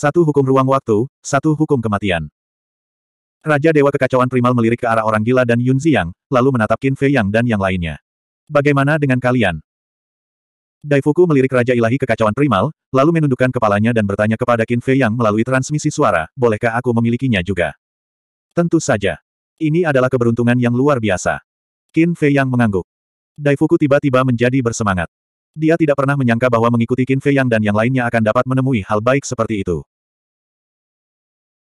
Satu hukum ruang waktu, satu hukum kematian. Raja Dewa Kekacauan Primal melirik ke arah orang gila dan Yun Ziyang, lalu menatap Qin Fei Yang dan yang lainnya. Bagaimana dengan kalian? Daifuku melirik Raja Ilahi Kekacauan Primal, lalu menundukkan kepalanya dan bertanya kepada Qin Fei Yang melalui transmisi suara, bolehkah aku memilikinya juga? Tentu saja. Ini adalah keberuntungan yang luar biasa. Qin Fei Yang mengangguk. Daifuku tiba-tiba menjadi bersemangat. Dia tidak pernah menyangka bahwa mengikuti Qin Fei Yang dan yang lainnya akan dapat menemui hal baik seperti itu.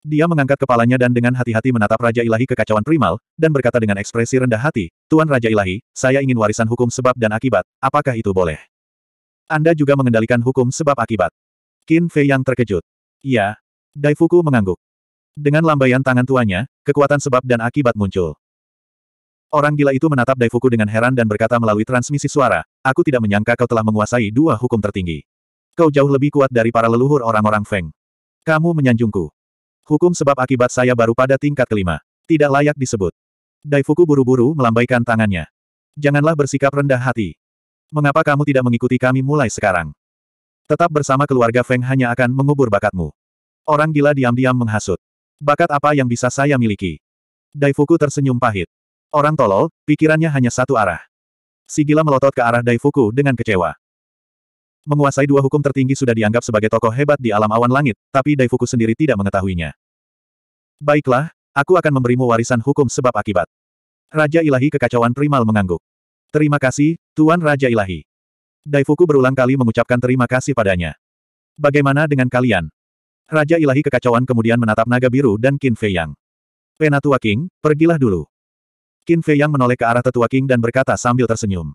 Dia mengangkat kepalanya dan dengan hati-hati menatap Raja Ilahi kekacauan primal, dan berkata dengan ekspresi rendah hati, Tuan Raja Ilahi, saya ingin warisan hukum sebab dan akibat, apakah itu boleh? Anda juga mengendalikan hukum sebab akibat. Qin Fei yang terkejut. Iya. Daifuku mengangguk. Dengan lambaian tangan tuanya, kekuatan sebab dan akibat muncul. Orang gila itu menatap Daifuku dengan heran dan berkata melalui transmisi suara, aku tidak menyangka kau telah menguasai dua hukum tertinggi. Kau jauh lebih kuat dari para leluhur orang-orang Feng. Kamu menyanjungku. Hukum sebab akibat saya baru pada tingkat kelima. Tidak layak disebut. Daifuku buru-buru melambaikan tangannya. Janganlah bersikap rendah hati. Mengapa kamu tidak mengikuti kami mulai sekarang? Tetap bersama keluarga Feng hanya akan mengubur bakatmu. Orang gila diam-diam menghasut. Bakat apa yang bisa saya miliki? Daifuku tersenyum pahit. Orang tolol, pikirannya hanya satu arah. Sigila melotot ke arah Daifuku dengan kecewa. Menguasai dua hukum tertinggi sudah dianggap sebagai tokoh hebat di alam awan langit, tapi Daifuku sendiri tidak mengetahuinya. Baiklah, aku akan memberimu warisan hukum sebab akibat. Raja Ilahi Kekacauan Primal mengangguk. Terima kasih, Tuan Raja Ilahi. Daifuku berulang kali mengucapkan terima kasih padanya. Bagaimana dengan kalian? Raja Ilahi Kekacauan kemudian menatap naga biru dan Qin Fei Yang. Penatua King, pergilah dulu. Qin Fei yang menoleh ke arah tetua King dan berkata sambil tersenyum.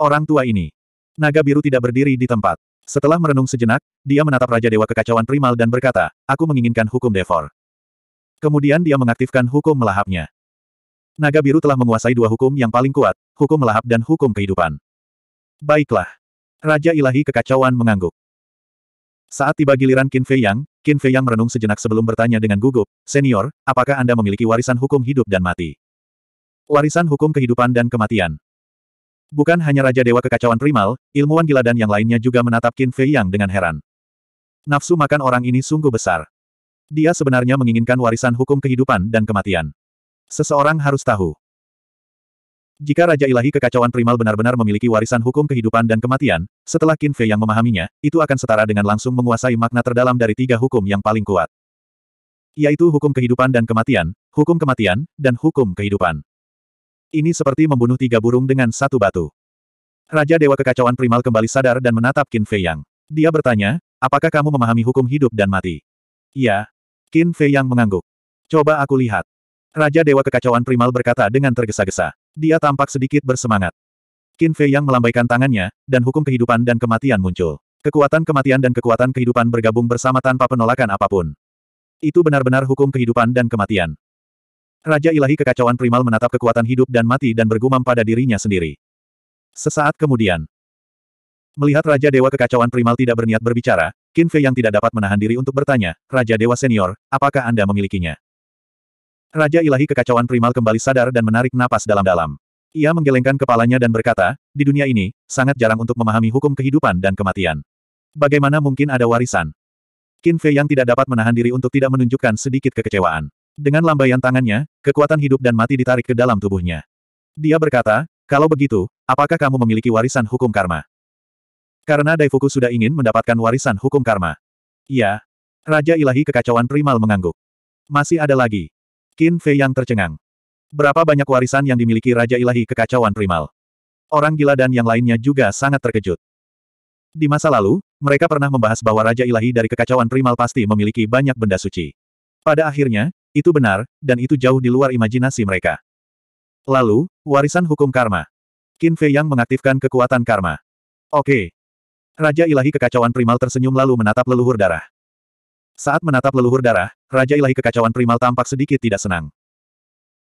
Orang tua ini. Naga biru tidak berdiri di tempat. Setelah merenung sejenak, dia menatap Raja Dewa Kekacauan Primal dan berkata, aku menginginkan hukum Devor. Kemudian dia mengaktifkan hukum melahapnya. Naga biru telah menguasai dua hukum yang paling kuat, hukum melahap dan hukum kehidupan. Baiklah. Raja ilahi kekacauan mengangguk. Saat tiba giliran Qin Fei Yang, Qin Fei Yang merenung sejenak sebelum bertanya dengan gugup, Senior, apakah Anda memiliki warisan hukum hidup dan mati? Warisan hukum kehidupan dan kematian. Bukan hanya Raja Dewa Kekacauan Primal, ilmuwan gila dan yang lainnya juga menatap Qin Fei Yang dengan heran. Nafsu makan orang ini sungguh besar. Dia sebenarnya menginginkan warisan hukum kehidupan dan kematian. Seseorang harus tahu. Jika Raja Ilahi Kekacauan Primal benar-benar memiliki warisan hukum kehidupan dan kematian, setelah Qin Fei yang memahaminya, itu akan setara dengan langsung menguasai makna terdalam dari tiga hukum yang paling kuat. Yaitu hukum kehidupan dan kematian, hukum kematian, dan hukum kehidupan. Ini seperti membunuh tiga burung dengan satu batu. Raja Dewa Kekacauan Primal kembali sadar dan menatap Qin Fei Yang. Dia bertanya, apakah kamu memahami hukum hidup dan mati? Iya. Qin Fei Yang mengangguk. Coba aku lihat. Raja Dewa Kekacauan Primal berkata dengan tergesa-gesa. Dia tampak sedikit bersemangat. Qin Fei Yang melambaikan tangannya, dan hukum kehidupan dan kematian muncul. Kekuatan kematian dan kekuatan kehidupan bergabung bersama tanpa penolakan apapun. Itu benar-benar hukum kehidupan dan kematian. Raja ilahi kekacauan primal menatap kekuatan hidup dan mati dan bergumam pada dirinya sendiri. Sesaat kemudian, melihat Raja Dewa kekacauan primal tidak berniat berbicara, Qin Fei yang tidak dapat menahan diri untuk bertanya, Raja Dewa Senior, apakah Anda memilikinya? Raja ilahi kekacauan primal kembali sadar dan menarik napas dalam-dalam. Ia menggelengkan kepalanya dan berkata, di dunia ini, sangat jarang untuk memahami hukum kehidupan dan kematian. Bagaimana mungkin ada warisan? Qin Fei yang tidak dapat menahan diri untuk tidak menunjukkan sedikit kekecewaan. Dengan lambaian tangannya, kekuatan hidup dan mati ditarik ke dalam tubuhnya. Dia berkata, kalau begitu, apakah kamu memiliki warisan hukum karma? Karena Daifuku sudah ingin mendapatkan warisan hukum karma. Iya. Raja ilahi kekacauan primal mengangguk. Masih ada lagi. Qin Fei yang tercengang. Berapa banyak warisan yang dimiliki Raja ilahi kekacauan primal? Orang gila dan yang lainnya juga sangat terkejut. Di masa lalu, mereka pernah membahas bahwa Raja ilahi dari kekacauan primal pasti memiliki banyak benda suci. Pada akhirnya, itu benar, dan itu jauh di luar imajinasi mereka. Lalu, warisan hukum karma. Qin Fei Yang mengaktifkan kekuatan karma. Oke. Raja ilahi kekacauan primal tersenyum lalu menatap leluhur darah. Saat menatap leluhur darah, Raja ilahi kekacauan primal tampak sedikit tidak senang.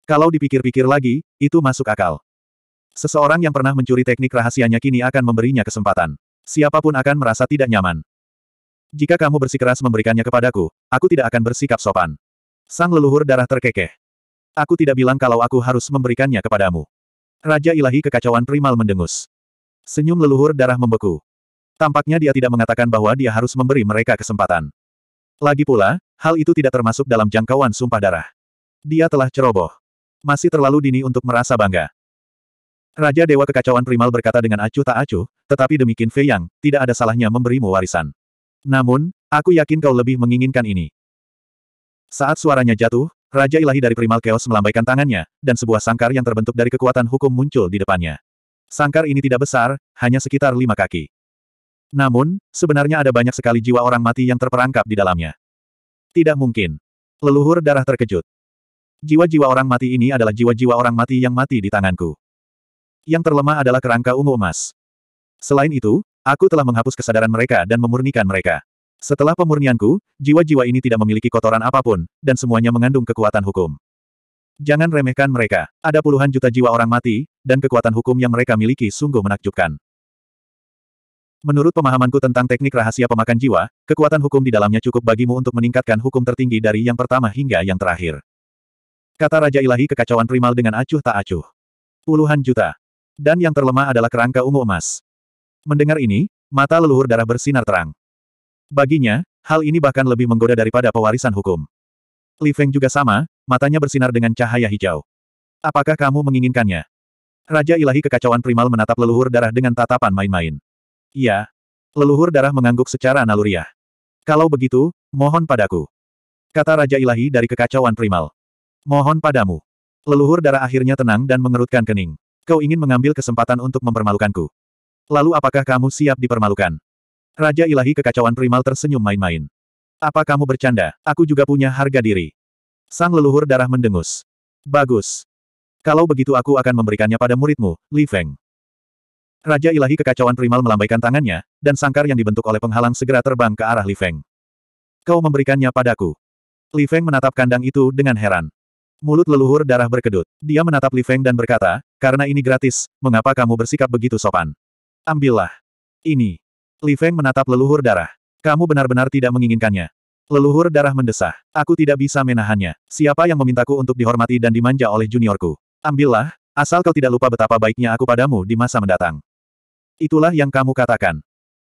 Kalau dipikir-pikir lagi, itu masuk akal. Seseorang yang pernah mencuri teknik rahasianya kini akan memberinya kesempatan. Siapapun akan merasa tidak nyaman. Jika kamu bersikeras memberikannya kepadaku, aku tidak akan bersikap sopan. Sang leluhur darah terkekeh. Aku tidak bilang kalau aku harus memberikannya kepadamu. Raja ilahi kekacauan primal mendengus. Senyum leluhur darah membeku. Tampaknya dia tidak mengatakan bahwa dia harus memberi mereka kesempatan. Lagi pula, hal itu tidak termasuk dalam jangkauan sumpah darah. Dia telah ceroboh. Masih terlalu dini untuk merasa bangga. Raja Dewa Kekacauan Primal berkata dengan acuh tak acuh, tetapi demikian Fei Yang, tidak ada salahnya memberimu warisan. Namun, aku yakin kau lebih menginginkan ini. Saat suaranya jatuh, Raja Ilahi dari Primal Chaos melambaikan tangannya, dan sebuah sangkar yang terbentuk dari kekuatan hukum muncul di depannya. Sangkar ini tidak besar, hanya sekitar lima kaki. Namun, sebenarnya ada banyak sekali jiwa orang mati yang terperangkap di dalamnya. Tidak mungkin. Leluhur darah terkejut. Jiwa-jiwa orang mati ini adalah jiwa-jiwa orang mati yang mati di tanganku. Yang terlemah adalah kerangka ungu emas. Selain itu, aku telah menghapus kesadaran mereka dan memurnikan mereka. Setelah pemurnianku, jiwa-jiwa ini tidak memiliki kotoran apapun, dan semuanya mengandung kekuatan hukum. Jangan remehkan mereka. Ada puluhan juta jiwa orang mati, dan kekuatan hukum yang mereka miliki sungguh menakjubkan. Menurut pemahamanku tentang teknik rahasia pemakan jiwa, kekuatan hukum di dalamnya cukup bagimu untuk meningkatkan hukum tertinggi dari yang pertama hingga yang terakhir. Kata Raja Ilahi kekacauan primal dengan acuh tak acuh. Puluhan juta. Dan yang terlemah adalah kerangka ungu emas. Mendengar ini, mata leluhur darah bersinar terang. Baginya, hal ini bahkan lebih menggoda daripada pewarisan hukum. Li Feng juga sama, matanya bersinar dengan cahaya hijau. Apakah kamu menginginkannya? Raja ilahi kekacauan primal menatap leluhur darah dengan tatapan main-main. Iya. Leluhur darah mengangguk secara naluriah. Kalau begitu, mohon padaku. Kata Raja ilahi dari kekacauan primal. Mohon padamu. Leluhur darah akhirnya tenang dan mengerutkan kening. Kau ingin mengambil kesempatan untuk mempermalukanku. Lalu apakah kamu siap dipermalukan? Raja ilahi kekacauan primal tersenyum main-main. Apa kamu bercanda? Aku juga punya harga diri. Sang leluhur darah mendengus. Bagus. Kalau begitu aku akan memberikannya pada muridmu, Li Feng. Raja ilahi kekacauan primal melambaikan tangannya, dan sangkar yang dibentuk oleh penghalang segera terbang ke arah Li Feng. Kau memberikannya padaku. Li Feng menatap kandang itu dengan heran. Mulut leluhur darah berkedut. Dia menatap Li Feng dan berkata, karena ini gratis, mengapa kamu bersikap begitu sopan? Ambillah. Ini. Li Feng menatap leluhur darah. Kamu benar-benar tidak menginginkannya. Leluhur darah mendesah. Aku tidak bisa menahannya. Siapa yang memintaku untuk dihormati dan dimanja oleh juniorku? Ambillah, asal kau tidak lupa betapa baiknya aku padamu di masa mendatang. Itulah yang kamu katakan.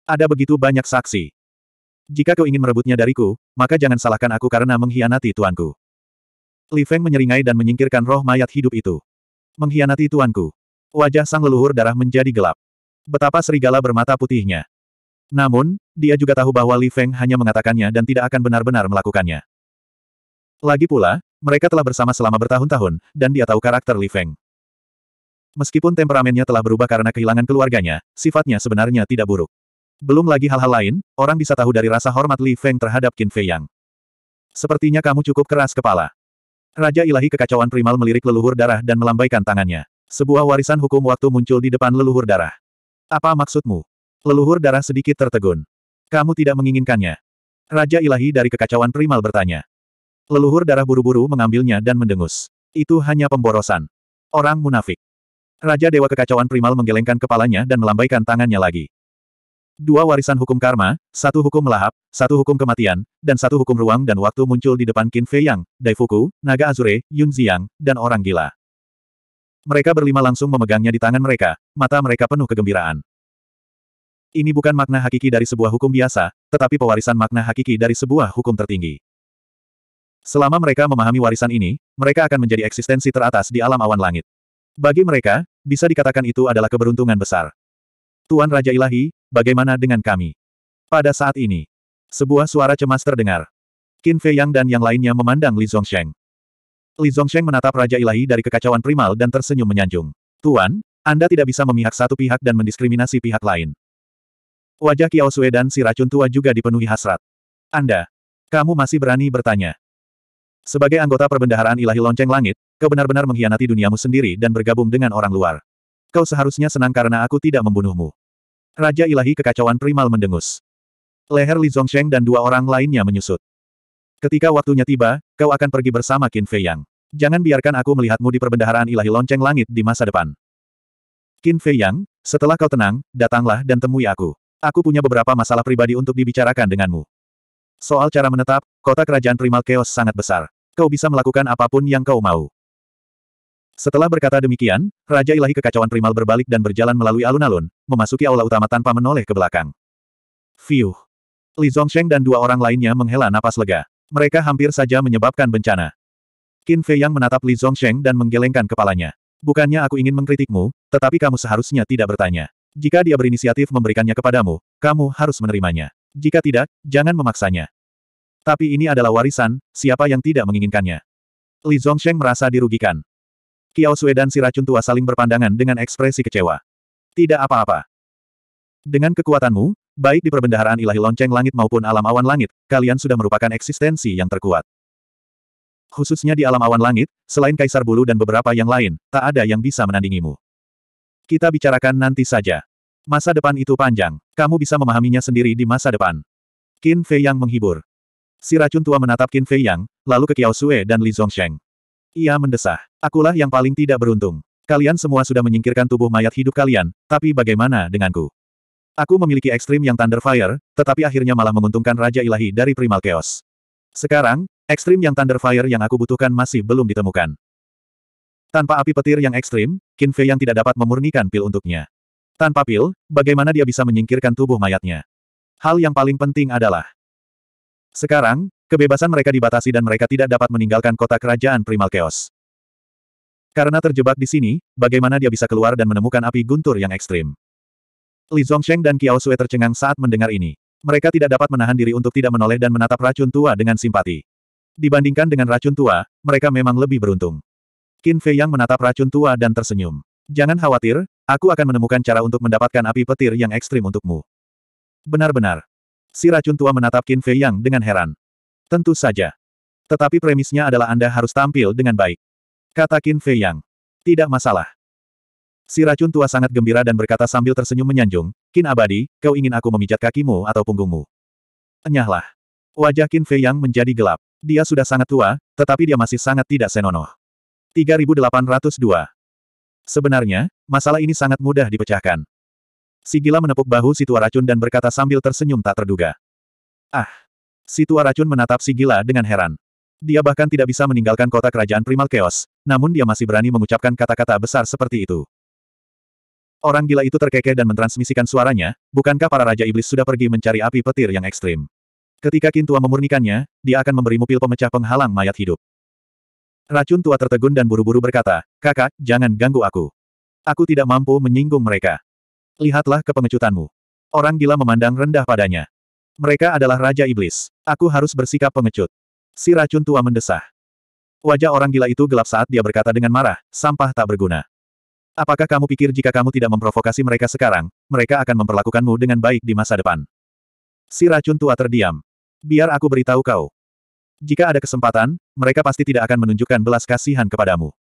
Ada begitu banyak saksi. Jika kau ingin merebutnya dariku, maka jangan salahkan aku karena mengkhianati tuanku. Li Feng menyeringai dan menyingkirkan roh mayat hidup itu. Mengkhianati tuanku. Wajah sang leluhur darah menjadi gelap. Betapa serigala bermata putihnya. Namun, dia juga tahu bahwa Li Feng hanya mengatakannya dan tidak akan benar-benar melakukannya. Lagi pula, mereka telah bersama selama bertahun-tahun, dan dia tahu karakter Li Feng. Meskipun temperamennya telah berubah karena kehilangan keluarganya, sifatnya sebenarnya tidak buruk. Belum lagi hal-hal lain, orang bisa tahu dari rasa hormat Li Feng terhadap Qin Fei Yang. Sepertinya kamu cukup keras kepala. Raja ilahi kekacauan primal melirik leluhur darah dan melambaikan tangannya. Sebuah warisan hukum waktu muncul di depan leluhur darah. Apa maksudmu? Leluhur darah sedikit tertegun. Kamu tidak menginginkannya. Raja ilahi dari kekacauan primal bertanya. Leluhur darah buru-buru mengambilnya dan mendengus. Itu hanya pemborosan. Orang munafik. Raja Dewa Kekacauan Primal menggelengkan kepalanya dan melambaikan tangannya lagi. Dua warisan hukum karma, satu hukum lahap, satu hukum kematian, dan satu hukum ruang dan waktu muncul di depan Qin Fei Yang, Daifuku, Naga Azure, Yun Ziyang, dan orang gila. Mereka berlima langsung memegangnya di tangan mereka, mata mereka penuh kegembiraan. Ini bukan makna hakiki dari sebuah hukum biasa, tetapi pewarisan makna hakiki dari sebuah hukum tertinggi. Selama mereka memahami warisan ini, mereka akan menjadi eksistensi teratas di alam awan langit. Bagi mereka, bisa dikatakan itu adalah keberuntungan besar. Tuan Raja Ilahi, bagaimana dengan kami? Pada saat ini, sebuah suara cemas terdengar. Qin Fei Yang dan yang lainnya memandang Li Zhongsheng. Li Zhongsheng menatap Raja Ilahi dari kekacauan primal dan tersenyum menyanjung. Tuan, Anda tidak bisa memihak satu pihak dan mendiskriminasi pihak lain. Wajah Kiao Sue dan si racun tua juga dipenuhi hasrat. Anda. Kamu masih berani bertanya. Sebagai anggota perbendaharaan ilahi lonceng langit, kau benar-benar mengkhianati duniamu sendiri dan bergabung dengan orang luar. Kau seharusnya senang karena aku tidak membunuhmu. Raja ilahi kekacauan primal mendengus. Leher Li Zongsheng dan dua orang lainnya menyusut. Ketika waktunya tiba, kau akan pergi bersama Qin Fei Yang. Jangan biarkan aku melihatmu di perbendaharaan ilahi lonceng langit di masa depan. Qin Fei Yang, setelah kau tenang, datanglah dan temui aku. Aku punya beberapa masalah pribadi untuk dibicarakan denganmu. Soal cara menetap, kota kerajaan primal chaos sangat besar. Kau bisa melakukan apapun yang kau mau. Setelah berkata demikian, Raja Ilahi Kekacauan Primal berbalik dan berjalan melalui alun-alun, memasuki aula utama tanpa menoleh ke belakang. Fiuh! Li Zhongsheng dan dua orang lainnya menghela napas lega. Mereka hampir saja menyebabkan bencana. Qin Fei yang menatap Li Zhongsheng dan menggelengkan kepalanya. Bukannya aku ingin mengkritikmu, tetapi kamu seharusnya tidak bertanya. Jika dia berinisiatif memberikannya kepadamu, kamu harus menerimanya. Jika tidak, jangan memaksanya. Tapi ini adalah warisan, siapa yang tidak menginginkannya. Li Zhongsheng merasa dirugikan. Kiao Sui dan si racun tua saling berpandangan dengan ekspresi kecewa. Tidak apa-apa. Dengan kekuatanmu, baik di perbendaharaan ilahi lonceng langit maupun alam awan langit, kalian sudah merupakan eksistensi yang terkuat. Khususnya di alam awan langit, selain Kaisar Bulu dan beberapa yang lain, tak ada yang bisa menandingimu. Kita bicarakan nanti saja. Masa depan itu panjang. Kamu bisa memahaminya sendiri di masa depan. Qin Fei Yang menghibur. Si racun tua menatap Qin Fei Yang, lalu ke Kiao Sue dan Li Zongsheng. Ia mendesah. Akulah yang paling tidak beruntung. Kalian semua sudah menyingkirkan tubuh mayat hidup kalian, tapi bagaimana denganku? Aku memiliki ekstrim yang Thunder Fire, tetapi akhirnya malah menguntungkan Raja Ilahi dari Primal Chaos. Sekarang, ekstrim yang Thunder Fire yang aku butuhkan masih belum ditemukan. Tanpa api petir yang ekstrim, Qin Fei yang tidak dapat memurnikan pil untuknya. Tanpa pil, bagaimana dia bisa menyingkirkan tubuh mayatnya? Hal yang paling penting adalah sekarang, kebebasan mereka dibatasi dan mereka tidak dapat meninggalkan kota kerajaan Primal Chaos. Karena terjebak di sini, bagaimana dia bisa keluar dan menemukan api guntur yang ekstrim? Li Zhongsheng dan Qiao Sui tercengang saat mendengar ini. Mereka tidak dapat menahan diri untuk tidak menoleh dan menatap racun tua dengan simpati. Dibandingkan dengan racun tua, mereka memang lebih beruntung. Qin Fei yang menatap racun tua dan tersenyum. Jangan khawatir, aku akan menemukan cara untuk mendapatkan api petir yang ekstrim untukmu. Benar-benar. Si racun tua menatap Qin Fei yang dengan heran. Tentu saja. Tetapi premisnya adalah Anda harus tampil dengan baik. Kata Qin Fei yang. Tidak masalah. Si racun tua sangat gembira dan berkata sambil tersenyum menyanjung, Kin Abadi, kau ingin aku memijat kakimu atau punggungmu? Enyahlah. Wajah Qin Fei Yang menjadi gelap. Dia sudah sangat tua, tetapi dia masih sangat tidak senonoh. 3802. Sebenarnya, masalah ini sangat mudah dipecahkan. Sigila menepuk bahu Situa Racun dan berkata sambil tersenyum tak terduga. Ah! Situa Racun menatap Sigila dengan heran. Dia bahkan tidak bisa meninggalkan kota kerajaan Primal Chaos, namun dia masih berani mengucapkan kata-kata besar seperti itu. Orang gila itu terkekeh dan mentransmisikan suaranya, bukankah para Raja Iblis sudah pergi mencari api petir yang ekstrim? Ketika Kintua memurnikannya, dia akan memberimu pil pemecah penghalang mayat hidup. Racun tua tertegun dan buru-buru berkata, kakak, jangan ganggu aku. Aku tidak mampu menyinggung mereka. Lihatlah kepengecutanmu. Orang gila memandang rendah padanya. Mereka adalah Raja Iblis. Aku harus bersikap pengecut. Si racun tua mendesah. Wajah orang gila itu gelap saat dia berkata dengan marah, sampah tak berguna. Apakah kamu pikir jika kamu tidak memprovokasi mereka sekarang, mereka akan memperlakukanmu dengan baik di masa depan? Si racun tua terdiam. Biar aku beritahu kau. Jika ada kesempatan, mereka pasti tidak akan menunjukkan belas kasihan kepadamu.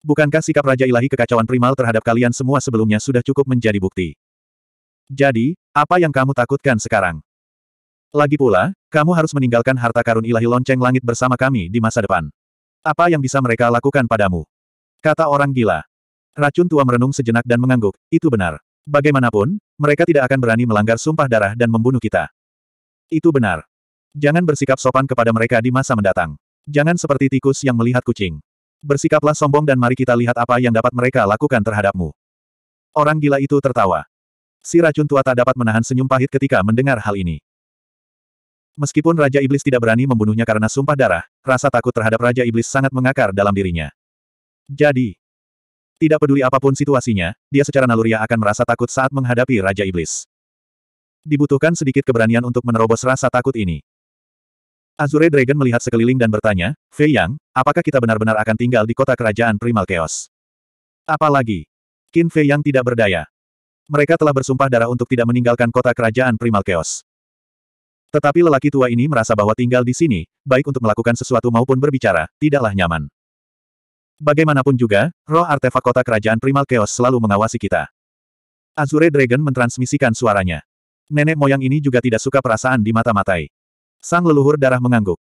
Bukankah sikap Raja Ilahi kekacauan primal terhadap kalian semua sebelumnya sudah cukup menjadi bukti? Jadi, apa yang kamu takutkan sekarang? Lagi pula, kamu harus meninggalkan harta karun ilahi lonceng langit bersama kami di masa depan. Apa yang bisa mereka lakukan padamu? Kata orang gila. Racun tua merenung sejenak dan mengangguk, itu benar. Bagaimanapun, mereka tidak akan berani melanggar sumpah darah dan membunuh kita. Itu benar. Jangan bersikap sopan kepada mereka di masa mendatang. Jangan seperti tikus yang melihat kucing. Bersikaplah sombong dan mari kita lihat apa yang dapat mereka lakukan terhadapmu. Orang gila itu tertawa. Si racun tua tak dapat menahan senyum pahit ketika mendengar hal ini. Meskipun Raja Iblis tidak berani membunuhnya karena sumpah darah, rasa takut terhadap Raja Iblis sangat mengakar dalam dirinya. Jadi, tidak peduli apapun situasinya, dia secara naluriah akan merasa takut saat menghadapi Raja Iblis. Dibutuhkan sedikit keberanian untuk menerobos rasa takut ini. Azure Dragon melihat sekeliling dan bertanya, Fei Yang, apakah kita benar-benar akan tinggal di kota kerajaan Primal Chaos? Apalagi? Qin Fei Yang tidak berdaya. Mereka telah bersumpah darah untuk tidak meninggalkan kota kerajaan Primal Chaos. Tetapi lelaki tua ini merasa bahwa tinggal di sini, baik untuk melakukan sesuatu maupun berbicara, tidaklah nyaman. Bagaimanapun juga, roh artefak kota kerajaan Primal Chaos selalu mengawasi kita. Azure Dragon mentransmisikan suaranya. Nenek moyang ini juga tidak suka perasaan di mata-matai. Sang leluhur darah mengangguk.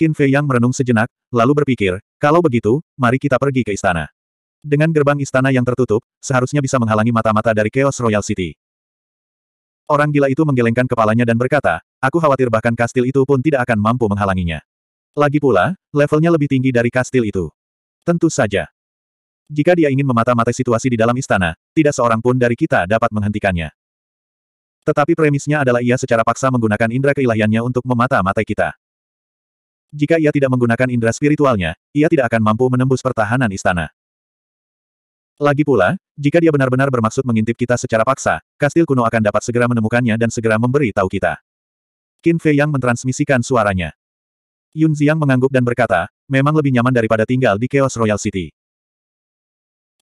Qin Fei Yang merenung sejenak, lalu berpikir, kalau begitu, mari kita pergi ke istana. Dengan gerbang istana yang tertutup, seharusnya bisa menghalangi mata-mata dari Chaos Royal City. Orang gila itu menggelengkan kepalanya dan berkata, aku khawatir bahkan kastil itu pun tidak akan mampu menghalanginya. Lagi pula, levelnya lebih tinggi dari kastil itu. Tentu saja. Jika dia ingin memata-matai situasi di dalam istana, tidak seorang pun dari kita dapat menghentikannya. Tetapi premisnya adalah ia secara paksa menggunakan indera keilahiannya untuk memata-matai kita. Jika ia tidak menggunakan indera spiritualnya, ia tidak akan mampu menembus pertahanan istana. Lagi pula, jika dia benar-benar bermaksud mengintip kita secara paksa, kastil kuno akan dapat segera menemukannya dan segera memberi tahu kita. Qin Fei yang mentransmisikan suaranya. Yun Ziyang mengangguk dan berkata, memang lebih nyaman daripada tinggal di Chaos Royal City.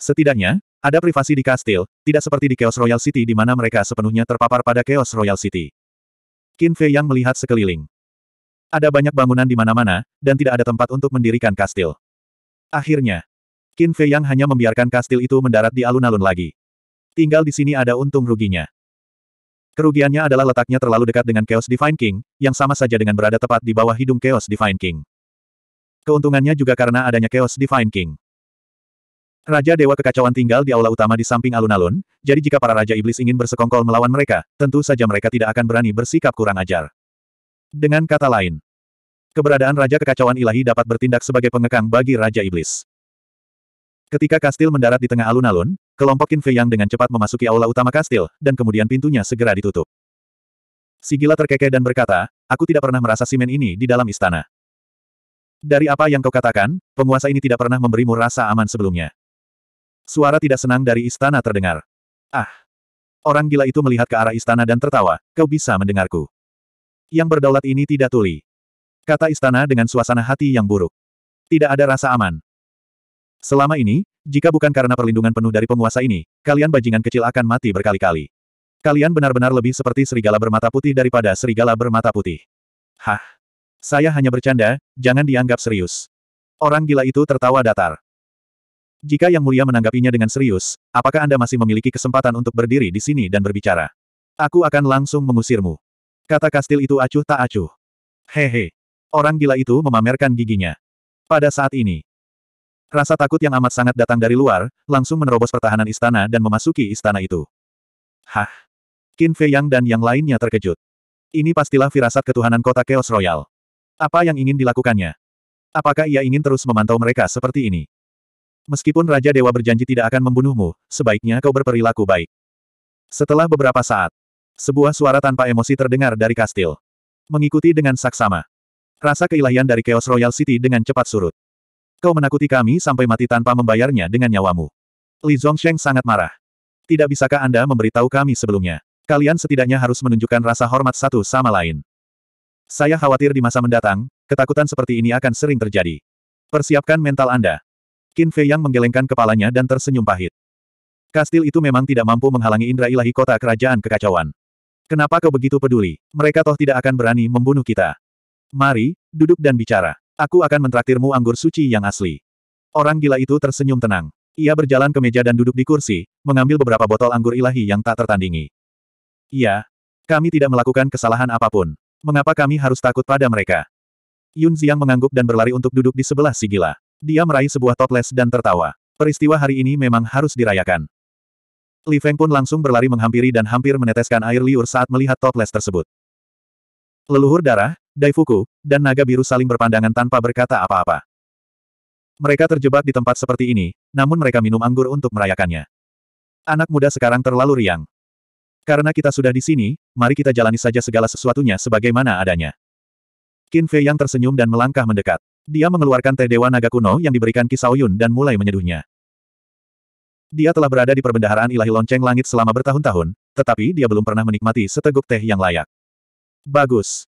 Setidaknya, ada privasi di kastil, tidak seperti di Chaos Royal City di mana mereka sepenuhnya terpapar pada Chaos Royal City. Qin Fei yang melihat sekeliling. Ada banyak bangunan di mana-mana, dan tidak ada tempat untuk mendirikan kastil. Akhirnya, Qin Fei yang hanya membiarkan kastil itu mendarat di alun-alun lagi. Tinggal di sini ada untung ruginya. Kerugiannya adalah letaknya terlalu dekat dengan Chaos Divine King, yang sama saja dengan berada tepat di bawah hidung Chaos Divine King. Keuntungannya juga karena adanya Chaos Divine King. Raja Dewa Kekacauan tinggal di aula utama di samping alun-alun, jadi jika para Raja Iblis ingin bersekongkol melawan mereka, tentu saja mereka tidak akan berani bersikap kurang ajar. Dengan kata lain, keberadaan Raja Kekacauan Ilahi dapat bertindak sebagai pengekang bagi Raja Iblis. Ketika kastil mendarat di tengah alun-alun, kelompok Qin Fei Yang dengan cepat memasuki aula utama kastil, dan kemudian pintunya segera ditutup. Sigila terkekeh dan berkata, aku tidak pernah merasa simen ini di dalam istana. Dari apa yang kau katakan, penguasa ini tidak pernah memberimu rasa aman sebelumnya. Suara tidak senang dari istana terdengar. Ah! Orang gila itu melihat ke arah istana dan tertawa, kau bisa mendengarku. Yang berdaulat ini tidak tuli. Kata istana dengan suasana hati yang buruk. Tidak ada rasa aman. Selama ini, jika bukan karena perlindungan penuh dari penguasa ini, kalian bajingan kecil akan mati berkali-kali. Kalian benar-benar lebih seperti serigala bermata putih daripada serigala bermata putih. Hah? Saya hanya bercanda, jangan dianggap serius. Orang gila itu tertawa datar. Jika Yang Mulia menanggapinya dengan serius, apakah Anda masih memiliki kesempatan untuk berdiri di sini dan berbicara? Aku akan langsung mengusirmu. Kata kastil itu acuh tak acuh. Hehe. Orang gila itu memamerkan giginya. Pada saat ini, rasa takut yang amat sangat datang dari luar, langsung menerobos pertahanan istana dan memasuki istana itu. Hah. Qin Fei Yang dan yang lainnya terkejut. Ini pastilah firasat ketuhanan kota Chaos Royal. Apa yang ingin dilakukannya? Apakah ia ingin terus memantau mereka seperti ini? Meskipun Raja Dewa berjanji tidak akan membunuhmu, sebaiknya kau berperilaku baik. Setelah beberapa saat, sebuah suara tanpa emosi terdengar dari kastil. Mengikuti dengan saksama. Rasa keilahian dari Chaos Royal City dengan cepat surut. Kau menakuti kami sampai mati tanpa membayarnya dengan nyawamu. Li Zongsheng sangat marah. Tidak bisakah Anda memberitahu kami sebelumnya? Kalian setidaknya harus menunjukkan rasa hormat satu sama lain. Saya khawatir di masa mendatang, ketakutan seperti ini akan sering terjadi. Persiapkan mental Anda. Qin Fei Yang menggelengkan kepalanya dan tersenyum pahit. Kastil itu memang tidak mampu menghalangi indra ilahi kota kerajaan kekacauan. Kenapa kau begitu peduli? Mereka toh tidak akan berani membunuh kita. Mari, duduk dan bicara. Aku akan mentraktirmu anggur suci yang asli. Orang gila itu tersenyum tenang. Ia berjalan ke meja dan duduk di kursi, mengambil beberapa botol anggur ilahi yang tak tertandingi. Iya. Kami tidak melakukan kesalahan apapun. Mengapa kami harus takut pada mereka? Yun Ziang mengangguk dan berlari untuk duduk di sebelah si gila. Dia meraih sebuah toples dan tertawa. Peristiwa hari ini memang harus dirayakan. Li Feng pun langsung berlari menghampiri dan hampir meneteskan air liur saat melihat toples tersebut. Leluhur darah, Daifuku, dan naga biru saling berpandangan tanpa berkata apa-apa. Mereka terjebak di tempat seperti ini, namun mereka minum anggur untuk merayakannya. Anak muda sekarang terlalu riang. Karena kita sudah di sini, mari kita jalani saja segala sesuatunya sebagaimana adanya. Qin Fei yang tersenyum dan melangkah mendekat. Dia mengeluarkan teh dewa naga kuno yang diberikan Kisao Yun dan mulai menyeduhnya. Dia telah berada di perbendaharaan ilahi lonceng langit selama bertahun-tahun, tetapi dia belum pernah menikmati seteguk teh yang layak. Bagus.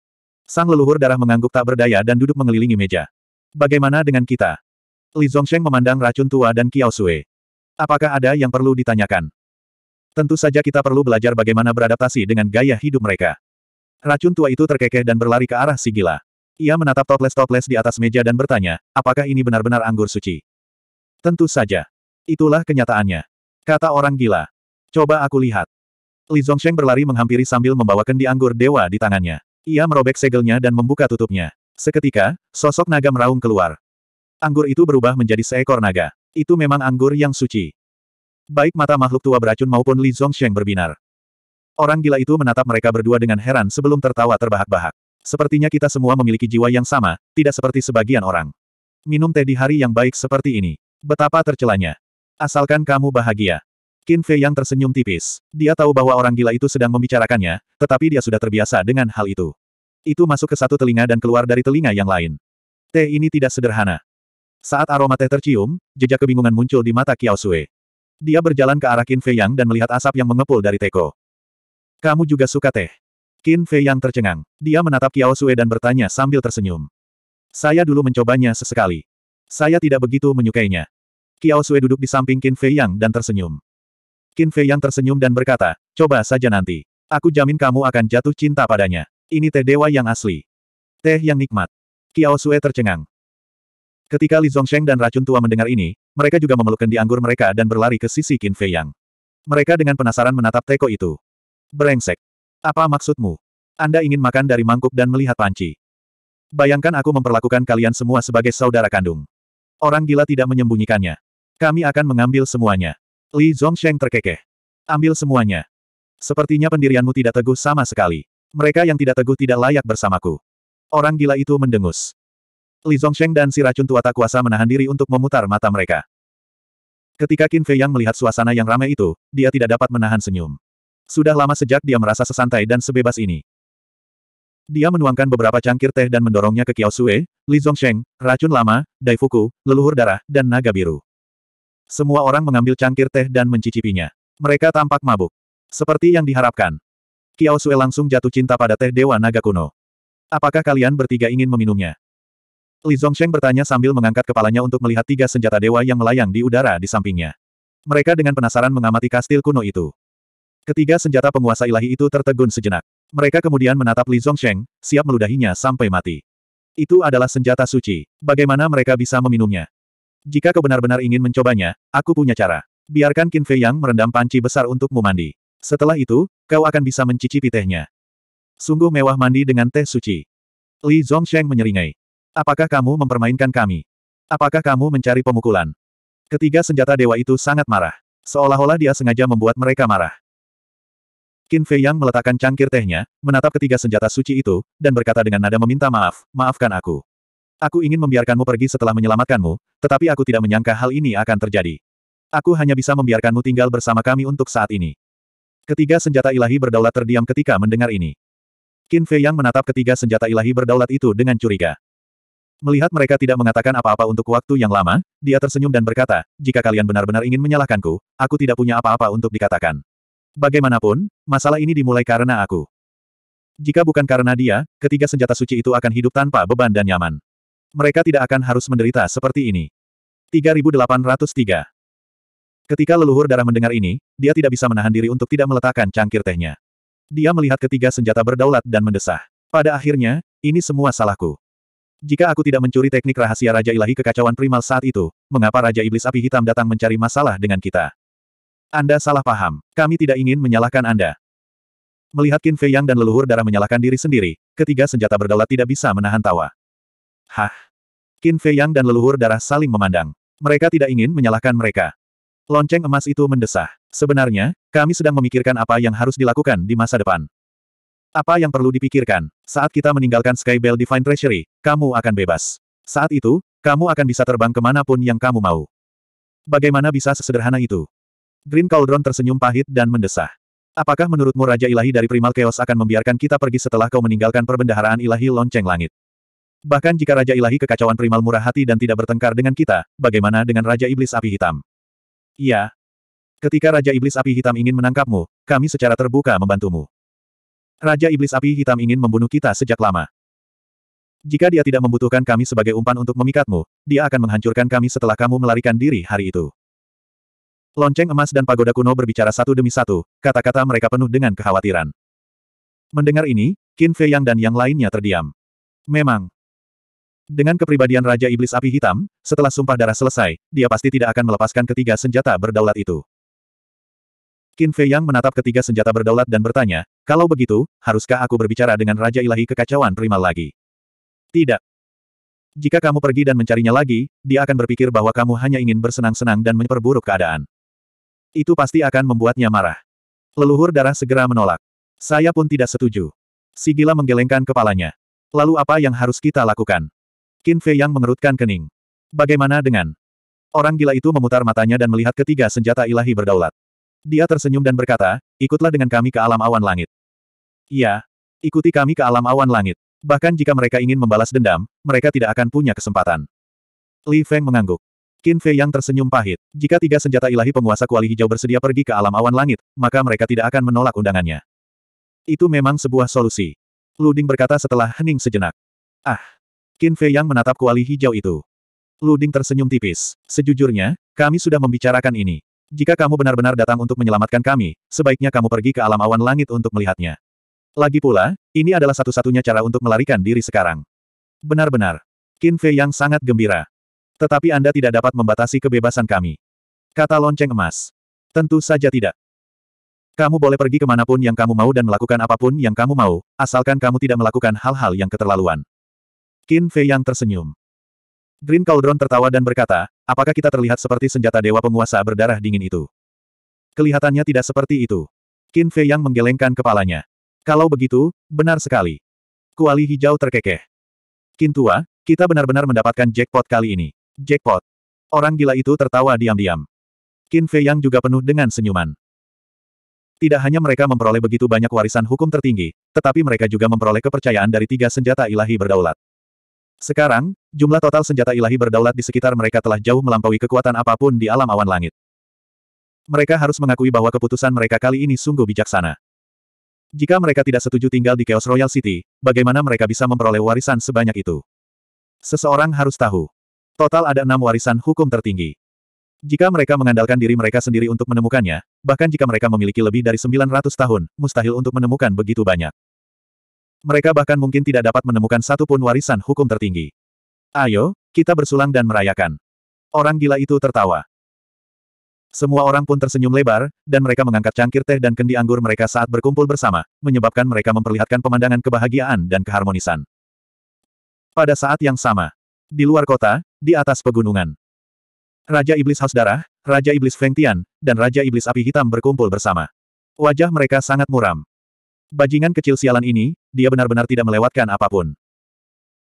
Sang leluhur darah mengangguk tak berdaya dan duduk mengelilingi meja. Bagaimana dengan kita? Li Zhongsheng memandang racun tua dan Kiao Sui. Apakah ada yang perlu ditanyakan? Tentu saja kita perlu belajar bagaimana beradaptasi dengan gaya hidup mereka. Racun tua itu terkekeh dan berlari ke arah si gila. Ia menatap toples-toples di atas meja dan bertanya, apakah ini benar-benar anggur suci? Tentu saja. Itulah kenyataannya. Kata orang gila. Coba aku lihat. Li Zongsheng berlari menghampiri sambil membawa kendi anggur dewa di tangannya. Ia merobek segelnya dan membuka tutupnya. Seketika, sosok naga meraung keluar. Anggur itu berubah menjadi seekor naga. Itu memang anggur yang suci. Baik mata makhluk tua beracun maupun Li Zongsheng berbinar. Orang gila itu menatap mereka berdua dengan heran sebelum tertawa terbahak-bahak. Sepertinya kita semua memiliki jiwa yang sama, tidak seperti sebagian orang. Minum teh di hari yang baik seperti ini. Betapa tercelanya. Asalkan kamu bahagia. Qin Fei yang tersenyum tipis. Dia tahu bahwa orang gila itu sedang membicarakannya, tetapi dia sudah terbiasa dengan hal itu. Itu masuk ke satu telinga dan keluar dari telinga yang lain. Teh ini tidak sederhana. Saat aroma teh tercium, jejak kebingungan muncul di mata Kiao Sui. Dia berjalan ke arah Qin Fei Yang dan melihat asap yang mengepul dari teko. Kamu juga suka teh. Qin Fei yang tercengang. Dia menatap Kiao Sue dan bertanya sambil tersenyum. Saya dulu mencobanya sesekali. Saya tidak begitu menyukainya. Kiao Sue duduk di samping Qin Fei Yang dan tersenyum. Qin Fei Yang tersenyum dan berkata, coba saja nanti. Aku jamin kamu akan jatuh cinta padanya. Ini teh dewa yang asli. Teh yang nikmat. Kiao Sue tercengang. Ketika Li Zhongsheng dan racun tua mendengar ini, mereka juga memeluk di anggur mereka dan berlari ke sisi Qin Fei Yang. Mereka dengan penasaran menatap teko itu. Berengsek. Apa maksudmu? Anda ingin makan dari mangkuk dan melihat panci. Bayangkan aku memperlakukan kalian semua sebagai saudara kandung. Orang gila tidak menyembunyikannya. Kami akan mengambil semuanya. Li Zhongsheng terkekeh. Ambil semuanya. Sepertinya pendirianmu tidak teguh sama sekali. Mereka yang tidak teguh tidak layak bersamaku. Orang gila itu mendengus. Li Zhongsheng dan si racun tua tak kuasa menahan diri untuk memutar mata mereka. Ketika Qin Fei Yang melihat suasana yang ramai itu, dia tidak dapat menahan senyum. Sudah lama sejak dia merasa sesantai dan sebebas ini. Dia menuangkan beberapa cangkir teh dan mendorongnya ke Kiao Sue, Li Zongsheng, racun lama, Daifuku, leluhur darah, dan naga biru. Semua orang mengambil cangkir teh dan mencicipinya. Mereka tampak mabuk. Seperti yang diharapkan. Kiao Sue langsung jatuh cinta pada teh Dewa Naga Kuno. Apakah kalian bertiga ingin meminumnya? Li Zongsheng bertanya sambil mengangkat kepalanya untuk melihat tiga senjata dewa yang melayang di udara di sampingnya. Mereka dengan penasaran mengamati kastil kuno itu. Ketiga senjata penguasa ilahi itu tertegun sejenak. Mereka kemudian menatap Li Zongsheng, siap meludahinya sampai mati. Itu adalah senjata suci. Bagaimana mereka bisa meminumnya? Jika kau benar-benar ingin mencobanya, aku punya cara. Biarkan Qin Fei Yang merendam panci besar untukmu mandi. Setelah itu, kau akan bisa mencicipi tehnya. Sungguh mewah mandi dengan teh suci. Li Zongsheng menyeringai. Apakah kamu mempermainkan kami? Apakah kamu mencari pemukulan? Ketiga senjata dewa itu sangat marah. Seolah-olah dia sengaja membuat mereka marah. Qin Fei Yang meletakkan cangkir tehnya, menatap ketiga senjata suci itu, dan berkata dengan nada meminta maaf, maafkan aku. Aku ingin membiarkanmu pergi setelah menyelamatkanmu, tetapi aku tidak menyangka hal ini akan terjadi. Aku hanya bisa membiarkanmu tinggal bersama kami untuk saat ini. Ketiga senjata ilahi berdaulat terdiam ketika mendengar ini. Qin Fei Yang menatap ketiga senjata ilahi berdaulat itu dengan curiga. Melihat mereka tidak mengatakan apa-apa untuk waktu yang lama, dia tersenyum dan berkata, jika kalian benar-benar ingin menyalahkanku, aku tidak punya apa-apa untuk dikatakan. Bagaimanapun, masalah ini dimulai karena aku. Jika bukan karena dia, ketiga senjata suci itu akan hidup tanpa beban dan nyaman. Mereka tidak akan harus menderita seperti ini. 3803 Ketika leluhur darah mendengar ini, dia tidak bisa menahan diri untuk tidak meletakkan cangkir tehnya. Dia melihat ketiga senjata berdaulat dan mendesah. Pada akhirnya, ini semua salahku. Jika aku tidak mencuri teknik rahasia Raja Ilahi kekacauan primal saat itu, mengapa Raja Iblis Api Hitam datang mencari masalah dengan kita? Anda salah paham. Kami tidak ingin menyalahkan Anda. Melihat Qin Fei Yang dan leluhur darah menyalahkan diri sendiri, ketiga senjata berdaulat tidak bisa menahan tawa. Hah? Qin Fei Yang dan leluhur darah saling memandang. Mereka tidak ingin menyalahkan mereka. Lonceng emas itu mendesah. Sebenarnya, kami sedang memikirkan apa yang harus dilakukan di masa depan. Apa yang perlu dipikirkan? Saat kita meninggalkan Sky Bell Divine Treasury, kamu akan bebas. Saat itu, kamu akan bisa terbang kemanapun yang kamu mau. Bagaimana bisa sesederhana itu? Green Cauldron tersenyum pahit dan mendesah. Apakah menurutmu Raja Ilahi dari Primal Chaos akan membiarkan kita pergi setelah kau meninggalkan perbendaharaan ilahi lonceng langit? Bahkan jika Raja Ilahi kekacauan Primal murah hati dan tidak bertengkar dengan kita, bagaimana dengan Raja Iblis Api Hitam? Iya. Ketika Raja Iblis Api Hitam ingin menangkapmu, kami secara terbuka membantumu. Raja Iblis Api Hitam ingin membunuh kita sejak lama. Jika dia tidak membutuhkan kami sebagai umpan untuk memikatmu, dia akan menghancurkan kami setelah kamu melarikan diri hari itu. Lonceng emas dan pagoda kuno berbicara satu demi satu, kata-kata mereka penuh dengan kekhawatiran. Mendengar ini, Qin Fei Yang dan yang lainnya terdiam. Memang. Dengan kepribadian Raja Iblis Api Hitam, setelah sumpah darah selesai, dia pasti tidak akan melepaskan ketiga senjata berdaulat itu. Qin Fei Yang menatap ketiga senjata berdaulat dan bertanya, kalau begitu, haruskah aku berbicara dengan Raja Ilahi Kekacauan Primal lagi? Tidak. Jika kamu pergi dan mencarinya lagi, dia akan berpikir bahwa kamu hanya ingin bersenang-senang dan memperburuk keadaan. Itu pasti akan membuatnya marah. Leluhur darah segera menolak. Saya pun tidak setuju. Si gila menggelengkan kepalanya. Lalu apa yang harus kita lakukan? Qin Fei yang mengerutkan kening. Bagaimana dengan? Orang gila itu memutar matanya dan melihat ketiga senjata ilahi berdaulat. Dia tersenyum dan berkata, ikutlah dengan kami ke alam awan langit. Iya, ikuti kami ke alam awan langit. Bahkan jika mereka ingin membalas dendam, mereka tidak akan punya kesempatan. Li Feng mengangguk. Qin Fei yang tersenyum pahit. Jika tiga senjata ilahi penguasa kuali hijau bersedia pergi ke alam awan langit, maka mereka tidak akan menolak undangannya. Itu memang sebuah solusi. Luding berkata setelah hening sejenak. Ah! Qin Fei yang menatap kuali hijau itu. Luding tersenyum tipis. Sejujurnya, kami sudah membicarakan ini. Jika kamu benar-benar datang untuk menyelamatkan kami, sebaiknya kamu pergi ke alam awan langit untuk melihatnya. Lagi pula, ini adalah satu-satunya cara untuk melarikan diri sekarang. Benar-benar. Qin Fei yang sangat gembira. Tetapi Anda tidak dapat membatasi kebebasan kami. Kata lonceng emas. Tentu saja tidak. Kamu boleh pergi kemanapun yang kamu mau dan melakukan apapun yang kamu mau, asalkan kamu tidak melakukan hal-hal yang keterlaluan. Qin Fei yang tersenyum. Green Cauldron tertawa dan berkata, apakah kita terlihat seperti senjata dewa penguasa berdarah dingin itu? Kelihatannya tidak seperti itu. Qin Fei yang menggelengkan kepalanya. Kalau begitu, benar sekali. Kuali hijau terkekeh. Tua, kita benar-benar mendapatkan jackpot kali ini. Jackpot. Orang gila itu tertawa diam-diam. Qin Fei Yang juga penuh dengan senyuman. Tidak hanya mereka memperoleh begitu banyak warisan hukum tertinggi, tetapi mereka juga memperoleh kepercayaan dari tiga senjata ilahi berdaulat. Sekarang, jumlah total senjata ilahi berdaulat di sekitar mereka telah jauh melampaui kekuatan apapun di alam awan langit. Mereka harus mengakui bahwa keputusan mereka kali ini sungguh bijaksana. Jika mereka tidak setuju tinggal di Chaos Royal City, bagaimana mereka bisa memperoleh warisan sebanyak itu? Seseorang harus tahu. Total ada enam warisan hukum tertinggi. Jika mereka mengandalkan diri mereka sendiri untuk menemukannya, bahkan jika mereka memiliki lebih dari 900 tahun, mustahil untuk menemukan begitu banyak. Mereka bahkan mungkin tidak dapat menemukan satu pun warisan hukum tertinggi. Ayo, kita bersulang dan merayakan. Orang gila itu tertawa. Semua orang pun tersenyum lebar, dan mereka mengangkat cangkir teh dan kendi anggur mereka saat berkumpul bersama, menyebabkan mereka memperlihatkan pemandangan kebahagiaan dan keharmonisan. Pada saat yang sama, di luar kota, di atas pegunungan. Raja Iblis Haus Darah, Raja Iblis Feng Tian, dan Raja Iblis Api Hitam berkumpul bersama. Wajah mereka sangat muram. Bajingan kecil sialan ini, dia benar-benar tidak melewatkan apapun.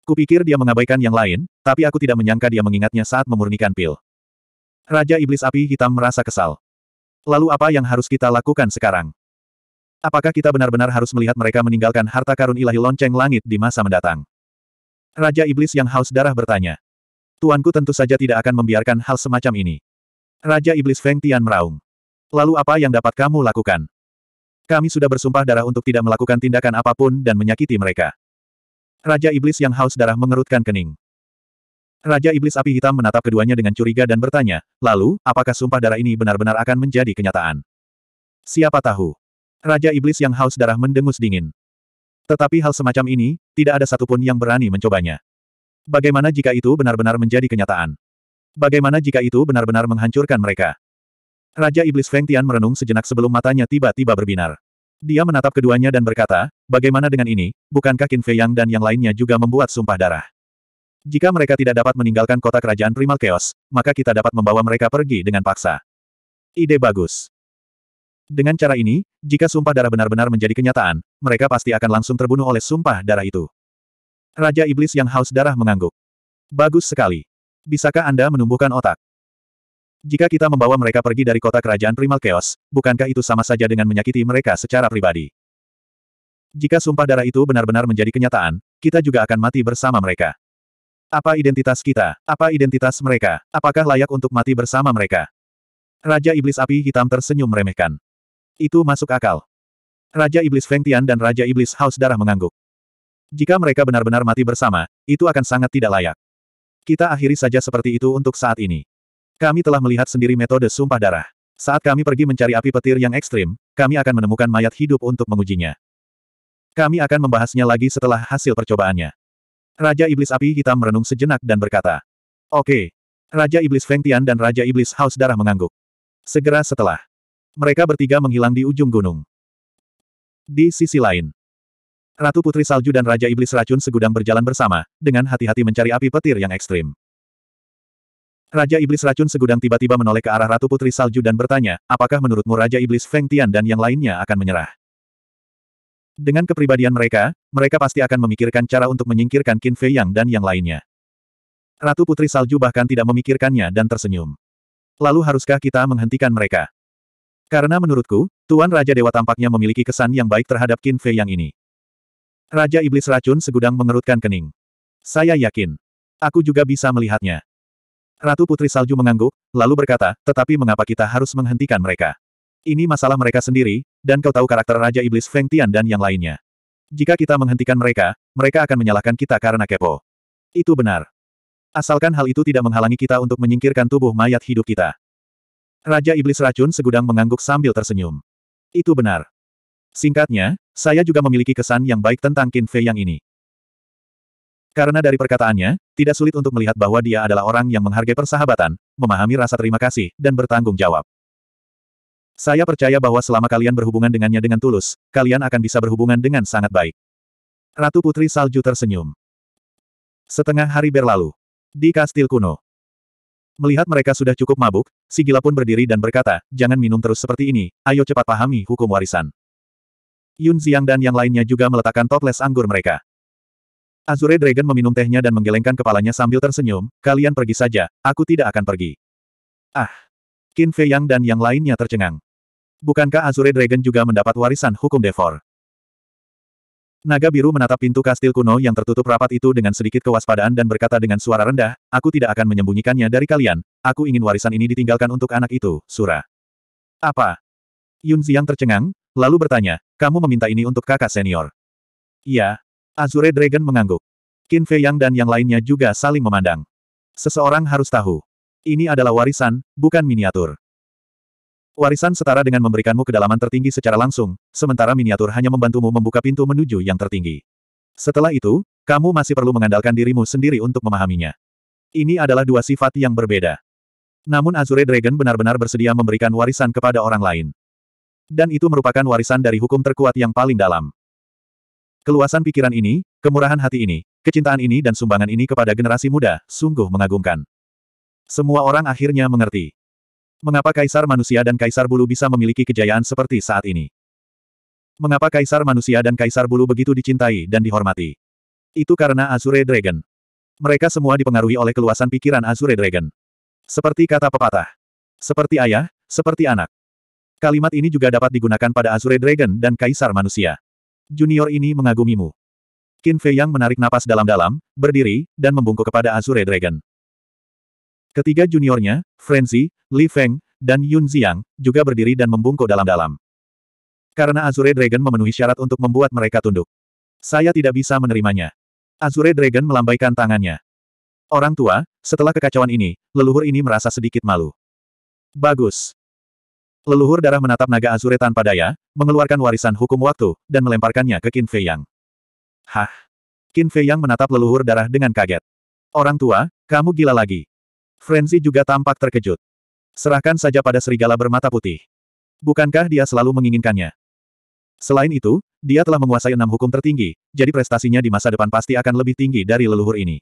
Kupikir dia mengabaikan yang lain, tapi aku tidak menyangka dia mengingatnya saat memurnikan pil. Raja Iblis Api Hitam merasa kesal. Lalu apa yang harus kita lakukan sekarang? Apakah kita benar-benar harus melihat mereka meninggalkan harta karun ilahi lonceng langit di masa mendatang? Raja Iblis yang haus darah bertanya. Tuanku tentu saja tidak akan membiarkan hal semacam ini. Raja Iblis Feng Tian meraung. Lalu apa yang dapat kamu lakukan? Kami sudah bersumpah darah untuk tidak melakukan tindakan apapun dan menyakiti mereka. Raja Iblis yang haus darah mengerutkan kening. Raja Iblis Api Hitam menatap keduanya dengan curiga dan bertanya, lalu, apakah sumpah darah ini benar-benar akan menjadi kenyataan? Siapa tahu? Raja Iblis yang haus darah mendengus dingin. Tetapi hal semacam ini, tidak ada satupun yang berani mencobanya. Bagaimana jika itu benar-benar menjadi kenyataan? Bagaimana jika itu benar-benar menghancurkan mereka? Raja Iblis Feng Tian merenung sejenak sebelum matanya tiba-tiba berbinar. Dia menatap keduanya dan berkata, bagaimana dengan ini, bukankah Qin Fei Yang dan yang lainnya juga membuat sumpah darah? Jika mereka tidak dapat meninggalkan kota kerajaan Primal Chaos, maka kita dapat membawa mereka pergi dengan paksa. Ide bagus. Dengan cara ini, jika sumpah darah benar-benar menjadi kenyataan, mereka pasti akan langsung terbunuh oleh sumpah darah itu. Raja Iblis yang haus darah mengangguk. Bagus sekali. Bisakah Anda menumbuhkan otak? Jika kita membawa mereka pergi dari kota kerajaan Primal Chaos, bukankah itu sama saja dengan menyakiti mereka secara pribadi? Jika sumpah darah itu benar-benar menjadi kenyataan, kita juga akan mati bersama mereka. Apa identitas kita? Apa identitas mereka? Apakah layak untuk mati bersama mereka? Raja Iblis Api Hitam tersenyum meremehkan. Itu masuk akal. Raja Iblis Feng Tian dan Raja Iblis Haus Darah mengangguk. Jika mereka benar-benar mati bersama, itu akan sangat tidak layak. Kita akhiri saja seperti itu untuk saat ini. Kami telah melihat sendiri metode sumpah darah. Saat kami pergi mencari api petir yang ekstrim, kami akan menemukan mayat hidup untuk mengujinya. Kami akan membahasnya lagi setelah hasil percobaannya. Raja Iblis Api Hitam merenung sejenak dan berkata, Oke. Okay. Raja Iblis Feng Tian dan Raja Iblis Haus Darah mengangguk. Segera setelah mereka bertiga menghilang di ujung gunung. Di sisi lain, Ratu Putri Salju dan Raja Iblis Racun segudang berjalan bersama, dengan hati-hati mencari api petir yang ekstrim. Raja Iblis Racun segudang tiba-tiba menoleh ke arah Ratu Putri Salju dan bertanya, apakah menurutmu Raja Iblis Feng Tian dan yang lainnya akan menyerah? Dengan kepribadian mereka, mereka pasti akan memikirkan cara untuk menyingkirkan Qin Fei Yang dan yang lainnya. Ratu Putri Salju bahkan tidak memikirkannya dan tersenyum. Lalu haruskah kita menghentikan mereka? Karena menurutku, Tuan Raja Dewa tampaknya memiliki kesan yang baik terhadap Qin Fei yang ini. Raja Iblis Racun segudang mengerutkan kening. Saya yakin. Aku juga bisa melihatnya. Ratu Putri Salju mengangguk, lalu berkata, tetapi mengapa kita harus menghentikan mereka? Ini masalah mereka sendiri, dan kau tahu karakter Raja Iblis Feng Tian dan yang lainnya. Jika kita menghentikan mereka, mereka akan menyalahkan kita karena kepo. Itu benar. Asalkan hal itu tidak menghalangi kita untuk menyingkirkan tubuh mayat hidup kita. Raja Iblis Racun segudang mengangguk sambil tersenyum. Itu benar. Singkatnya, saya juga memiliki kesan yang baik tentang Qin Fei yang ini. Karena dari perkataannya, tidak sulit untuk melihat bahwa dia adalah orang yang menghargai persahabatan, memahami rasa terima kasih, dan bertanggung jawab. Saya percaya bahwa selama kalian berhubungan dengannya dengan tulus, kalian akan bisa berhubungan dengan sangat baik. Ratu Putri Salju tersenyum. Setengah hari berlalu. Di kastil kuno. Melihat mereka sudah cukup mabuk, si gila pun berdiri dan berkata, jangan minum terus seperti ini, ayo cepat pahami hukum warisan. Yun Ziang dan yang lainnya juga meletakkan toples anggur mereka. Azure Dragon meminum tehnya dan menggelengkan kepalanya sambil tersenyum, kalian pergi saja, aku tidak akan pergi. Ah! Qin Fei Yang dan yang lainnya tercengang. Bukankah Azure Dragon juga mendapat warisan hukum Devor? Naga biru menatap pintu kastil kuno yang tertutup rapat itu dengan sedikit kewaspadaan dan berkata dengan suara rendah, aku tidak akan menyembunyikannya dari kalian, aku ingin warisan ini ditinggalkan untuk anak itu, Surah." Apa? Yun Ziyang tercengang, lalu bertanya, kamu meminta ini untuk kakak senior. Iya. Azure Dragon mengangguk. Qin Fei Yang dan yang lainnya juga saling memandang. Seseorang harus tahu. Ini adalah warisan, bukan miniatur. Warisan setara dengan memberikanmu kedalaman tertinggi secara langsung, sementara miniatur hanya membantumu membuka pintu menuju yang tertinggi. Setelah itu, kamu masih perlu mengandalkan dirimu sendiri untuk memahaminya. Ini adalah dua sifat yang berbeda. Namun Azure Dragon benar-benar bersedia memberikan warisan kepada orang lain. Dan itu merupakan warisan dari hukum terkuat yang paling dalam. Keluasan pikiran ini, kemurahan hati ini, kecintaan ini dan sumbangan ini kepada generasi muda, sungguh mengagumkan. Semua orang akhirnya mengerti. Mengapa kaisar manusia dan kaisar bulu bisa memiliki kejayaan seperti saat ini? Mengapa kaisar manusia dan kaisar bulu begitu dicintai dan dihormati? Itu karena Azure Dragon. Mereka semua dipengaruhi oleh keluasan pikiran Azure Dragon. Seperti kata pepatah. Seperti ayah, seperti anak. Kalimat ini juga dapat digunakan pada Azure Dragon dan Kaisar Manusia. Junior ini mengagumimu. Qin Fei Yang menarik napas dalam-dalam, berdiri, dan membungkuk kepada Azure Dragon. Ketiga juniornya, Frenzy, Li Feng, dan Yun Ziyang juga berdiri dan membungkuk dalam-dalam. Karena Azure Dragon memenuhi syarat untuk membuat mereka tunduk. Saya tidak bisa menerimanya. Azure Dragon melambaikan tangannya. Orang tua, setelah kekacauan ini, leluhur ini merasa sedikit malu. Bagus. Leluhur darah menatap naga Azure tanpa daya, mengeluarkan warisan hukum waktu, dan melemparkannya ke Qin Fei Yang. Hah? Qin Fei Yang menatap leluhur darah dengan kaget. Orang tua, kamu gila lagi. Frenzy juga tampak terkejut. Serahkan saja pada serigala bermata putih. Bukankah dia selalu menginginkannya? Selain itu, dia telah menguasai enam hukum tertinggi, jadi prestasinya di masa depan pasti akan lebih tinggi dari leluhur ini.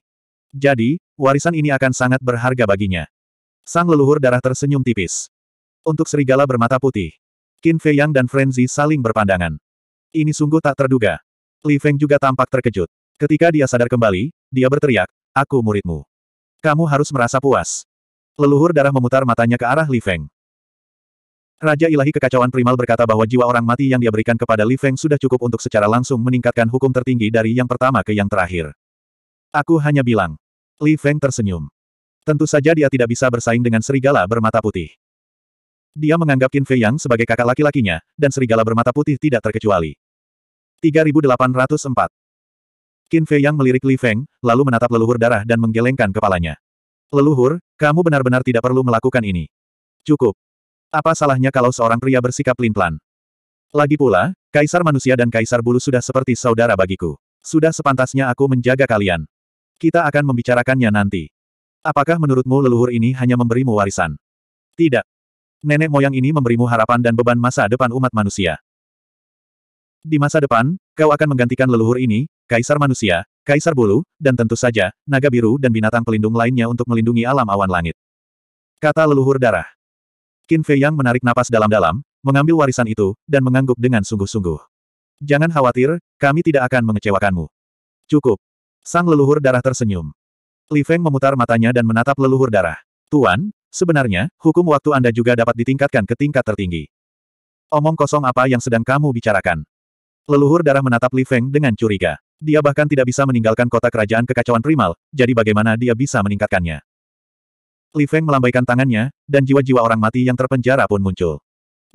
Jadi, warisan ini akan sangat berharga baginya. Sang leluhur darah tersenyum tipis. Untuk serigala bermata putih, Qin Fei Yang dan Frenzy saling berpandangan. Ini sungguh tak terduga. Li Feng juga tampak terkejut. Ketika dia sadar kembali, dia berteriak, Aku muridmu. Kamu harus merasa puas. Leluhur darah memutar matanya ke arah Li Feng. Raja ilahi kekacauan primal berkata bahwa jiwa orang mati yang dia berikan kepada Li Feng sudah cukup untuk secara langsung meningkatkan hukum tertinggi dari yang pertama ke yang terakhir. Aku hanya bilang. Li Feng tersenyum. Tentu saja dia tidak bisa bersaing dengan serigala bermata putih. Dia menganggap Qin Fei Yang sebagai kakak laki-lakinya, dan serigala bermata putih tidak terkecuali. 3804 Qin Fei Yang melirik Li Feng, lalu menatap leluhur darah dan menggelengkan kepalanya. Leluhur, kamu benar-benar tidak perlu melakukan ini. Cukup. Apa salahnya kalau seorang pria bersikap pelin-pelan? Lagi pula, kaisar manusia dan kaisar bulu sudah seperti saudara bagiku. Sudah sepantasnya aku menjaga kalian. Kita akan membicarakannya nanti. Apakah menurutmu leluhur ini hanya memberimu warisan? Tidak. Nenek moyang ini memberimu harapan dan beban masa depan umat manusia. Di masa depan, kau akan menggantikan leluhur ini, kaisar manusia, kaisar bulu, dan tentu saja, naga biru dan binatang pelindung lainnya untuk melindungi alam awan langit. Kata leluhur darah. Qin Fei Yang menarik napas dalam-dalam, mengambil warisan itu, dan mengangguk dengan sungguh-sungguh. Jangan khawatir, kami tidak akan mengecewakanmu. Cukup. Sang leluhur darah tersenyum. Li Feng memutar matanya dan menatap leluhur darah. Tuan, sebenarnya, hukum waktu Anda juga dapat ditingkatkan ke tingkat tertinggi. Omong kosong apa yang sedang kamu bicarakan? Leluhur darah menatap Li Feng dengan curiga. Dia bahkan tidak bisa meninggalkan kota kerajaan kekacauan primal, jadi bagaimana dia bisa meningkatkannya? Li Feng melambaikan tangannya, dan jiwa-jiwa orang mati yang terpenjara pun muncul.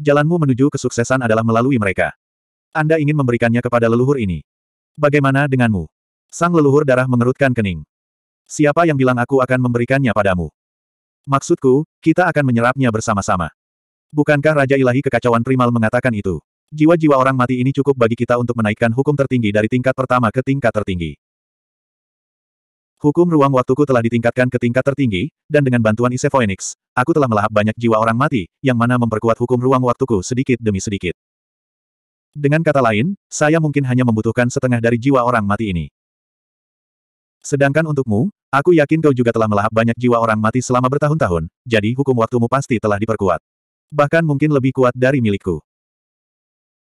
Jalanmu menuju kesuksesan adalah melalui mereka. Anda ingin memberikannya kepada leluhur ini. Bagaimana denganmu? Sang leluhur darah mengerutkan kening. Siapa yang bilang aku akan memberikannya padamu? Maksudku, kita akan menyerapnya bersama-sama. Bukankah Raja Ilahi Kekacauan Primal mengatakan itu? Jiwa-jiwa orang mati ini cukup bagi kita untuk menaikkan hukum tertinggi dari tingkat pertama ke tingkat tertinggi. Hukum ruang waktuku telah ditingkatkan ke tingkat tertinggi, dan dengan bantuan Isefoenix, aku telah melahap banyak jiwa orang mati, yang mana memperkuat hukum ruang waktuku sedikit demi sedikit. Dengan kata lain, saya mungkin hanya membutuhkan setengah dari jiwa orang mati ini. Sedangkan untukmu, aku yakin kau juga telah melahap banyak jiwa orang mati selama bertahun-tahun, jadi hukum waktumu pasti telah diperkuat. Bahkan mungkin lebih kuat dari milikku.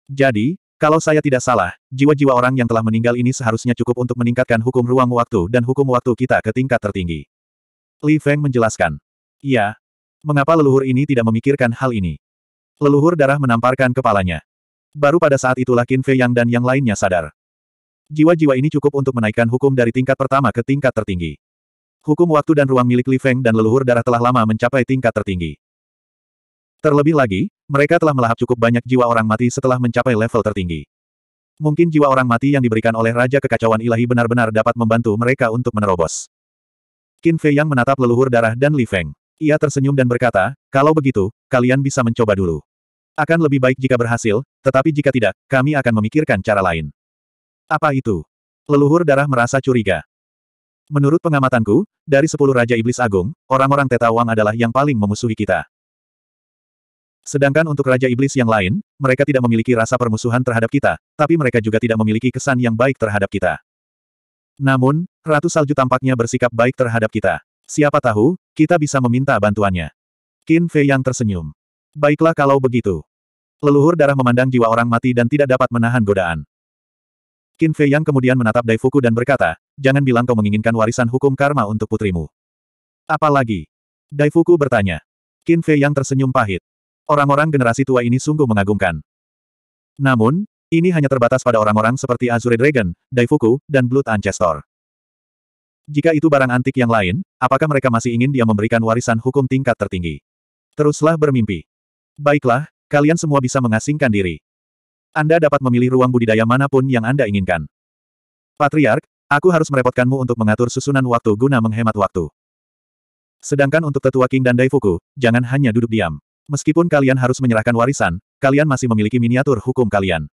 Jadi, kalau saya tidak salah, jiwa-jiwa orang yang telah meninggal ini seharusnya cukup untuk meningkatkan hukum ruang waktu dan hukum waktu kita ke tingkat tertinggi. Li Feng menjelaskan. Iya. Mengapa leluhur ini tidak memikirkan hal ini? Leluhur darah menamparkan kepalanya. Baru pada saat itulah Qin Fei Yang dan yang lainnya sadar. Jiwa-jiwa ini cukup untuk menaikkan hukum dari tingkat pertama ke tingkat tertinggi. Hukum waktu dan ruang milik Li Feng dan leluhur darah telah lama mencapai tingkat tertinggi. Terlebih lagi, mereka telah melahap cukup banyak jiwa orang mati setelah mencapai level tertinggi. Mungkin jiwa orang mati yang diberikan oleh Raja Kekacauan Ilahi benar-benar dapat membantu mereka untuk menerobos. Qin Fei yang menatap leluhur darah dan Li Feng. Ia tersenyum dan berkata, kalau begitu, kalian bisa mencoba dulu. Akan lebih baik jika berhasil, tetapi jika tidak, kami akan memikirkan cara lain. Apa itu? Leluhur darah merasa curiga. Menurut pengamatanku, dari sepuluh Raja Iblis Agung, orang-orang Teta Wang adalah yang paling memusuhi kita. Sedangkan untuk Raja Iblis yang lain, mereka tidak memiliki rasa permusuhan terhadap kita, tapi mereka juga tidak memiliki kesan yang baik terhadap kita. Namun, Ratu Salju tampaknya bersikap baik terhadap kita. Siapa tahu, kita bisa meminta bantuannya. Qin Fei yang tersenyum. Baiklah kalau begitu. Leluhur darah memandang jiwa orang mati dan tidak dapat menahan godaan. Qin Fei yang kemudian menatap Daifuku dan berkata, jangan bilang kau menginginkan warisan hukum karma untuk putrimu. Apalagi? Daifuku bertanya. Qin Fei yang tersenyum pahit. Orang-orang generasi tua ini sungguh mengagumkan. Namun, ini hanya terbatas pada orang-orang seperti Azure Dragon, Daifuku, dan Blood Ancestor. Jika itu barang antik yang lain, apakah mereka masih ingin dia memberikan warisan hukum tingkat tertinggi? Teruslah bermimpi. Baiklah, kalian semua bisa mengasingkan diri. Anda dapat memilih ruang budidaya manapun yang Anda inginkan. Patriark, aku harus merepotkanmu untuk mengatur susunan waktu guna menghemat waktu. Sedangkan untuk tetua King dan Daifuku, jangan hanya duduk diam. Meskipun kalian harus menyerahkan warisan, kalian masih memiliki miniatur hukum kalian.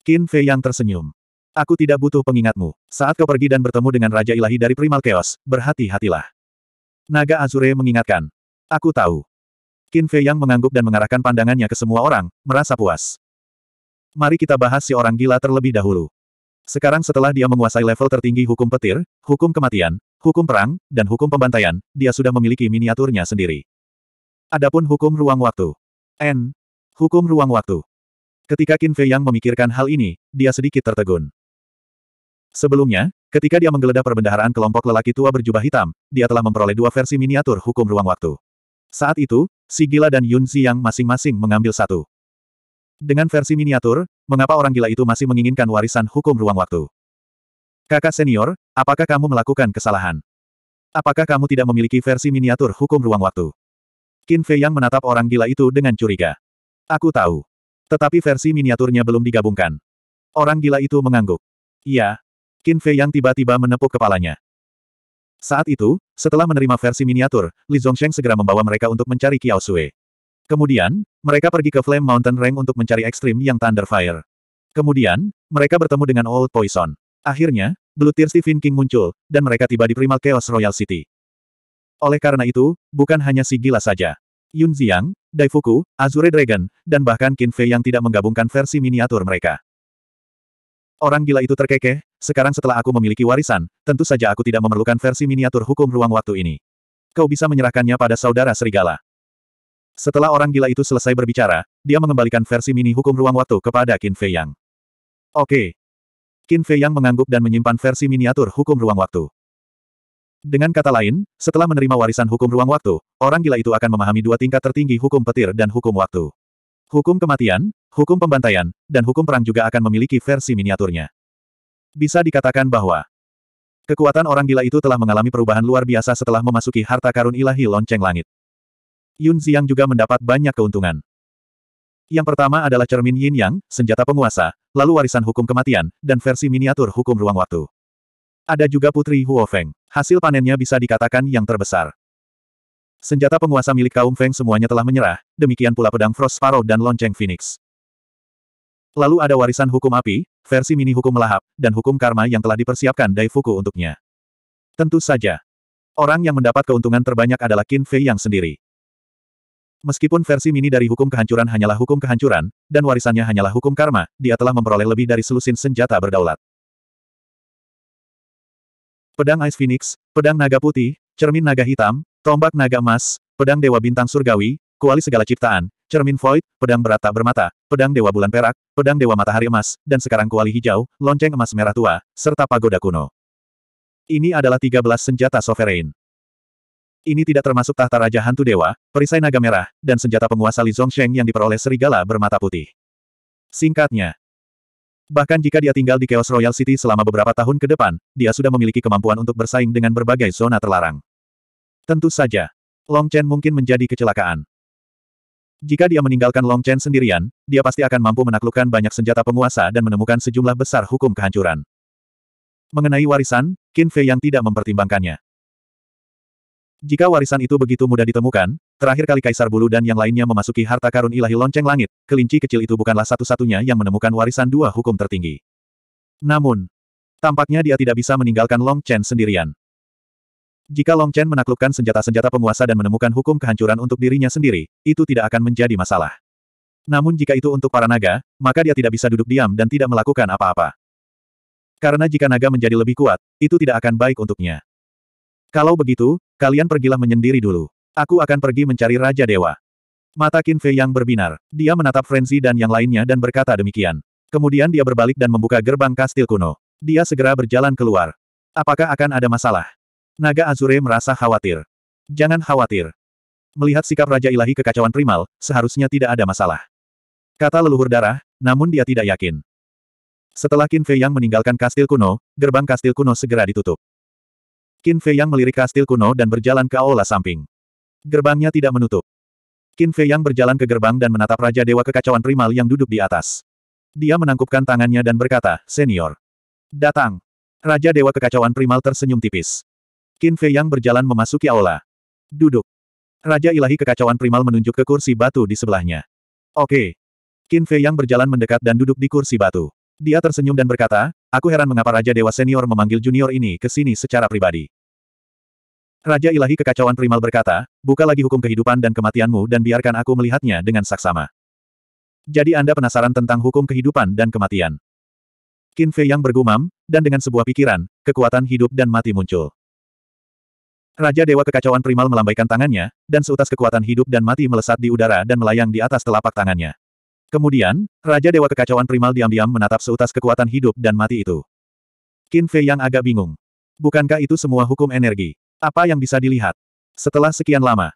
Qin Fei yang tersenyum. Aku tidak butuh pengingatmu. Saat kau pergi dan bertemu dengan Raja Ilahi dari Primal Chaos, berhati-hatilah. Naga Azure mengingatkan. Aku tahu. Qin Fei yang mengangguk dan mengarahkan pandangannya ke semua orang, merasa puas. Mari kita bahas si orang gila terlebih dahulu. Sekarang setelah dia menguasai level tertinggi hukum petir, hukum kematian, hukum perang, dan hukum pembantaian, dia sudah memiliki miniaturnya sendiri. Adapun hukum ruang waktu. N. Hukum ruang waktu. Ketika Qin Fei Yang memikirkan hal ini, dia sedikit tertegun. Sebelumnya, ketika dia menggeledah perbendaharaan kelompok lelaki tua berjubah hitam, dia telah memperoleh dua versi miniatur hukum ruang waktu. Saat itu, si gila dan Yun Xi yang masing-masing mengambil satu. Dengan versi miniatur, mengapa orang gila itu masih menginginkan warisan hukum ruang waktu? Kakak senior, apakah kamu melakukan kesalahan? Apakah kamu tidak memiliki versi miniatur hukum ruang waktu? Qin Fei yang menatap orang gila itu dengan curiga. Aku tahu. Tetapi versi miniaturnya belum digabungkan. Orang gila itu mengangguk. Iya. Qin Fei yang tiba-tiba menepuk kepalanya. Saat itu, setelah menerima versi miniatur, Li Zongsheng segera membawa mereka untuk mencari Kiao Sui. Kemudian, mereka pergi ke Flame Mountain Range untuk mencari ekstrim yang Thunder Fire. Kemudian, mereka bertemu dengan Old Poison. Akhirnya, Blue Tear Stephen King muncul, dan mereka tiba di Primal Chaos Royal City. Oleh karena itu, bukan hanya si gila saja. Yun Ziang, Daifuku, Azure Dragon, dan bahkan Qin Fei yang tidak menggabungkan versi miniatur mereka. Orang gila itu terkekeh, sekarang setelah aku memiliki warisan, tentu saja aku tidak memerlukan versi miniatur hukum ruang waktu ini. Kau bisa menyerahkannya pada saudara serigala. Setelah orang gila itu selesai berbicara, dia mengembalikan versi mini hukum ruang waktu kepada Qin Fei Yang. Oke. Qin Fei Yang mengangguk dan menyimpan versi miniatur hukum ruang waktu. Dengan kata lain, setelah menerima warisan hukum ruang waktu, orang gila itu akan memahami dua tingkat tertinggi hukum petir dan hukum waktu. Hukum kematian, hukum pembantaian, dan hukum perang juga akan memiliki versi miniaturnya. Bisa dikatakan bahwa kekuatan orang gila itu telah mengalami perubahan luar biasa setelah memasuki harta karun ilahi lonceng langit. Yun Xiang juga mendapat banyak keuntungan. Yang pertama adalah cermin yin yang, senjata penguasa, lalu warisan hukum kematian, dan versi miniatur hukum ruang waktu. Ada juga Putri Huo Feng. Hasil panennya bisa dikatakan yang terbesar. Senjata penguasa milik kaum Feng semuanya telah menyerah, demikian pula pedang Frost Sparrow dan lonceng Phoenix. Lalu ada warisan hukum api, versi mini hukum melahap, dan hukum karma yang telah dipersiapkan Dai Daifuku untuknya. Tentu saja. Orang yang mendapat keuntungan terbanyak adalah Qin Fei yang sendiri. Meskipun versi mini dari hukum kehancuran hanyalah hukum kehancuran, dan warisannya hanyalah hukum karma, dia telah memperoleh lebih dari selusin senjata berdaulat. Pedang Ice Phoenix, Pedang Naga Putih, Cermin Naga Hitam, Tombak Naga Emas, Pedang Dewa Bintang Surgawi, Kuali Segala Ciptaan, Cermin Void, Pedang Berat Tak Bermata, Pedang Dewa Bulan Perak, Pedang Dewa Matahari Emas, dan sekarang Kuali Hijau, Lonceng Emas Merah Tua, serta Pagoda Kuno. Ini adalah 13 senjata sovereign. Ini tidak termasuk tahta Raja Hantu Dewa, perisai naga merah, dan senjata penguasa Li Zongsheng yang diperoleh serigala bermata putih. Singkatnya, Bahkan jika dia tinggal di Chaos Royal City selama beberapa tahun ke depan, dia sudah memiliki kemampuan untuk bersaing dengan berbagai zona terlarang. Tentu saja, Long Chen mungkin menjadi kecelakaan. Jika dia meninggalkan Long Chen sendirian, dia pasti akan mampu menaklukkan banyak senjata penguasa dan menemukan sejumlah besar hukum kehancuran. Mengenai warisan, Qin Fei yang tidak mempertimbangkannya. Jika warisan itu begitu mudah ditemukan, Terakhir kali Kaisar Bulu dan yang lainnya memasuki harta karun ilahi lonceng langit, kelinci kecil itu bukanlah satu-satunya yang menemukan warisan dua hukum tertinggi. Namun, tampaknya dia tidak bisa meninggalkan Long Chen sendirian. Jika Long Chen menaklukkan senjata-senjata penguasa dan menemukan hukum kehancuran untuk dirinya sendiri, itu tidak akan menjadi masalah. Namun jika itu untuk para naga, maka dia tidak bisa duduk diam dan tidak melakukan apa-apa. Karena jika naga menjadi lebih kuat, itu tidak akan baik untuknya. Kalau begitu, kalian pergilah menyendiri dulu. Aku akan pergi mencari Raja Dewa. Mata Qin Fei yang berbinar. Dia menatap Frenzy dan yang lainnya dan berkata demikian. Kemudian dia berbalik dan membuka gerbang kastil kuno. Dia segera berjalan keluar. Apakah akan ada masalah? Naga Azure merasa khawatir. Jangan khawatir. Melihat sikap Raja Ilahi kekacauan primal, seharusnya tidak ada masalah. Kata leluhur darah, namun dia tidak yakin. Setelah Qin Fei yang meninggalkan kastil kuno, gerbang kastil kuno segera ditutup. Qin Fei yang melirik kastil kuno dan berjalan ke aula samping. Gerbangnya tidak menutup. Qin Fei Yang berjalan ke gerbang dan menatap Raja Dewa Kekacauan Primal yang duduk di atas. Dia menangkupkan tangannya dan berkata, Senior. Datang. Raja Dewa Kekacauan Primal tersenyum tipis. Qin Fei Yang berjalan memasuki aula. Duduk. Raja Ilahi Kekacauan Primal menunjuk ke kursi batu di sebelahnya. Oke. Qin Fei Yang berjalan mendekat dan duduk di kursi batu. Dia tersenyum dan berkata, Aku heran mengapa Raja Dewa Senior memanggil junior ini ke sini secara pribadi. Raja ilahi kekacauan primal berkata, buka lagi hukum kehidupan dan kematianmu dan biarkan aku melihatnya dengan saksama. Jadi Anda penasaran tentang hukum kehidupan dan kematian. Qin Fei yang bergumam, dan dengan sebuah pikiran, kekuatan hidup dan mati muncul. Raja Dewa Kekacauan Primal melambaikan tangannya, dan seutas kekuatan hidup dan mati melesat di udara dan melayang di atas telapak tangannya. Kemudian, Raja Dewa Kekacauan Primal diam-diam menatap seutas kekuatan hidup dan mati itu. Qin Fei yang agak bingung. Bukankah itu semua hukum energi? Apa yang bisa dilihat? Setelah sekian lama,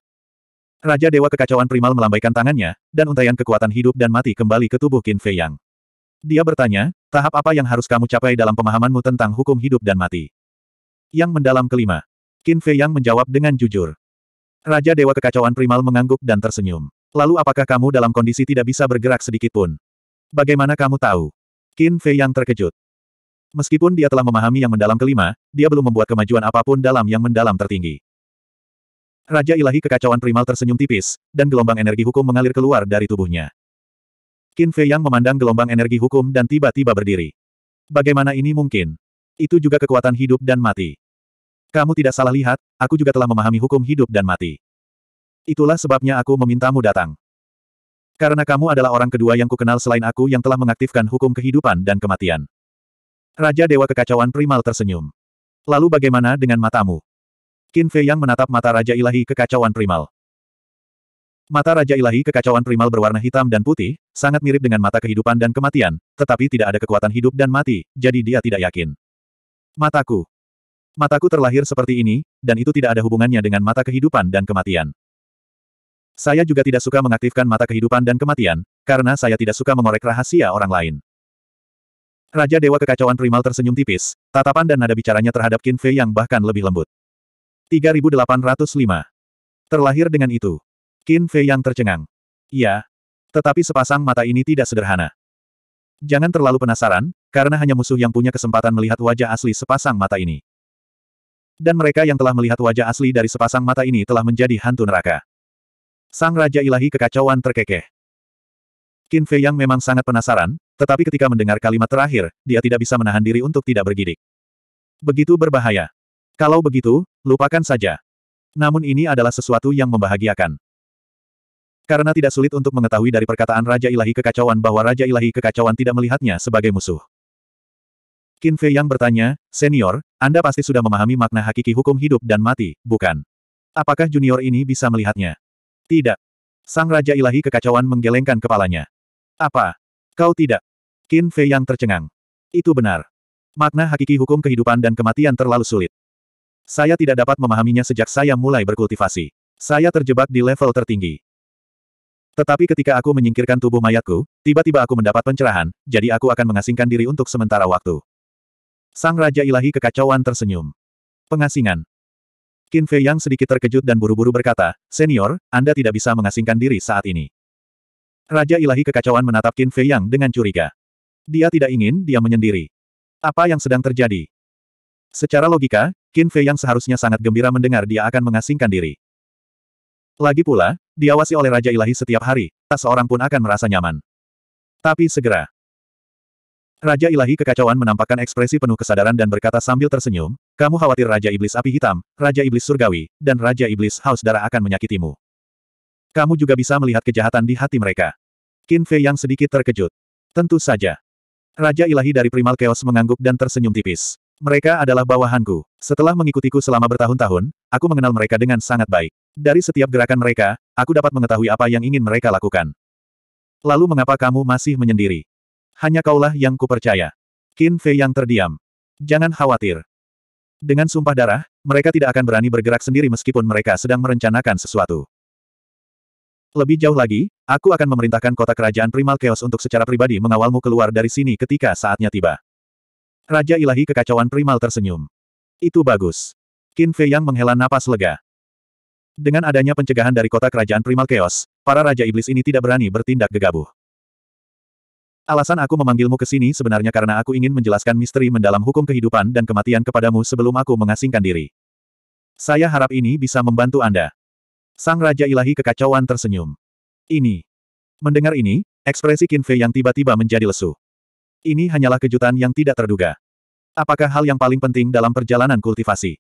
Raja Dewa Kekacauan Primal melambaikan tangannya, dan untayan kekuatan hidup dan mati kembali ke tubuh Qin Fei Yang. Dia bertanya, tahap apa yang harus kamu capai dalam pemahamanmu tentang hukum hidup dan mati? Yang mendalam kelima. Qin Fei Yang menjawab dengan jujur. Raja Dewa Kekacauan Primal mengangguk dan tersenyum. Lalu apakah kamu dalam kondisi tidak bisa bergerak sedikitpun? Bagaimana kamu tahu? Qin Fei Yang terkejut. Meskipun dia telah memahami yang mendalam kelima, dia belum membuat kemajuan apapun dalam yang mendalam tertinggi. Raja ilahi kekacauan primal tersenyum tipis, dan gelombang energi hukum mengalir keluar dari tubuhnya. Qin Fei Yang memandang gelombang energi hukum dan tiba-tiba berdiri. Bagaimana ini mungkin? Itu juga kekuatan hidup dan mati. Kamu tidak salah lihat, aku juga telah memahami hukum hidup dan mati. Itulah sebabnya aku memintamu datang. Karena kamu adalah orang kedua yang kukenal selain aku yang telah mengaktifkan hukum kehidupan dan kematian. Raja Dewa Kekacauan Primal tersenyum. Lalu bagaimana dengan matamu? Qin Fei yang menatap mata Raja Ilahi Kekacauan Primal. Mata Raja Ilahi Kekacauan Primal berwarna hitam dan putih, sangat mirip dengan mata kehidupan dan kematian, tetapi tidak ada kekuatan hidup dan mati, jadi dia tidak yakin. Mataku. Mataku terlahir seperti ini, dan itu tidak ada hubungannya dengan mata kehidupan dan kematian. Saya juga tidak suka mengaktifkan mata kehidupan dan kematian, karena saya tidak suka mengorek rahasia orang lain. Raja Dewa Kekacauan Primal tersenyum tipis, tatapan dan nada bicaranya terhadap Qin Fei yang bahkan lebih lembut. 3805. Terlahir dengan itu. Qin Fei yang tercengang. Iya. Tetapi sepasang mata ini tidak sederhana. Jangan terlalu penasaran, karena hanya musuh yang punya kesempatan melihat wajah asli sepasang mata ini. Dan mereka yang telah melihat wajah asli dari sepasang mata ini telah menjadi hantu neraka. Sang Raja Ilahi Kekacauan terkekeh. Qin Fei yang memang sangat penasaran, tetapi ketika mendengar kalimat terakhir, dia tidak bisa menahan diri untuk tidak bergidik. Begitu berbahaya. Kalau begitu, lupakan saja. Namun ini adalah sesuatu yang membahagiakan. Karena tidak sulit untuk mengetahui dari perkataan Raja Ilahi Kekacauan bahwa Raja Ilahi Kekacauan tidak melihatnya sebagai musuh. Qin Fei yang bertanya, Senior, Anda pasti sudah memahami makna hakiki hukum hidup dan mati, bukan? Apakah junior ini bisa melihatnya? Tidak. Sang Raja Ilahi Kekacauan menggelengkan kepalanya. Apa? Kau tidak? Qin Fei yang tercengang. Itu benar. Makna hakiki hukum kehidupan dan kematian terlalu sulit. Saya tidak dapat memahaminya sejak saya mulai berkultivasi. Saya terjebak di level tertinggi. Tetapi ketika aku menyingkirkan tubuh mayatku, tiba-tiba aku mendapat pencerahan, jadi aku akan mengasingkan diri untuk sementara waktu. Sang Raja Ilahi Kekacauan tersenyum. Pengasingan. Qin Fei yang sedikit terkejut dan buru-buru berkata, Senior, Anda tidak bisa mengasingkan diri saat ini. Raja Ilahi Kekacauan menatap Qin Fei yang dengan curiga. Dia tidak ingin dia menyendiri. Apa yang sedang terjadi? Secara logika, Qin Fei yang seharusnya sangat gembira mendengar dia akan mengasingkan diri. Lagi pula, diawasi oleh Raja Ilahi setiap hari, tak seorang pun akan merasa nyaman. Tapi segera. Raja Ilahi kekacauan menampakkan ekspresi penuh kesadaran dan berkata sambil tersenyum, kamu khawatir Raja Iblis Api Hitam, Raja Iblis Surgawi, dan Raja Iblis Haus Darah akan menyakitimu. Kamu juga bisa melihat kejahatan di hati mereka. Qin Fei yang sedikit terkejut. Tentu saja. Raja ilahi dari primal chaos mengangguk dan tersenyum tipis. Mereka adalah bawahanku. Setelah mengikutiku selama bertahun-tahun, aku mengenal mereka dengan sangat baik. Dari setiap gerakan mereka, aku dapat mengetahui apa yang ingin mereka lakukan. Lalu mengapa kamu masih menyendiri? Hanya kaulah yang kupercaya. Qin Fei yang terdiam. Jangan khawatir. Dengan sumpah darah, mereka tidak akan berani bergerak sendiri meskipun mereka sedang merencanakan sesuatu. Lebih jauh lagi, aku akan memerintahkan kota kerajaan Primal Chaos untuk secara pribadi mengawalmu keluar dari sini ketika saatnya tiba. Raja ilahi kekacauan Primal tersenyum. Itu bagus. Qin Fei Yang menghela napas lega. Dengan adanya pencegahan dari kota kerajaan Primal Chaos, para Raja Iblis ini tidak berani bertindak gegabah. Alasan aku memanggilmu ke sini sebenarnya karena aku ingin menjelaskan misteri mendalam hukum kehidupan dan kematian kepadamu sebelum aku mengasingkan diri. Saya harap ini bisa membantu Anda. Sang Raja Ilahi Kekacauan tersenyum. Ini. Mendengar ini, ekspresi Qin Fei yang tiba-tiba menjadi lesu. Ini hanyalah kejutan yang tidak terduga. Apakah hal yang paling penting dalam perjalanan kultivasi?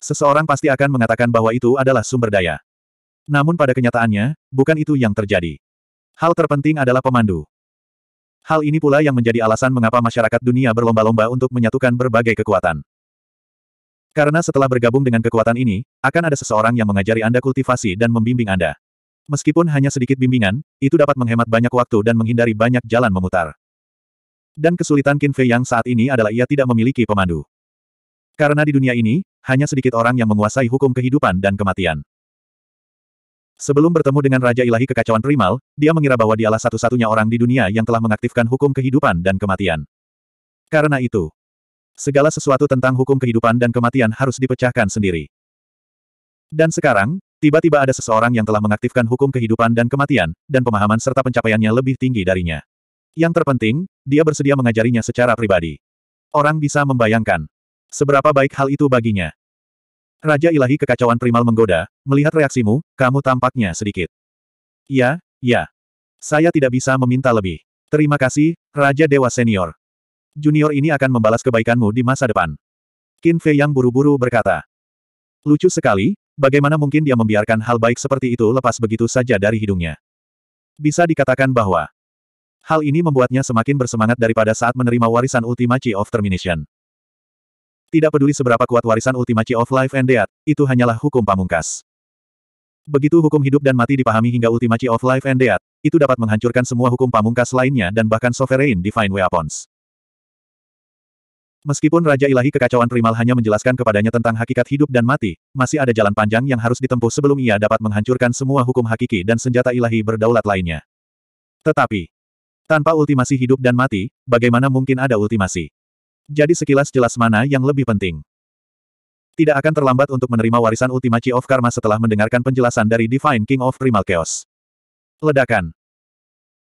Seseorang pasti akan mengatakan bahwa itu adalah sumber daya. Namun pada kenyataannya, bukan itu yang terjadi. Hal terpenting adalah pemandu. Hal ini pula yang menjadi alasan mengapa masyarakat dunia berlomba-lomba untuk menyatukan berbagai kekuatan. Karena setelah bergabung dengan kekuatan ini, akan ada seseorang yang mengajari Anda kultivasi dan membimbing Anda. Meskipun hanya sedikit bimbingan, itu dapat menghemat banyak waktu dan menghindari banyak jalan memutar. Dan kesulitan Qin Fei yang saat ini adalah ia tidak memiliki pemandu. Karena di dunia ini, hanya sedikit orang yang menguasai hukum kehidupan dan kematian. Sebelum bertemu dengan Raja Ilahi Kekacauan Primal, dia mengira bahwa dialah satu-satunya orang di dunia yang telah mengaktifkan hukum kehidupan dan kematian. Karena itu, Segala sesuatu tentang hukum kehidupan dan kematian harus dipecahkan sendiri. Dan sekarang, tiba-tiba ada seseorang yang telah mengaktifkan hukum kehidupan dan kematian, dan pemahaman serta pencapaiannya lebih tinggi darinya. Yang terpenting, dia bersedia mengajarinya secara pribadi. Orang bisa membayangkan seberapa baik hal itu baginya. Raja ilahi kekacauan primal menggoda, melihat reaksimu, kamu tampaknya sedikit. Ya, ya. Saya tidak bisa meminta lebih. Terima kasih, Raja Dewa Senior. Junior ini akan membalas kebaikanmu di masa depan. Qin Fei yang buru-buru berkata. Lucu sekali, bagaimana mungkin dia membiarkan hal baik seperti itu lepas begitu saja dari hidungnya. Bisa dikatakan bahwa hal ini membuatnya semakin bersemangat daripada saat menerima warisan Ultimachi of Termination. Tidak peduli seberapa kuat warisan Ultimachi of Life and Death, itu hanyalah hukum pamungkas. Begitu hukum hidup dan mati dipahami hingga Ultimachi of Life and Death, itu dapat menghancurkan semua hukum pamungkas lainnya dan bahkan sovereign divine weapons. Meskipun Raja Ilahi Kekacauan Primal hanya menjelaskan kepadanya tentang hakikat hidup dan mati, masih ada jalan panjang yang harus ditempuh sebelum ia dapat menghancurkan semua hukum hakiki dan senjata ilahi berdaulat lainnya. Tetapi, tanpa ultimasi hidup dan mati, bagaimana mungkin ada ultimasi? Jadi sekilas jelas mana yang lebih penting. Tidak akan terlambat untuk menerima warisan Ultima of Karma setelah mendengarkan penjelasan dari Divine King of Primal Chaos. Ledakan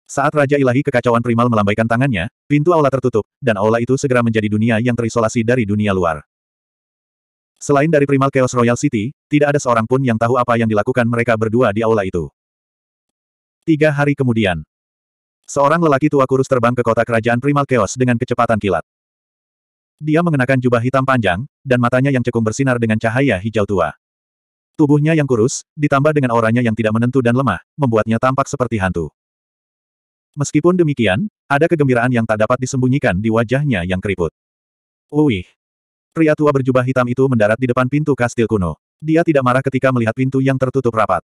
saat Raja Ilahi Kekacauan Primal melambaikan tangannya, pintu aula tertutup, dan aula itu segera menjadi dunia yang terisolasi dari dunia luar. Selain dari Primal Chaos Royal City, tidak ada seorang pun yang tahu apa yang dilakukan mereka berdua di aula itu. Tiga hari kemudian, seorang lelaki tua kurus terbang ke kota kerajaan Primal Chaos dengan kecepatan kilat. Dia mengenakan jubah hitam panjang, dan matanya yang cekung bersinar dengan cahaya hijau tua. Tubuhnya yang kurus, ditambah dengan auranya yang tidak menentu dan lemah, membuatnya tampak seperti hantu. Meskipun demikian, ada kegembiraan yang tak dapat disembunyikan di wajahnya yang keriput. Wih! Pria tua berjubah hitam itu mendarat di depan pintu kastil kuno. Dia tidak marah ketika melihat pintu yang tertutup rapat.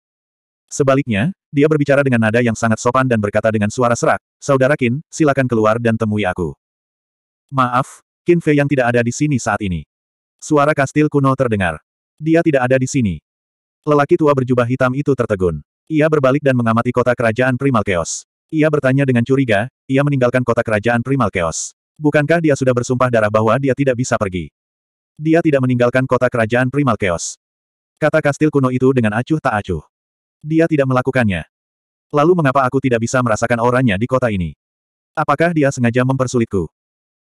Sebaliknya, dia berbicara dengan nada yang sangat sopan dan berkata dengan suara serak, Saudara Kin, silakan keluar dan temui aku. Maaf, Kin Fei yang tidak ada di sini saat ini. Suara kastil kuno terdengar. Dia tidak ada di sini. Lelaki tua berjubah hitam itu tertegun. Ia berbalik dan mengamati kota kerajaan Primal Chaos. Ia bertanya dengan curiga, ia meninggalkan kota kerajaan Primal Chaos. Bukankah dia sudah bersumpah darah bahwa dia tidak bisa pergi? Dia tidak meninggalkan kota kerajaan Primal Chaos. Kata kastil kuno itu dengan acuh tak acuh. Dia tidak melakukannya. Lalu mengapa aku tidak bisa merasakan orangnya di kota ini? Apakah dia sengaja mempersulitku?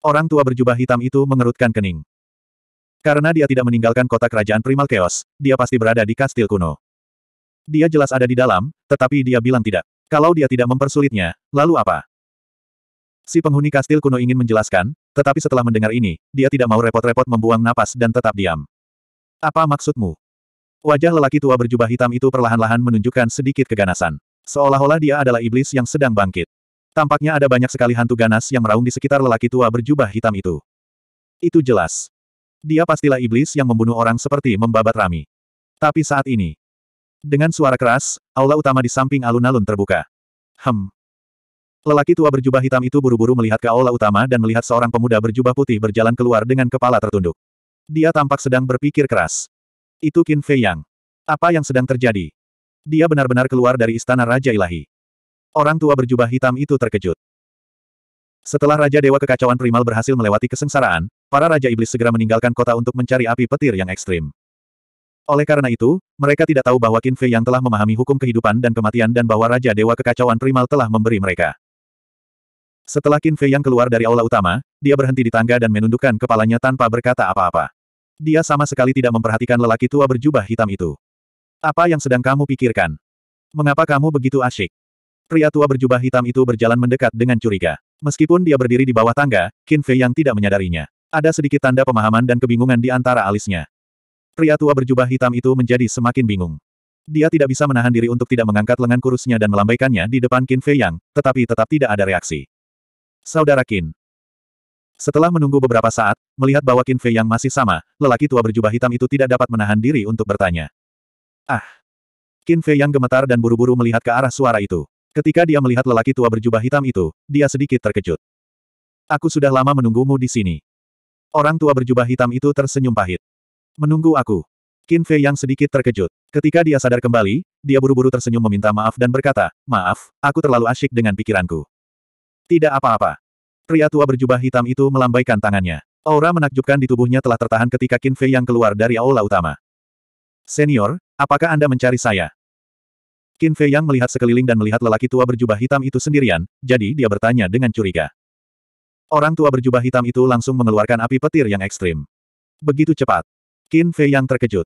Orang tua berjubah hitam itu mengerutkan kening. Karena dia tidak meninggalkan kota kerajaan Primal Chaos, dia pasti berada di kastil kuno. Dia jelas ada di dalam, tetapi dia bilang tidak. Kalau dia tidak mempersulitnya, lalu apa? Si penghuni kastil kuno ingin menjelaskan, tetapi setelah mendengar ini, dia tidak mau repot-repot membuang napas dan tetap diam. Apa maksudmu? Wajah lelaki tua berjubah hitam itu perlahan-lahan menunjukkan sedikit keganasan. Seolah-olah dia adalah iblis yang sedang bangkit. Tampaknya ada banyak sekali hantu ganas yang meraung di sekitar lelaki tua berjubah hitam itu. Itu jelas. Dia pastilah iblis yang membunuh orang seperti membabat rami. Tapi saat ini, dengan suara keras, aula utama di samping alun-alun terbuka. Hem. Lelaki tua berjubah hitam itu buru-buru melihat ke aula utama dan melihat seorang pemuda berjubah putih berjalan keluar dengan kepala tertunduk. Dia tampak sedang berpikir keras. Itu Qin Fei Yang. Apa yang sedang terjadi? Dia benar-benar keluar dari istana Raja Ilahi. Orang tua berjubah hitam itu terkejut. Setelah Raja Dewa Kekacauan Primal berhasil melewati kesengsaraan, para Raja Iblis segera meninggalkan kota untuk mencari api petir yang ekstrim. Oleh karena itu, mereka tidak tahu bahwa Qin Fei yang telah memahami hukum kehidupan dan kematian dan bahwa Raja Dewa Kekacauan Primal telah memberi mereka. Setelah Qin Fei yang keluar dari aula utama, dia berhenti di tangga dan menundukkan kepalanya tanpa berkata apa-apa. Dia sama sekali tidak memperhatikan lelaki tua berjubah hitam itu. Apa yang sedang kamu pikirkan? Mengapa kamu begitu asyik? Pria tua berjubah hitam itu berjalan mendekat dengan curiga. Meskipun dia berdiri di bawah tangga, Qin Fei yang tidak menyadarinya. Ada sedikit tanda pemahaman dan kebingungan di antara alisnya. Pria tua berjubah hitam itu menjadi semakin bingung. Dia tidak bisa menahan diri untuk tidak mengangkat lengan kurusnya dan melambaikannya di depan Qin Fei Yang, tetapi tetap tidak ada reaksi. Saudara Qin. Setelah menunggu beberapa saat, melihat bahwa Qin Fei Yang masih sama, lelaki tua berjubah hitam itu tidak dapat menahan diri untuk bertanya. Ah! Qin Fei Yang gemetar dan buru-buru melihat ke arah suara itu. Ketika dia melihat lelaki tua berjubah hitam itu, dia sedikit terkejut. Aku sudah lama menunggumu di sini. Orang tua berjubah hitam itu tersenyum pahit. Menunggu aku. Qin Fei yang sedikit terkejut. Ketika dia sadar kembali, dia buru-buru tersenyum meminta maaf dan berkata, Maaf, aku terlalu asyik dengan pikiranku. Tidak apa-apa. Pria tua berjubah hitam itu melambaikan tangannya. Aura menakjubkan di tubuhnya telah tertahan ketika Qin Fei yang keluar dari aula utama. Senior, apakah Anda mencari saya? Qin Fei yang melihat sekeliling dan melihat lelaki tua berjubah hitam itu sendirian, jadi dia bertanya dengan curiga. Orang tua berjubah hitam itu langsung mengeluarkan api petir yang ekstrim. Begitu cepat, Qin Fei yang terkejut.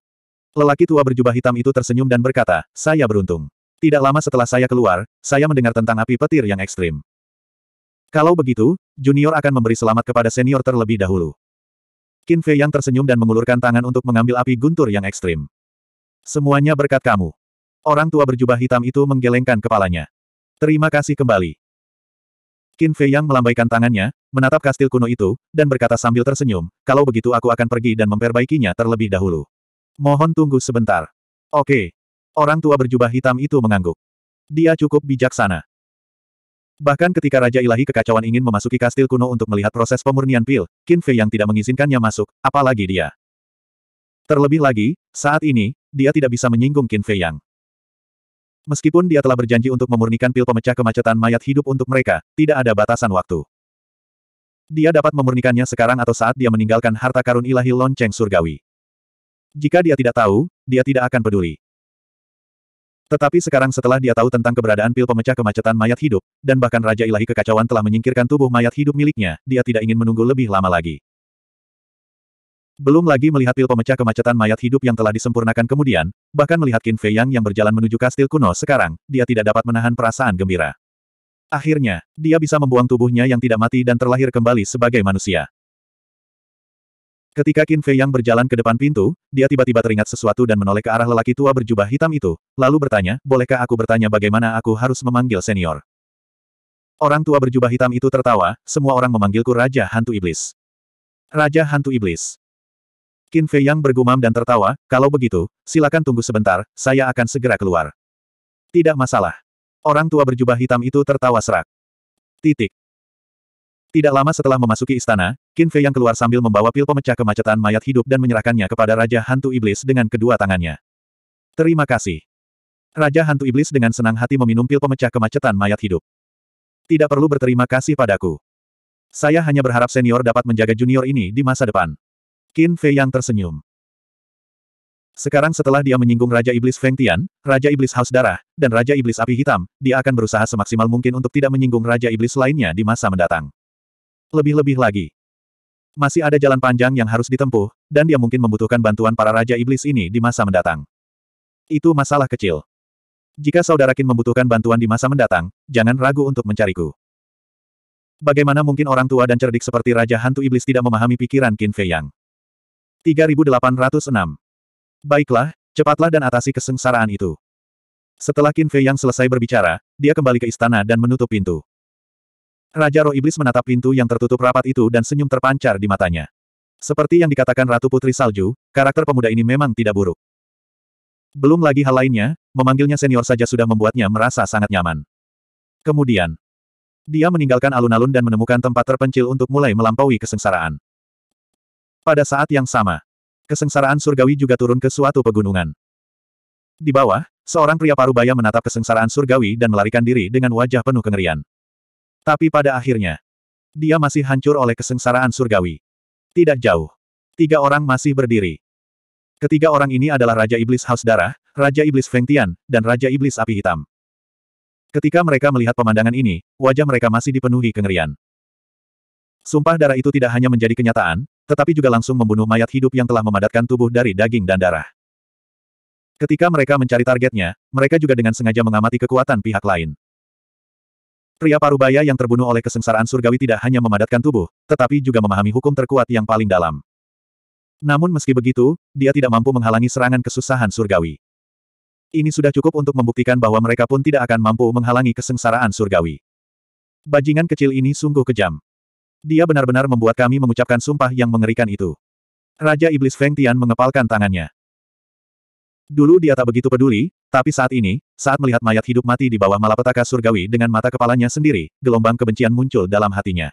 Lelaki tua berjubah hitam itu tersenyum dan berkata, saya beruntung. Tidak lama setelah saya keluar, saya mendengar tentang api petir yang ekstrim. Kalau begitu, junior akan memberi selamat kepada senior terlebih dahulu. Qin Fei yang tersenyum dan mengulurkan tangan untuk mengambil api guntur yang ekstrim. Semuanya berkat kamu. Orang tua berjubah hitam itu menggelengkan kepalanya. Terima kasih kembali. Qin Fei Yang melambaikan tangannya, menatap kastil kuno itu, dan berkata sambil tersenyum, kalau begitu aku akan pergi dan memperbaikinya terlebih dahulu. Mohon tunggu sebentar. Oke. Orang tua berjubah hitam itu mengangguk. Dia cukup bijaksana. Bahkan ketika Raja Ilahi Kekacauan ingin memasuki kastil kuno untuk melihat proses pemurnian pil, Qin Fei yang tidak mengizinkannya masuk, apalagi dia. Terlebih lagi, saat ini, dia tidak bisa menyinggung Qin Fei Yang. Meskipun dia telah berjanji untuk memurnikan pil pemecah kemacetan mayat hidup untuk mereka, tidak ada batasan waktu. Dia dapat memurnikannya sekarang atau saat dia meninggalkan harta karun ilahi lonceng surgawi. Jika dia tidak tahu, dia tidak akan peduli. Tetapi sekarang setelah dia tahu tentang keberadaan pil pemecah kemacetan mayat hidup, dan bahkan Raja Ilahi Kekacauan telah menyingkirkan tubuh mayat hidup miliknya, dia tidak ingin menunggu lebih lama lagi. Belum lagi melihat pil pemecah kemacetan mayat hidup yang telah disempurnakan kemudian, bahkan melihat Qin Fei Yang yang berjalan menuju kastil kuno sekarang, dia tidak dapat menahan perasaan gembira. Akhirnya, dia bisa membuang tubuhnya yang tidak mati dan terlahir kembali sebagai manusia. Ketika Qin Fei Yang berjalan ke depan pintu, dia tiba-tiba teringat sesuatu dan menoleh ke arah lelaki tua berjubah hitam itu, lalu bertanya, bolehkah aku bertanya bagaimana aku harus memanggil senior? Orang tua berjubah hitam itu tertawa, semua orang memanggilku Raja Hantu Iblis. Raja Hantu Iblis. Qin Fei Yang bergumam dan tertawa, kalau begitu, silakan tunggu sebentar, saya akan segera keluar. Tidak masalah. Orang tua berjubah hitam itu tertawa serak. Titik. Tidak lama setelah memasuki istana, Qin Fei Yang keluar sambil membawa pil pemecah kemacetan mayat hidup dan menyerahkannya kepada Raja Hantu Iblis dengan kedua tangannya. Terima kasih. Raja Hantu Iblis dengan senang hati meminum pil pemecah kemacetan mayat hidup. Tidak perlu berterima kasih padaku. Saya hanya berharap senior dapat menjaga junior ini di masa depan. Qin Fei yang tersenyum. Sekarang setelah dia menyinggung Raja Iblis Feng Tian, Raja Iblis Haus Darah, dan Raja Iblis Api Hitam, dia akan berusaha semaksimal mungkin untuk tidak menyinggung Raja Iblis lainnya di masa mendatang. Lebih-lebih lagi. Masih ada jalan panjang yang harus ditempuh, dan dia mungkin membutuhkan bantuan para Raja Iblis ini di masa mendatang. Itu masalah kecil. Jika saudara Kin membutuhkan bantuan di masa mendatang, jangan ragu untuk mencariku. Bagaimana mungkin orang tua dan cerdik seperti Raja Hantu Iblis tidak memahami pikiran Qin Fei Yang? 3806. Baiklah, cepatlah dan atasi kesengsaraan itu. Setelah Qin Fei yang selesai berbicara, dia kembali ke istana dan menutup pintu. Raja Roh Iblis menatap pintu yang tertutup rapat itu dan senyum terpancar di matanya. Seperti yang dikatakan Ratu Putri Salju, karakter pemuda ini memang tidak buruk. Belum lagi hal lainnya, memanggilnya senior saja sudah membuatnya merasa sangat nyaman. Kemudian, dia meninggalkan alun-alun dan menemukan tempat terpencil untuk mulai melampaui kesengsaraan. Pada saat yang sama, kesengsaraan surgawi juga turun ke suatu pegunungan. Di bawah, seorang pria parubaya menatap kesengsaraan surgawi dan melarikan diri dengan wajah penuh kengerian. Tapi pada akhirnya, dia masih hancur oleh kesengsaraan surgawi. Tidak jauh, tiga orang masih berdiri. Ketiga orang ini adalah Raja Iblis Haus Darah, Raja Iblis Fengtian, dan Raja Iblis Api Hitam. Ketika mereka melihat pemandangan ini, wajah mereka masih dipenuhi kengerian. Sumpah darah itu tidak hanya menjadi kenyataan, tetapi juga langsung membunuh mayat hidup yang telah memadatkan tubuh dari daging dan darah. Ketika mereka mencari targetnya, mereka juga dengan sengaja mengamati kekuatan pihak lain. Pria parubaya yang terbunuh oleh kesengsaraan surgawi tidak hanya memadatkan tubuh, tetapi juga memahami hukum terkuat yang paling dalam. Namun meski begitu, dia tidak mampu menghalangi serangan kesusahan surgawi. Ini sudah cukup untuk membuktikan bahwa mereka pun tidak akan mampu menghalangi kesengsaraan surgawi. Bajingan kecil ini sungguh kejam. Dia benar-benar membuat kami mengucapkan sumpah yang mengerikan itu. Raja Iblis Feng Tian mengepalkan tangannya. Dulu dia tak begitu peduli, tapi saat ini, saat melihat mayat hidup mati di bawah malapetaka surgawi dengan mata kepalanya sendiri, gelombang kebencian muncul dalam hatinya.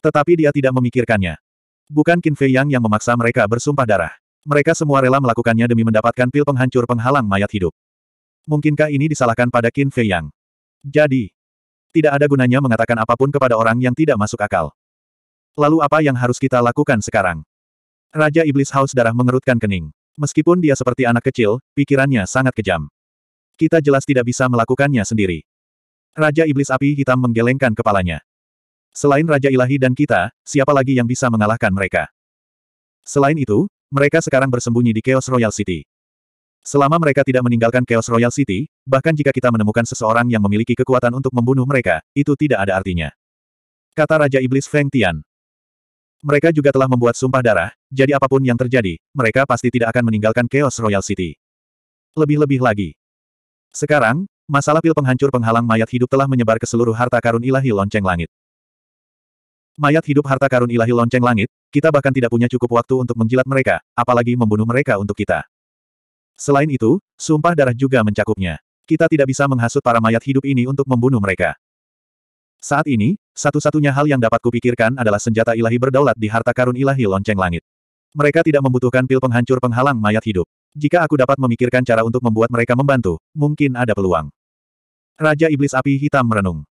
Tetapi dia tidak memikirkannya. Bukan Qin Fei Yang yang memaksa mereka bersumpah darah. Mereka semua rela melakukannya demi mendapatkan pil penghancur penghalang mayat hidup. Mungkinkah ini disalahkan pada Qin Fei Yang? Jadi, tidak ada gunanya mengatakan apapun kepada orang yang tidak masuk akal. Lalu apa yang harus kita lakukan sekarang? Raja Iblis Haus Darah mengerutkan kening. Meskipun dia seperti anak kecil, pikirannya sangat kejam. Kita jelas tidak bisa melakukannya sendiri. Raja Iblis Api Hitam menggelengkan kepalanya. Selain Raja Ilahi dan kita, siapa lagi yang bisa mengalahkan mereka? Selain itu, mereka sekarang bersembunyi di Chaos Royal City. Selama mereka tidak meninggalkan Chaos Royal City, bahkan jika kita menemukan seseorang yang memiliki kekuatan untuk membunuh mereka, itu tidak ada artinya. Kata Raja Iblis Feng Tian. Mereka juga telah membuat sumpah darah, jadi apapun yang terjadi, mereka pasti tidak akan meninggalkan Chaos Royal City. Lebih-lebih lagi. Sekarang, masalah pil penghancur penghalang mayat hidup telah menyebar ke seluruh harta karun ilahi lonceng langit. Mayat hidup harta karun ilahi lonceng langit, kita bahkan tidak punya cukup waktu untuk menjilat mereka, apalagi membunuh mereka untuk kita. Selain itu, sumpah darah juga mencakupnya. Kita tidak bisa menghasut para mayat hidup ini untuk membunuh mereka. Saat ini, satu-satunya hal yang dapat kupikirkan adalah senjata ilahi berdaulat di harta karun ilahi lonceng langit. Mereka tidak membutuhkan pil penghancur penghalang mayat hidup. Jika aku dapat memikirkan cara untuk membuat mereka membantu, mungkin ada peluang. Raja Iblis Api Hitam merenung.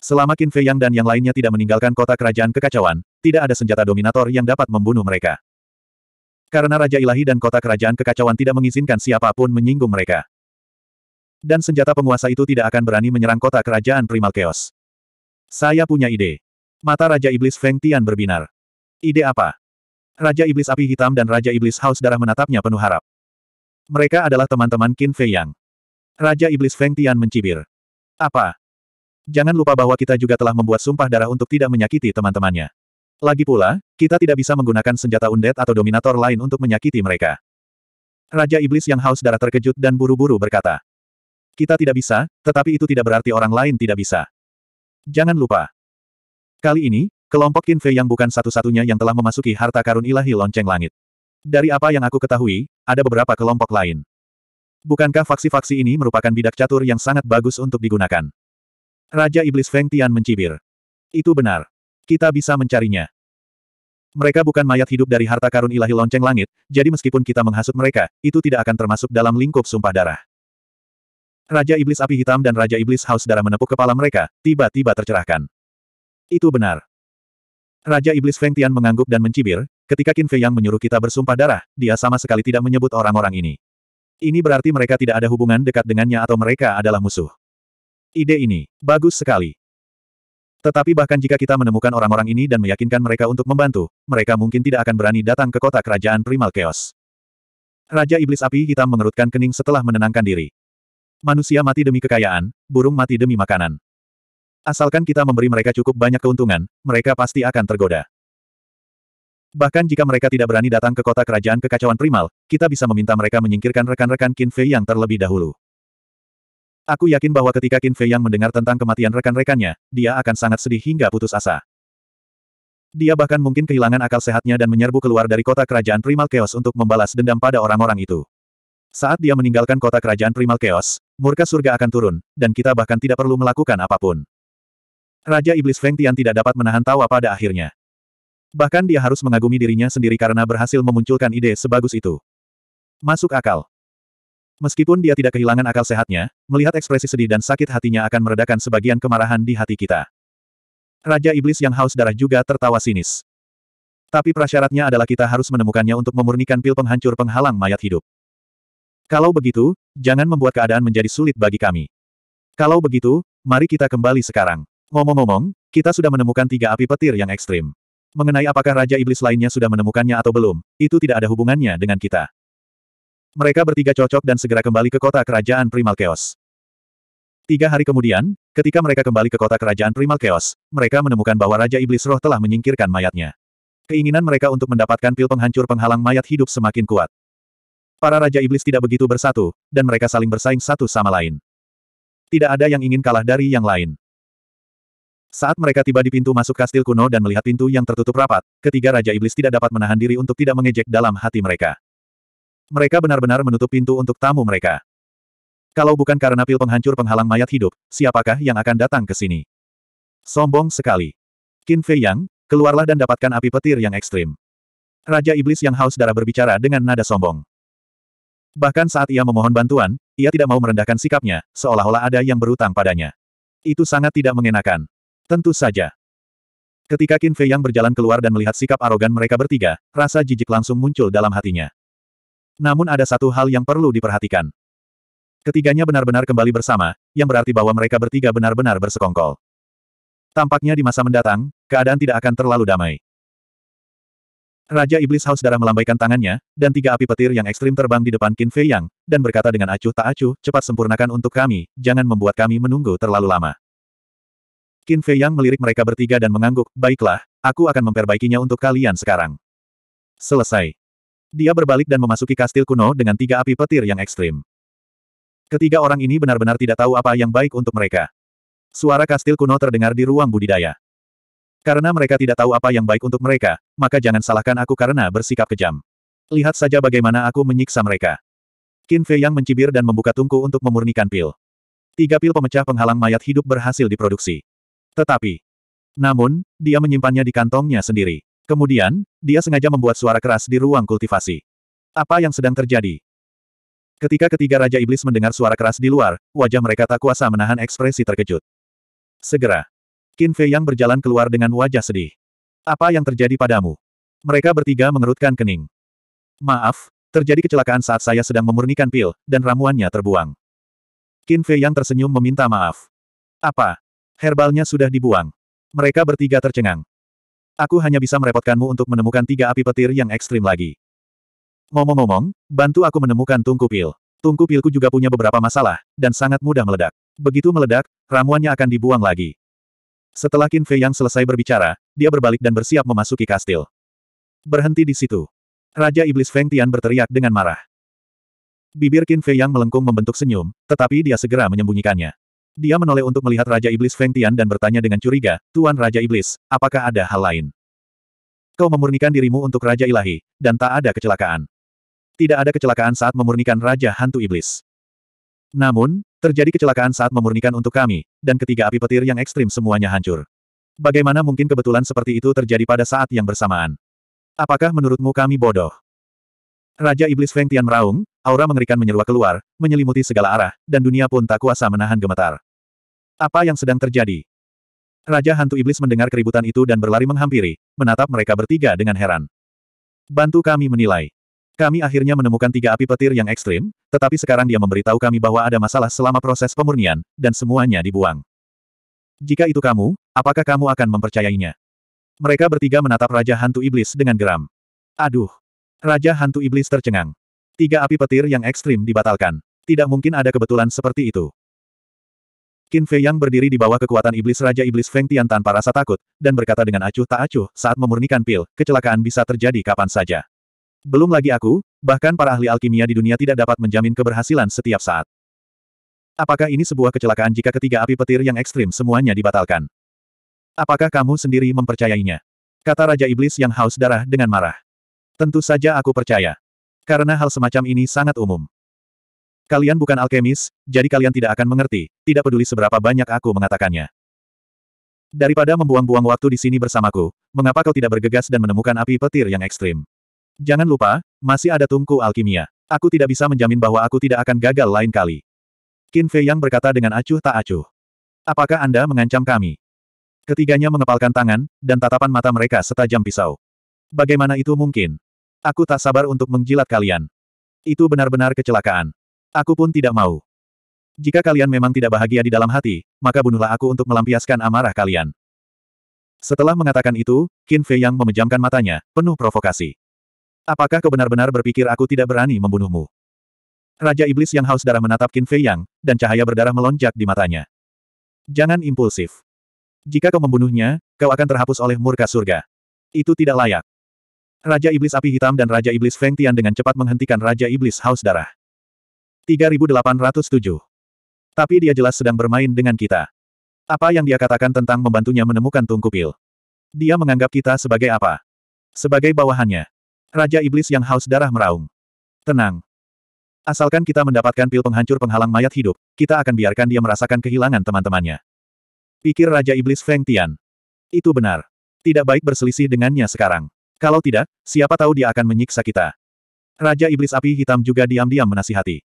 Selama Qin Fei Yang dan yang lainnya tidak meninggalkan kota kerajaan kekacauan, tidak ada senjata dominator yang dapat membunuh mereka. Karena Raja Ilahi dan kota kerajaan kekacauan tidak mengizinkan siapapun menyinggung mereka. Dan senjata penguasa itu tidak akan berani menyerang kota kerajaan Primal Chaos. Saya punya ide. Mata Raja Iblis Feng Tian berbinar. Ide apa? Raja Iblis Api Hitam dan Raja Iblis Haus Darah menatapnya penuh harap. Mereka adalah teman-teman Qin Fei Yang. Raja Iblis Feng Tian mencibir. Apa? Jangan lupa bahwa kita juga telah membuat sumpah darah untuk tidak menyakiti teman-temannya. Lagi pula, kita tidak bisa menggunakan senjata undead atau dominator lain untuk menyakiti mereka. Raja Iblis yang haus darah terkejut dan buru-buru berkata. Kita tidak bisa, tetapi itu tidak berarti orang lain tidak bisa. Jangan lupa. Kali ini, kelompok Qin Fei yang bukan satu-satunya yang telah memasuki harta karun ilahi lonceng langit. Dari apa yang aku ketahui, ada beberapa kelompok lain. Bukankah faksi-faksi ini merupakan bidak catur yang sangat bagus untuk digunakan? Raja Iblis Feng Tian mencibir. Itu benar. Kita bisa mencarinya. Mereka bukan mayat hidup dari harta karun ilahi lonceng langit, jadi meskipun kita menghasut mereka, itu tidak akan termasuk dalam lingkup sumpah darah. Raja Iblis Api Hitam dan Raja Iblis Haus Darah menepuk kepala mereka, tiba-tiba tercerahkan. Itu benar. Raja Iblis Feng Tian mengangguk dan mencibir, ketika Qin Fei Yang menyuruh kita bersumpah darah, dia sama sekali tidak menyebut orang-orang ini. Ini berarti mereka tidak ada hubungan dekat dengannya atau mereka adalah musuh. Ide ini, bagus sekali. Tetapi bahkan jika kita menemukan orang-orang ini dan meyakinkan mereka untuk membantu, mereka mungkin tidak akan berani datang ke kota kerajaan Primal Chaos. Raja Iblis Api Hitam mengerutkan kening setelah menenangkan diri. Manusia mati demi kekayaan, burung mati demi makanan. Asalkan kita memberi mereka cukup banyak keuntungan, mereka pasti akan tergoda. Bahkan jika mereka tidak berani datang ke kota kerajaan kekacauan primal, kita bisa meminta mereka menyingkirkan rekan-rekan Qin Fei yang terlebih dahulu. Aku yakin bahwa ketika Qin Fei yang mendengar tentang kematian rekan-rekannya, dia akan sangat sedih hingga putus asa. Dia bahkan mungkin kehilangan akal sehatnya dan menyerbu keluar dari kota kerajaan primal chaos untuk membalas dendam pada orang-orang itu. Saat dia meninggalkan kota kerajaan primal chaos, murka surga akan turun, dan kita bahkan tidak perlu melakukan apapun. Raja Iblis Feng Tian tidak dapat menahan tawa pada akhirnya. Bahkan dia harus mengagumi dirinya sendiri karena berhasil memunculkan ide sebagus itu. Masuk akal. Meskipun dia tidak kehilangan akal sehatnya, melihat ekspresi sedih dan sakit hatinya akan meredakan sebagian kemarahan di hati kita. Raja Iblis yang haus darah juga tertawa sinis. Tapi prasyaratnya adalah kita harus menemukannya untuk memurnikan pil penghancur penghalang mayat hidup. Kalau begitu, jangan membuat keadaan menjadi sulit bagi kami. Kalau begitu, mari kita kembali sekarang. Ngomong-ngomong, kita sudah menemukan tiga api petir yang ekstrim. Mengenai apakah Raja Iblis lainnya sudah menemukannya atau belum, itu tidak ada hubungannya dengan kita. Mereka bertiga cocok dan segera kembali ke kota kerajaan Primal Chaos. Tiga hari kemudian, ketika mereka kembali ke kota kerajaan Primal Chaos, mereka menemukan bahwa Raja Iblis Roh telah menyingkirkan mayatnya. Keinginan mereka untuk mendapatkan pil penghancur penghalang mayat hidup semakin kuat. Para Raja Iblis tidak begitu bersatu, dan mereka saling bersaing satu sama lain. Tidak ada yang ingin kalah dari yang lain. Saat mereka tiba di pintu masuk kastil kuno dan melihat pintu yang tertutup rapat, ketiga Raja Iblis tidak dapat menahan diri untuk tidak mengejek dalam hati mereka. Mereka benar-benar menutup pintu untuk tamu mereka. Kalau bukan karena pil penghancur penghalang mayat hidup, siapakah yang akan datang ke sini? Sombong sekali. Qin Fei Yang, keluarlah dan dapatkan api petir yang ekstrim. Raja Iblis yang haus darah berbicara dengan nada sombong. Bahkan saat ia memohon bantuan, ia tidak mau merendahkan sikapnya, seolah-olah ada yang berutang padanya. Itu sangat tidak mengenakan. Tentu saja. Ketika Qin Fei yang berjalan keluar dan melihat sikap arogan mereka bertiga, rasa jijik langsung muncul dalam hatinya. Namun ada satu hal yang perlu diperhatikan. Ketiganya benar-benar kembali bersama, yang berarti bahwa mereka bertiga benar-benar bersekongkol. Tampaknya di masa mendatang, keadaan tidak akan terlalu damai. Raja Iblis haus Darah melambaikan tangannya, dan tiga api petir yang ekstrim terbang di depan Qin Fei Yang, dan berkata dengan acuh tak acuh, cepat sempurnakan untuk kami, jangan membuat kami menunggu terlalu lama. Qin Fei Yang melirik mereka bertiga dan mengangguk, baiklah, aku akan memperbaikinya untuk kalian sekarang. Selesai. Dia berbalik dan memasuki kastil kuno dengan tiga api petir yang ekstrim. Ketiga orang ini benar-benar tidak tahu apa yang baik untuk mereka. Suara kastil kuno terdengar di ruang budidaya. Karena mereka tidak tahu apa yang baik untuk mereka, maka jangan salahkan aku karena bersikap kejam. Lihat saja bagaimana aku menyiksa mereka. Qin Fei Yang mencibir dan membuka tungku untuk memurnikan pil. Tiga pil pemecah penghalang mayat hidup berhasil diproduksi. Tetapi, namun, dia menyimpannya di kantongnya sendiri. Kemudian, dia sengaja membuat suara keras di ruang kultivasi. Apa yang sedang terjadi? Ketika ketiga Raja Iblis mendengar suara keras di luar, wajah mereka tak kuasa menahan ekspresi terkejut. Segera, Qin Fei yang berjalan keluar dengan wajah sedih. Apa yang terjadi padamu? Mereka bertiga mengerutkan kening. Maaf, terjadi kecelakaan saat saya sedang memurnikan pil, dan ramuannya terbuang. Qin Fei yang tersenyum meminta maaf. Apa? Herbalnya sudah dibuang. Mereka bertiga tercengang. Aku hanya bisa merepotkanmu untuk menemukan tiga api petir yang ekstrim lagi. Ngomong-ngomong, bantu aku menemukan tungku pil. Tungku pilku juga punya beberapa masalah, dan sangat mudah meledak. Begitu meledak, ramuannya akan dibuang lagi. Setelah Qin Fei Yang selesai berbicara, dia berbalik dan bersiap memasuki kastil. Berhenti di situ. Raja Iblis Feng Tian berteriak dengan marah. Bibir Qin Fei Yang melengkung membentuk senyum, tetapi dia segera menyembunyikannya. Dia menoleh untuk melihat Raja Iblis Feng Tian dan bertanya dengan curiga, Tuan Raja Iblis, apakah ada hal lain? Kau memurnikan dirimu untuk Raja Ilahi, dan tak ada kecelakaan. Tidak ada kecelakaan saat memurnikan Raja Hantu Iblis. Namun, Terjadi kecelakaan saat memurnikan untuk kami, dan ketiga api petir yang ekstrim semuanya hancur. Bagaimana mungkin kebetulan seperti itu terjadi pada saat yang bersamaan? Apakah menurutmu kami bodoh? Raja Iblis Feng Tian meraung, aura mengerikan menyeruak keluar, menyelimuti segala arah, dan dunia pun tak kuasa menahan gemetar. Apa yang sedang terjadi? Raja Hantu Iblis mendengar keributan itu dan berlari menghampiri, menatap mereka bertiga dengan heran. Bantu kami menilai. Kami akhirnya menemukan tiga api petir yang ekstrim, tetapi sekarang dia memberitahu kami bahwa ada masalah selama proses pemurnian, dan semuanya dibuang. Jika itu kamu, apakah kamu akan mempercayainya? Mereka bertiga menatap Raja Hantu Iblis dengan geram. Aduh! Raja Hantu Iblis tercengang. Tiga api petir yang ekstrim dibatalkan. Tidak mungkin ada kebetulan seperti itu. Qin Fei yang berdiri di bawah kekuatan iblis Raja Iblis Feng Tian tanpa rasa takut, dan berkata dengan acuh tak acuh, saat memurnikan pil, kecelakaan bisa terjadi kapan saja. Belum lagi aku, bahkan para ahli alkimia di dunia tidak dapat menjamin keberhasilan setiap saat. Apakah ini sebuah kecelakaan jika ketiga api petir yang ekstrim semuanya dibatalkan? Apakah kamu sendiri mempercayainya? Kata Raja Iblis yang haus darah dengan marah. Tentu saja aku percaya. Karena hal semacam ini sangat umum. Kalian bukan alkemis, jadi kalian tidak akan mengerti, tidak peduli seberapa banyak aku mengatakannya. Daripada membuang-buang waktu di sini bersamaku, mengapa kau tidak bergegas dan menemukan api petir yang ekstrim? Jangan lupa, masih ada tungku alkimia. Aku tidak bisa menjamin bahwa aku tidak akan gagal lain kali. Qin Fei Yang berkata dengan acuh tak acuh. Apakah Anda mengancam kami? Ketiganya mengepalkan tangan, dan tatapan mata mereka setajam pisau. Bagaimana itu mungkin? Aku tak sabar untuk menjilat kalian. Itu benar-benar kecelakaan. Aku pun tidak mau. Jika kalian memang tidak bahagia di dalam hati, maka bunuhlah aku untuk melampiaskan amarah kalian. Setelah mengatakan itu, Qin Fei Yang memejamkan matanya, penuh provokasi. Apakah kau benar-benar berpikir aku tidak berani membunuhmu? Raja Iblis yang haus darah menatap Qin Fei Yang, dan cahaya berdarah melonjak di matanya. Jangan impulsif. Jika kau membunuhnya, kau akan terhapus oleh murka surga. Itu tidak layak. Raja Iblis Api Hitam dan Raja Iblis Feng Tian dengan cepat menghentikan Raja Iblis haus darah. 3807. Tapi dia jelas sedang bermain dengan kita. Apa yang dia katakan tentang membantunya menemukan tungku pil? Dia menganggap kita sebagai apa? Sebagai bawahannya. Raja Iblis yang haus darah meraung. Tenang. Asalkan kita mendapatkan pil penghancur penghalang mayat hidup, kita akan biarkan dia merasakan kehilangan teman-temannya. Pikir Raja Iblis Feng Tian. Itu benar. Tidak baik berselisih dengannya sekarang. Kalau tidak, siapa tahu dia akan menyiksa kita. Raja Iblis Api Hitam juga diam-diam menasihati.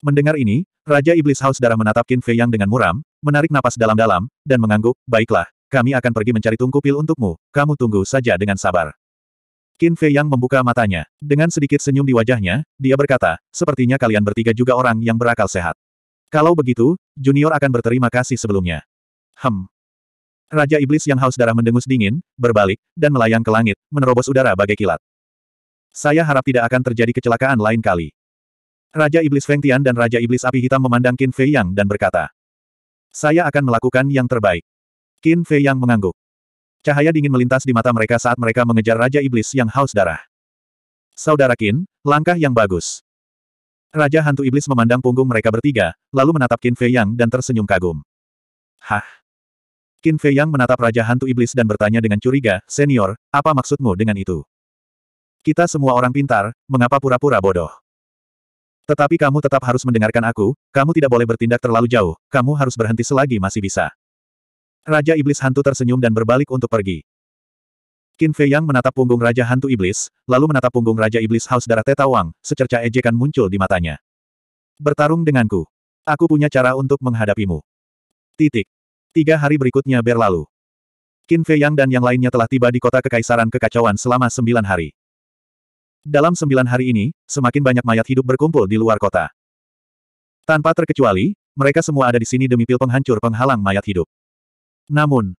Mendengar ini, Raja Iblis Haus Darah menatap Qin Fei Yang dengan muram, menarik napas dalam-dalam, dan mengangguk, baiklah, kami akan pergi mencari tungku pil untukmu, kamu tunggu saja dengan sabar. Qin Fei Yang membuka matanya. Dengan sedikit senyum di wajahnya, dia berkata, sepertinya kalian bertiga juga orang yang berakal sehat. Kalau begitu, Junior akan berterima kasih sebelumnya. Hem. Raja Iblis yang haus darah mendengus dingin, berbalik, dan melayang ke langit, menerobos udara bagai kilat. Saya harap tidak akan terjadi kecelakaan lain kali. Raja Iblis Feng Tian dan Raja Iblis Api Hitam memandang Qin Fei Yang dan berkata, Saya akan melakukan yang terbaik. Qin Fei Yang mengangguk. Cahaya dingin melintas di mata mereka saat mereka mengejar Raja Iblis yang haus darah. Saudara Kin, langkah yang bagus. Raja Hantu Iblis memandang punggung mereka bertiga, lalu menatap Qin Fei Yang dan tersenyum kagum. Hah? Qin Fei Yang menatap Raja Hantu Iblis dan bertanya dengan curiga, Senior, apa maksudmu dengan itu? Kita semua orang pintar, mengapa pura-pura bodoh? Tetapi kamu tetap harus mendengarkan aku, kamu tidak boleh bertindak terlalu jauh, kamu harus berhenti selagi masih bisa. Raja Iblis Hantu tersenyum dan berbalik untuk pergi. Qin Fei Yang menatap punggung Raja Hantu Iblis, lalu menatap punggung Raja Iblis Haus Darah Teta Wang, secerca ejekan muncul di matanya. Bertarung denganku. Aku punya cara untuk menghadapimu. Titik. Tiga hari berikutnya berlalu. Qin Fei Yang dan yang lainnya telah tiba di kota kekaisaran kekacauan selama sembilan hari. Dalam sembilan hari ini, semakin banyak mayat hidup berkumpul di luar kota. Tanpa terkecuali, mereka semua ada di sini demi pil penghancur penghalang mayat hidup. Namun,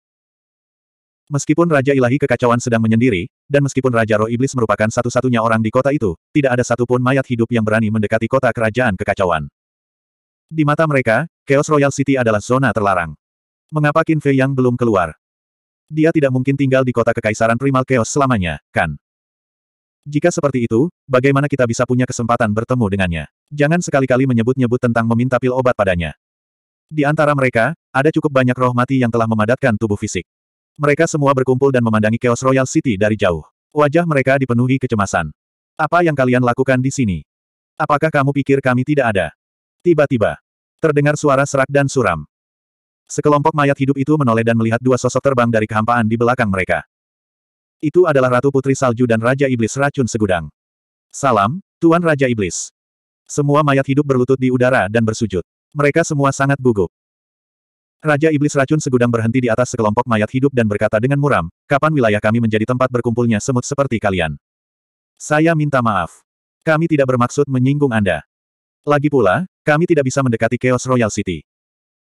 meskipun Raja Ilahi Kekacauan sedang menyendiri, dan meskipun Raja Roh Iblis merupakan satu-satunya orang di kota itu, tidak ada satupun mayat hidup yang berani mendekati kota kerajaan kekacauan. Di mata mereka, Chaos Royal City adalah zona terlarang. Mengapa Qin Fei yang belum keluar? Dia tidak mungkin tinggal di kota kekaisaran primal Chaos selamanya, kan? Jika seperti itu, bagaimana kita bisa punya kesempatan bertemu dengannya? Jangan sekali-kali menyebut-nyebut tentang meminta pil obat padanya. Di antara mereka, ada cukup banyak roh mati yang telah memadatkan tubuh fisik. Mereka semua berkumpul dan memandangi Chaos Royal City dari jauh. Wajah mereka dipenuhi kecemasan. Apa yang kalian lakukan di sini? Apakah kamu pikir kami tidak ada? Tiba-tiba, terdengar suara serak dan suram. Sekelompok mayat hidup itu menoleh dan melihat dua sosok terbang dari kehampaan di belakang mereka. Itu adalah Ratu Putri Salju dan Raja Iblis Racun Segudang. Salam, Tuan Raja Iblis. Semua mayat hidup berlutut di udara dan bersujud. Mereka semua sangat gugup. Raja Iblis Racun Segudang berhenti di atas sekelompok mayat hidup dan berkata dengan muram, kapan wilayah kami menjadi tempat berkumpulnya semut seperti kalian? Saya minta maaf. Kami tidak bermaksud menyinggung Anda. Lagi pula, kami tidak bisa mendekati Chaos Royal City.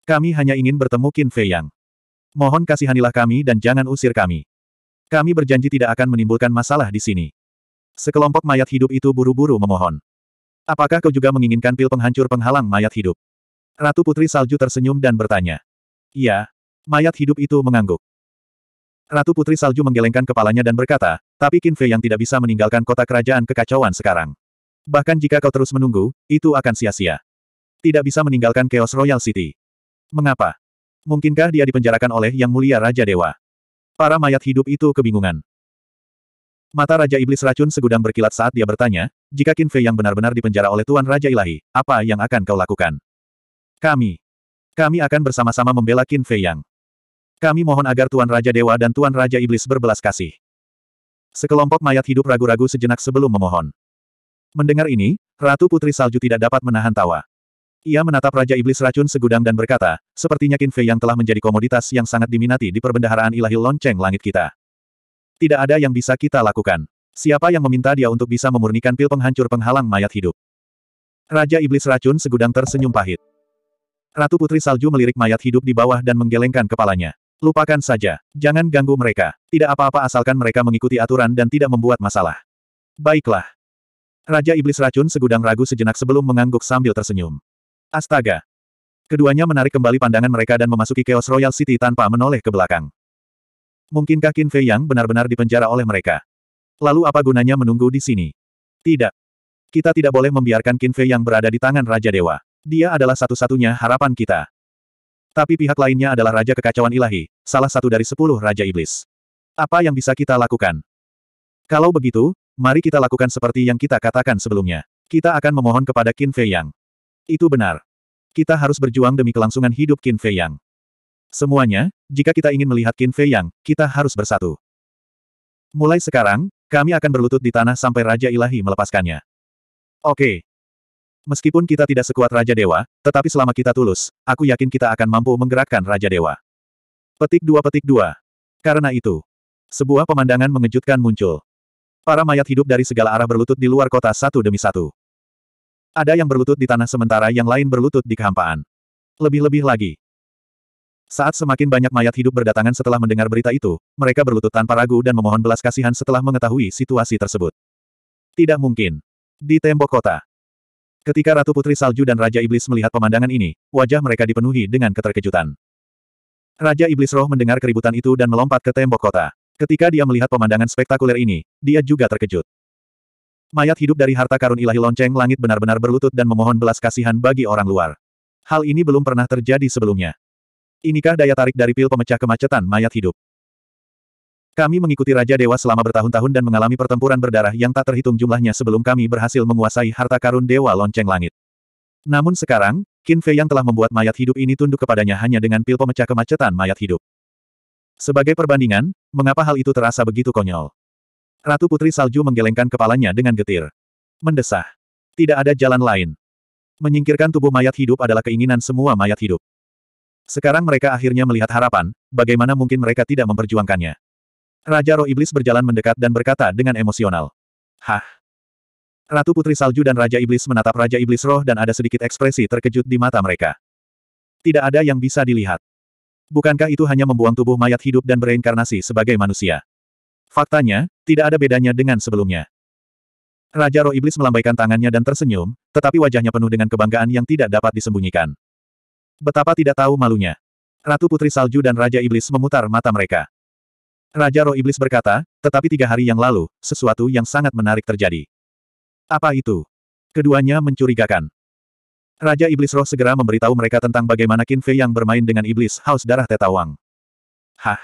Kami hanya ingin bertemu Qin Fei Yang. Mohon kasihanilah kami dan jangan usir kami. Kami berjanji tidak akan menimbulkan masalah di sini. Sekelompok mayat hidup itu buru-buru memohon. Apakah kau juga menginginkan pil penghancur penghalang mayat hidup? Ratu Putri Salju tersenyum dan bertanya. Iya. Mayat hidup itu mengangguk. Ratu Putri Salju menggelengkan kepalanya dan berkata, tapi Kinfe yang tidak bisa meninggalkan kota kerajaan kekacauan sekarang. Bahkan jika kau terus menunggu, itu akan sia-sia. Tidak bisa meninggalkan Chaos Royal City. Mengapa? Mungkinkah dia dipenjarakan oleh Yang Mulia Raja Dewa? Para mayat hidup itu kebingungan. Mata Raja Iblis Racun segudang berkilat saat dia bertanya, jika Kinfe yang benar-benar dipenjara oleh Tuan Raja Ilahi, apa yang akan kau lakukan? Kami. Kami akan bersama-sama membela Qin Fei Yang. Kami mohon agar Tuan Raja Dewa dan Tuan Raja Iblis berbelas kasih. Sekelompok mayat hidup ragu-ragu sejenak sebelum memohon. Mendengar ini, Ratu Putri Salju tidak dapat menahan tawa. Ia menatap Raja Iblis Racun segudang dan berkata, sepertinya Qin Fei Yang telah menjadi komoditas yang sangat diminati di perbendaharaan ilahi lonceng langit kita. Tidak ada yang bisa kita lakukan. Siapa yang meminta dia untuk bisa memurnikan pil penghancur penghalang mayat hidup? Raja Iblis Racun segudang tersenyum pahit. Ratu Putri Salju melirik mayat hidup di bawah dan menggelengkan kepalanya. Lupakan saja, jangan ganggu mereka. Tidak apa-apa asalkan mereka mengikuti aturan dan tidak membuat masalah. Baiklah. Raja Iblis Racun segudang ragu sejenak sebelum mengangguk sambil tersenyum. Astaga. Keduanya menarik kembali pandangan mereka dan memasuki Chaos Royal City tanpa menoleh ke belakang. Mungkinkah Qin Fei Yang benar-benar dipenjara oleh mereka? Lalu apa gunanya menunggu di sini? Tidak. Kita tidak boleh membiarkan Qin Fei yang berada di tangan Raja Dewa. Dia adalah satu-satunya harapan kita. Tapi pihak lainnya adalah Raja Kekacauan Ilahi, salah satu dari sepuluh Raja Iblis. Apa yang bisa kita lakukan? Kalau begitu, mari kita lakukan seperti yang kita katakan sebelumnya. Kita akan memohon kepada Qin Fei Yang. Itu benar. Kita harus berjuang demi kelangsungan hidup Qin Fei Yang. Semuanya, jika kita ingin melihat Qin Fei Yang, kita harus bersatu. Mulai sekarang, kami akan berlutut di tanah sampai Raja Ilahi melepaskannya. Oke, Meskipun kita tidak sekuat Raja Dewa, tetapi selama kita tulus, aku yakin kita akan mampu menggerakkan Raja Dewa. Petik dua petik dua. Karena itu, sebuah pemandangan mengejutkan muncul. Para mayat hidup dari segala arah berlutut di luar kota satu demi satu. Ada yang berlutut di tanah sementara yang lain berlutut di kehampaan. Lebih-lebih lagi, saat semakin banyak mayat hidup berdatangan setelah mendengar berita itu, mereka berlutut tanpa ragu dan memohon belas kasihan setelah mengetahui situasi tersebut. Tidak mungkin. Di tembok kota, Ketika Ratu Putri Salju dan Raja Iblis melihat pemandangan ini, wajah mereka dipenuhi dengan keterkejutan. Raja Iblis Roh mendengar keributan itu dan melompat ke tembok kota. Ketika dia melihat pemandangan spektakuler ini, dia juga terkejut. Mayat hidup dari harta karun ilahi lonceng langit benar-benar berlutut dan memohon belas kasihan bagi orang luar. Hal ini belum pernah terjadi sebelumnya. Inikah daya tarik dari pil pemecah kemacetan mayat hidup? Kami mengikuti Raja Dewa selama bertahun-tahun dan mengalami pertempuran berdarah yang tak terhitung jumlahnya sebelum kami berhasil menguasai harta karun Dewa Lonceng Langit. Namun sekarang, Qin Fei yang telah membuat mayat hidup ini tunduk kepadanya hanya dengan pil pemecah kemacetan mayat hidup. Sebagai perbandingan, mengapa hal itu terasa begitu konyol? Ratu Putri Salju menggelengkan kepalanya dengan getir. Mendesah. Tidak ada jalan lain. Menyingkirkan tubuh mayat hidup adalah keinginan semua mayat hidup. Sekarang mereka akhirnya melihat harapan, bagaimana mungkin mereka tidak memperjuangkannya. Raja Roh Iblis berjalan mendekat dan berkata dengan emosional. Hah? Ratu Putri Salju dan Raja Iblis menatap Raja Iblis Roh dan ada sedikit ekspresi terkejut di mata mereka. Tidak ada yang bisa dilihat. Bukankah itu hanya membuang tubuh mayat hidup dan bereinkarnasi sebagai manusia? Faktanya, tidak ada bedanya dengan sebelumnya. Raja Roh Iblis melambaikan tangannya dan tersenyum, tetapi wajahnya penuh dengan kebanggaan yang tidak dapat disembunyikan. Betapa tidak tahu malunya. Ratu Putri Salju dan Raja Iblis memutar mata mereka. Raja Roh Iblis berkata, tetapi tiga hari yang lalu, sesuatu yang sangat menarik terjadi. Apa itu? Keduanya mencurigakan. Raja Iblis Roh segera memberitahu mereka tentang bagaimana Qin Fei yang bermain dengan Iblis Haus Darah Tetawang. Hah?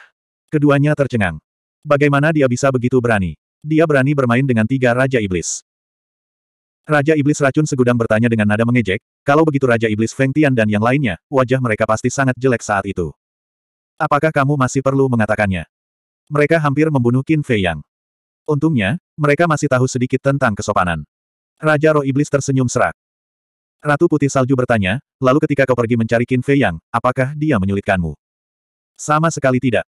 Keduanya tercengang. Bagaimana dia bisa begitu berani? Dia berani bermain dengan tiga Raja Iblis. Raja Iblis Racun Segudang bertanya dengan nada mengejek, kalau begitu Raja Iblis Feng Tian dan yang lainnya, wajah mereka pasti sangat jelek saat itu. Apakah kamu masih perlu mengatakannya? mereka hampir membunuh Qin Fei Yang. Untungnya, mereka masih tahu sedikit tentang kesopanan. Raja Roh Iblis tersenyum serak. Ratu Putih Salju bertanya, lalu ketika kau pergi mencari Qin Fei Yang, apakah dia menyulitkanmu? Sama sekali tidak.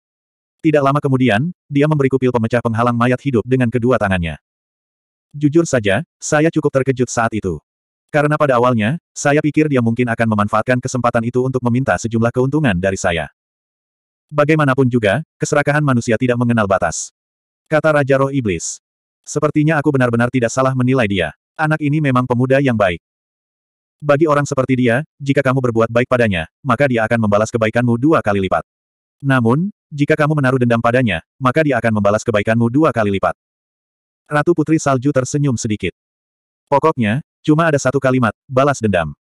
Tidak lama kemudian, dia memberiku pil pemecah penghalang mayat hidup dengan kedua tangannya. Jujur saja, saya cukup terkejut saat itu. Karena pada awalnya, saya pikir dia mungkin akan memanfaatkan kesempatan itu untuk meminta sejumlah keuntungan dari saya. Bagaimanapun juga, keserakahan manusia tidak mengenal batas. Kata Raja Roh Iblis. Sepertinya aku benar-benar tidak salah menilai dia. Anak ini memang pemuda yang baik. Bagi orang seperti dia, jika kamu berbuat baik padanya, maka dia akan membalas kebaikanmu dua kali lipat. Namun, jika kamu menaruh dendam padanya, maka dia akan membalas kebaikanmu dua kali lipat. Ratu Putri Salju tersenyum sedikit. Pokoknya, cuma ada satu kalimat, balas dendam.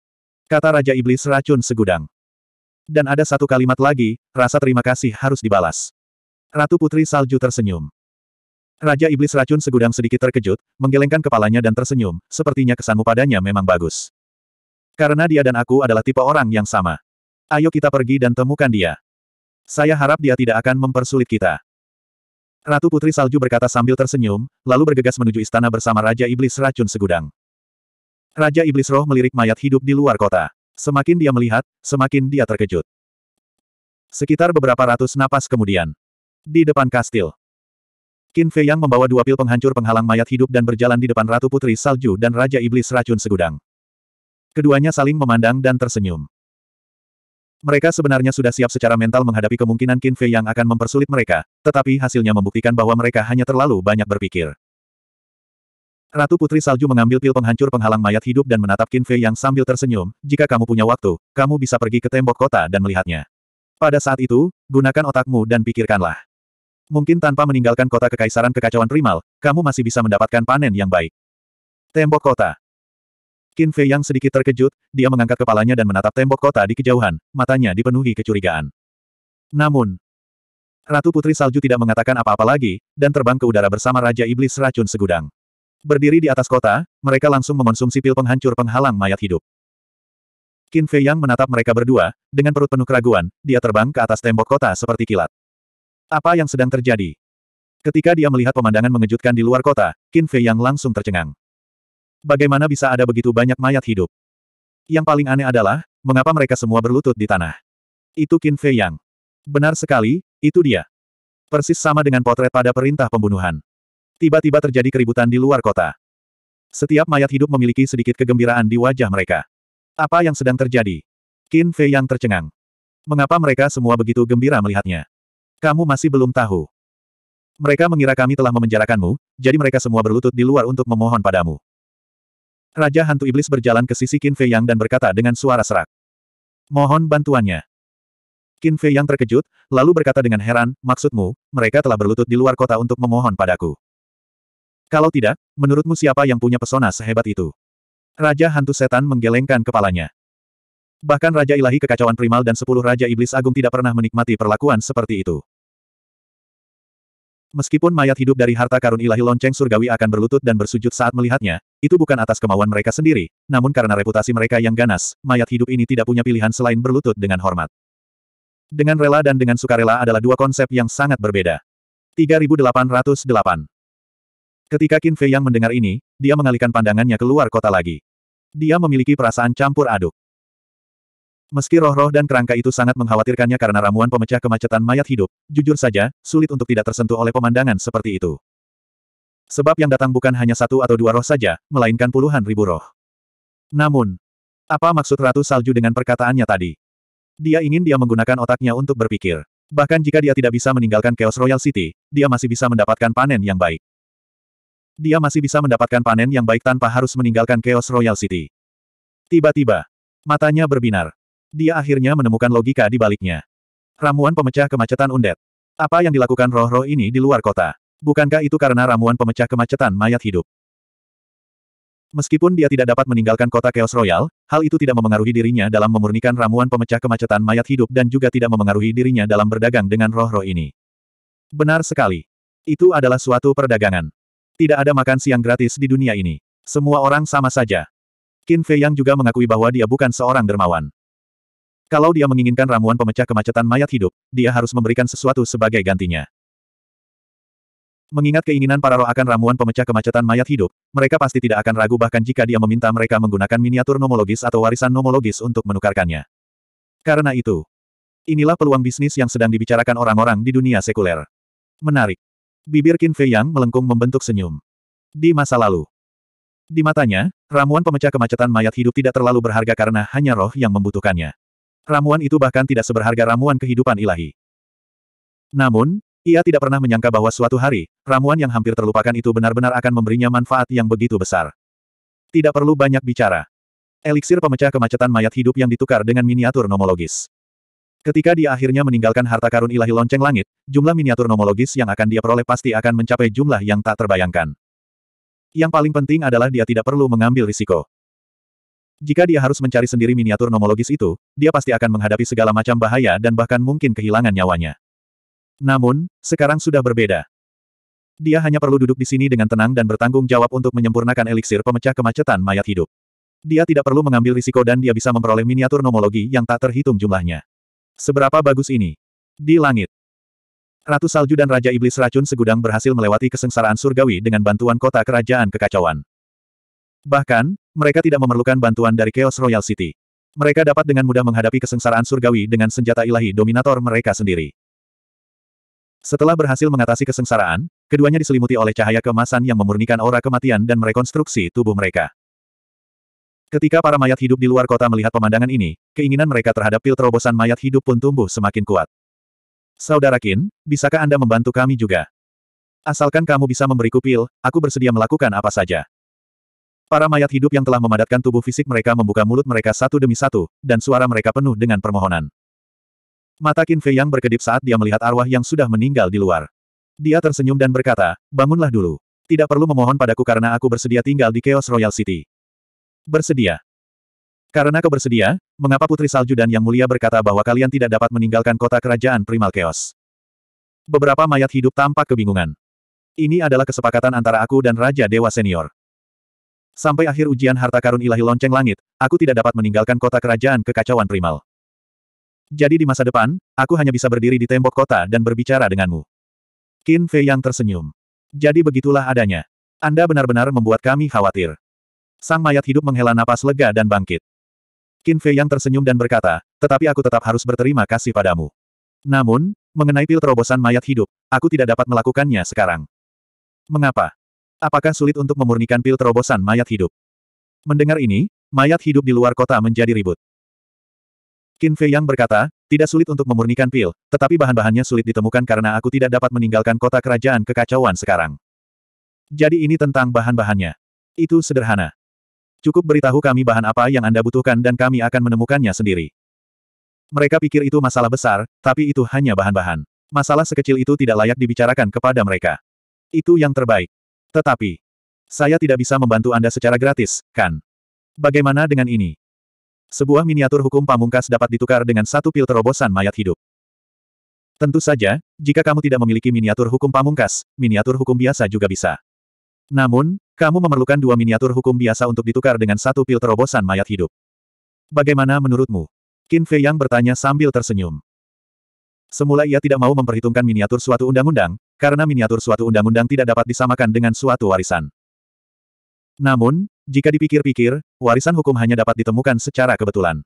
Kata Raja Iblis racun segudang. Dan ada satu kalimat lagi, rasa terima kasih harus dibalas. Ratu Putri Salju tersenyum. Raja Iblis Racun Segudang sedikit terkejut, menggelengkan kepalanya dan tersenyum, sepertinya kesanmu padanya memang bagus. Karena dia dan aku adalah tipe orang yang sama. Ayo kita pergi dan temukan dia. Saya harap dia tidak akan mempersulit kita. Ratu Putri Salju berkata sambil tersenyum, lalu bergegas menuju istana bersama Raja Iblis Racun Segudang. Raja Iblis Roh melirik mayat hidup di luar kota. Semakin dia melihat, semakin dia terkejut. Sekitar beberapa ratus napas kemudian. Di depan kastil. Qin Fei Yang membawa dua pil penghancur penghalang mayat hidup dan berjalan di depan Ratu Putri Salju dan Raja Iblis Racun Segudang. Keduanya saling memandang dan tersenyum. Mereka sebenarnya sudah siap secara mental menghadapi kemungkinan Qin Fei yang akan mempersulit mereka, tetapi hasilnya membuktikan bahwa mereka hanya terlalu banyak berpikir. Ratu Putri Salju mengambil pil penghancur penghalang mayat hidup dan menatap Qin Fei yang sambil tersenyum, jika kamu punya waktu, kamu bisa pergi ke tembok kota dan melihatnya. Pada saat itu, gunakan otakmu dan pikirkanlah. Mungkin tanpa meninggalkan kota kekaisaran kekacauan primal, kamu masih bisa mendapatkan panen yang baik. Tembok kota. Qin Fei yang sedikit terkejut, dia mengangkat kepalanya dan menatap tembok kota di kejauhan, matanya dipenuhi kecurigaan. Namun, Ratu Putri Salju tidak mengatakan apa-apa lagi, dan terbang ke udara bersama Raja Iblis Racun Segudang. Berdiri di atas kota, mereka langsung mengonsumsi pil penghancur penghalang mayat hidup. Qin Fei Yang menatap mereka berdua, dengan perut penuh keraguan, dia terbang ke atas tembok kota seperti kilat. Apa yang sedang terjadi? Ketika dia melihat pemandangan mengejutkan di luar kota, Qin Fei Yang langsung tercengang. Bagaimana bisa ada begitu banyak mayat hidup? Yang paling aneh adalah, mengapa mereka semua berlutut di tanah? Itu Qin Fei Yang. Benar sekali, itu dia. Persis sama dengan potret pada perintah pembunuhan. Tiba-tiba terjadi keributan di luar kota. Setiap mayat hidup memiliki sedikit kegembiraan di wajah mereka. Apa yang sedang terjadi? Qin Fei yang tercengang. Mengapa mereka semua begitu gembira melihatnya? Kamu masih belum tahu. Mereka mengira kami telah memenjarakanmu, jadi mereka semua berlutut di luar untuk memohon padamu. Raja Hantu Iblis berjalan ke sisi Qin Fei Yang dan berkata dengan suara serak. Mohon bantuannya. Qin Fei Yang terkejut, lalu berkata dengan heran, maksudmu, mereka telah berlutut di luar kota untuk memohon padaku. Kalau tidak, menurutmu siapa yang punya pesona sehebat itu? Raja Hantu Setan menggelengkan kepalanya. Bahkan Raja Ilahi Kekacauan Primal dan sepuluh Raja Iblis Agung tidak pernah menikmati perlakuan seperti itu. Meskipun mayat hidup dari harta karun ilahi lonceng surgawi akan berlutut dan bersujud saat melihatnya, itu bukan atas kemauan mereka sendiri, namun karena reputasi mereka yang ganas, mayat hidup ini tidak punya pilihan selain berlutut dengan hormat. Dengan rela dan dengan sukarela adalah dua konsep yang sangat berbeda. 3808 Ketika Qin Fei yang mendengar ini, dia mengalihkan pandangannya keluar kota lagi. Dia memiliki perasaan campur aduk. Meski roh-roh dan kerangka itu sangat mengkhawatirkannya karena ramuan pemecah kemacetan mayat hidup, jujur saja, sulit untuk tidak tersentuh oleh pemandangan seperti itu. Sebab yang datang bukan hanya satu atau dua roh saja, melainkan puluhan ribu roh. Namun, apa maksud Ratu Salju dengan perkataannya tadi? Dia ingin dia menggunakan otaknya untuk berpikir. Bahkan jika dia tidak bisa meninggalkan Chaos Royal City, dia masih bisa mendapatkan panen yang baik. Dia masih bisa mendapatkan panen yang baik tanpa harus meninggalkan Chaos Royal City. Tiba-tiba, matanya berbinar. Dia akhirnya menemukan logika di baliknya. Ramuan pemecah kemacetan undet. Apa yang dilakukan roh-roh ini di luar kota? Bukankah itu karena ramuan pemecah kemacetan mayat hidup? Meskipun dia tidak dapat meninggalkan kota Chaos Royal, hal itu tidak memengaruhi dirinya dalam memurnikan ramuan pemecah kemacetan mayat hidup dan juga tidak memengaruhi dirinya dalam berdagang dengan roh-roh ini. Benar sekali. Itu adalah suatu perdagangan. Tidak ada makan siang gratis di dunia ini. Semua orang sama saja. Qin Fei Yang juga mengakui bahwa dia bukan seorang dermawan. Kalau dia menginginkan ramuan pemecah kemacetan mayat hidup, dia harus memberikan sesuatu sebagai gantinya. Mengingat keinginan para roh akan ramuan pemecah kemacetan mayat hidup, mereka pasti tidak akan ragu bahkan jika dia meminta mereka menggunakan miniatur nomologis atau warisan nomologis untuk menukarkannya. Karena itu, inilah peluang bisnis yang sedang dibicarakan orang-orang di dunia sekuler. Menarik. Bibir Qin Fei yang melengkung membentuk senyum. Di masa lalu. Di matanya, ramuan pemecah kemacetan mayat hidup tidak terlalu berharga karena hanya roh yang membutuhkannya. Ramuan itu bahkan tidak seberharga ramuan kehidupan ilahi. Namun, ia tidak pernah menyangka bahwa suatu hari, ramuan yang hampir terlupakan itu benar-benar akan memberinya manfaat yang begitu besar. Tidak perlu banyak bicara. Eliksir pemecah kemacetan mayat hidup yang ditukar dengan miniatur nomologis. Ketika dia akhirnya meninggalkan harta karun ilahi lonceng langit, jumlah miniatur nomologis yang akan dia peroleh pasti akan mencapai jumlah yang tak terbayangkan. Yang paling penting adalah dia tidak perlu mengambil risiko. Jika dia harus mencari sendiri miniatur nomologis itu, dia pasti akan menghadapi segala macam bahaya dan bahkan mungkin kehilangan nyawanya. Namun, sekarang sudah berbeda. Dia hanya perlu duduk di sini dengan tenang dan bertanggung jawab untuk menyempurnakan eliksir pemecah kemacetan mayat hidup. Dia tidak perlu mengambil risiko dan dia bisa memperoleh miniatur nomologi yang tak terhitung jumlahnya. Seberapa bagus ini? Di langit. Ratu Salju dan Raja Iblis Racun Segudang berhasil melewati kesengsaraan surgawi dengan bantuan kota kerajaan kekacauan. Bahkan, mereka tidak memerlukan bantuan dari Chaos Royal City. Mereka dapat dengan mudah menghadapi kesengsaraan surgawi dengan senjata ilahi dominator mereka sendiri. Setelah berhasil mengatasi kesengsaraan, keduanya diselimuti oleh cahaya kemasan yang memurnikan aura kematian dan merekonstruksi tubuh mereka. Ketika para mayat hidup di luar kota melihat pemandangan ini, keinginan mereka terhadap pil terobosan mayat hidup pun tumbuh semakin kuat. Saudara Qin, bisakah Anda membantu kami juga? Asalkan kamu bisa memberiku pil, aku bersedia melakukan apa saja. Para mayat hidup yang telah memadatkan tubuh fisik mereka membuka mulut mereka satu demi satu, dan suara mereka penuh dengan permohonan. Mata Qin Fei yang berkedip saat dia melihat arwah yang sudah meninggal di luar. Dia tersenyum dan berkata, bangunlah dulu. Tidak perlu memohon padaku karena aku bersedia tinggal di Chaos Royal City. Bersedia. Karena kau bersedia, mengapa Putri Salju dan Yang Mulia berkata bahwa kalian tidak dapat meninggalkan kota kerajaan Primal Chaos? Beberapa mayat hidup tampak kebingungan. Ini adalah kesepakatan antara aku dan Raja Dewa Senior. Sampai akhir ujian harta karun ilahi lonceng langit, aku tidak dapat meninggalkan kota kerajaan kekacauan primal. Jadi di masa depan, aku hanya bisa berdiri di tembok kota dan berbicara denganmu. Qin Fei yang tersenyum. Jadi begitulah adanya. Anda benar-benar membuat kami khawatir. Sang mayat hidup menghela napas lega dan bangkit. Qin Fei yang tersenyum dan berkata, tetapi aku tetap harus berterima kasih padamu. Namun, mengenai pil terobosan mayat hidup, aku tidak dapat melakukannya sekarang. Mengapa? Apakah sulit untuk memurnikan pil terobosan mayat hidup? Mendengar ini, mayat hidup di luar kota menjadi ribut. Qin Fei yang berkata, tidak sulit untuk memurnikan pil, tetapi bahan-bahannya sulit ditemukan karena aku tidak dapat meninggalkan kota kerajaan kekacauan sekarang. Jadi ini tentang bahan-bahannya. Itu sederhana. Cukup beritahu kami bahan apa yang Anda butuhkan dan kami akan menemukannya sendiri. Mereka pikir itu masalah besar, tapi itu hanya bahan-bahan. Masalah sekecil itu tidak layak dibicarakan kepada mereka. Itu yang terbaik. Tetapi, saya tidak bisa membantu Anda secara gratis, kan? Bagaimana dengan ini? Sebuah miniatur hukum pamungkas dapat ditukar dengan satu pil terobosan mayat hidup. Tentu saja, jika kamu tidak memiliki miniatur hukum pamungkas, miniatur hukum biasa juga bisa. Namun, kamu memerlukan dua miniatur hukum biasa untuk ditukar dengan satu pil terobosan mayat hidup. Bagaimana menurutmu? Qin Fei Yang bertanya sambil tersenyum. Semula ia tidak mau memperhitungkan miniatur suatu undang-undang, karena miniatur suatu undang-undang tidak dapat disamakan dengan suatu warisan. Namun, jika dipikir-pikir, warisan hukum hanya dapat ditemukan secara kebetulan.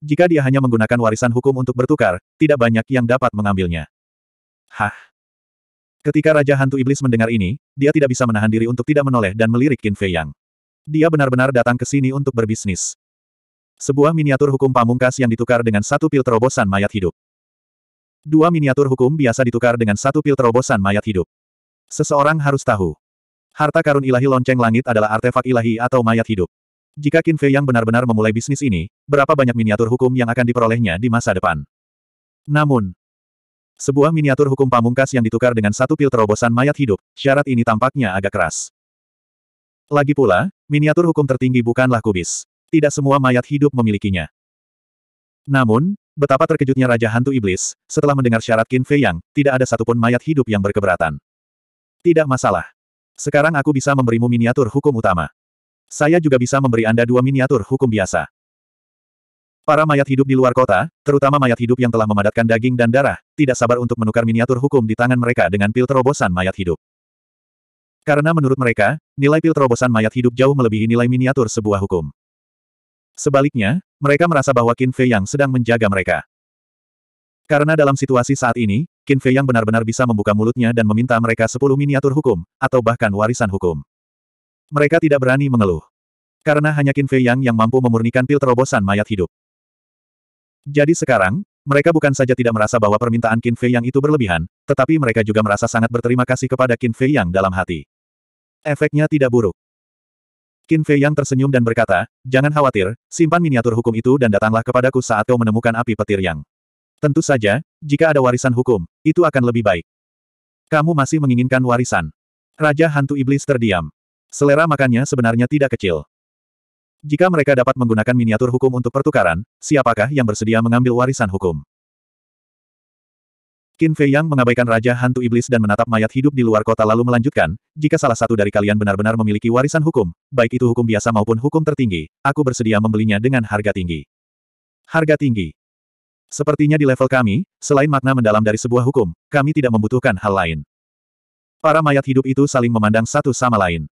Jika dia hanya menggunakan warisan hukum untuk bertukar, tidak banyak yang dapat mengambilnya. Hah? Ketika Raja Hantu Iblis mendengar ini, dia tidak bisa menahan diri untuk tidak menoleh dan melirik Qin Fei Yang. Dia benar-benar datang ke sini untuk berbisnis. Sebuah miniatur hukum pamungkas yang ditukar dengan satu pil terobosan mayat hidup. Dua miniatur hukum biasa ditukar dengan satu pil terobosan mayat hidup. Seseorang harus tahu. Harta karun ilahi lonceng langit adalah artefak ilahi atau mayat hidup. Jika Qin Fei yang benar-benar memulai bisnis ini, berapa banyak miniatur hukum yang akan diperolehnya di masa depan? Namun, sebuah miniatur hukum pamungkas yang ditukar dengan satu pil terobosan mayat hidup, syarat ini tampaknya agak keras. Lagi pula, miniatur hukum tertinggi bukanlah kubis. Tidak semua mayat hidup memilikinya. Namun, betapa terkejutnya Raja Hantu Iblis, setelah mendengar syarat Qin Fei Yang, tidak ada satupun mayat hidup yang berkeberatan. Tidak masalah. Sekarang aku bisa memberimu miniatur hukum utama. Saya juga bisa memberi Anda dua miniatur hukum biasa. Para mayat hidup di luar kota, terutama mayat hidup yang telah memadatkan daging dan darah, tidak sabar untuk menukar miniatur hukum di tangan mereka dengan pil terobosan mayat hidup. Karena menurut mereka, nilai pil terobosan mayat hidup jauh melebihi nilai miniatur sebuah hukum. Sebaliknya, mereka merasa bahwa Qin Fei Yang sedang menjaga mereka. Karena dalam situasi saat ini, Qin Fei Yang benar-benar bisa membuka mulutnya dan meminta mereka sepuluh miniatur hukum, atau bahkan warisan hukum. Mereka tidak berani mengeluh. Karena hanya Qin Fei Yang yang mampu memurnikan pil terobosan mayat hidup. Jadi sekarang, mereka bukan saja tidak merasa bahwa permintaan Qin Fei Yang itu berlebihan, tetapi mereka juga merasa sangat berterima kasih kepada Qin Fei Yang dalam hati. Efeknya tidak buruk. Qin Fei Yang tersenyum dan berkata, Jangan khawatir, simpan miniatur hukum itu dan datanglah kepadaku saat kau menemukan api petir yang. Tentu saja, jika ada warisan hukum, itu akan lebih baik. Kamu masih menginginkan warisan. Raja Hantu Iblis terdiam. Selera makannya sebenarnya tidak kecil. Jika mereka dapat menggunakan miniatur hukum untuk pertukaran, siapakah yang bersedia mengambil warisan hukum? Qin Fei Yang mengabaikan Raja Hantu Iblis dan menatap mayat hidup di luar kota lalu melanjutkan, jika salah satu dari kalian benar-benar memiliki warisan hukum, baik itu hukum biasa maupun hukum tertinggi, aku bersedia membelinya dengan harga tinggi. Harga tinggi. Sepertinya di level kami, selain makna mendalam dari sebuah hukum, kami tidak membutuhkan hal lain. Para mayat hidup itu saling memandang satu sama lain.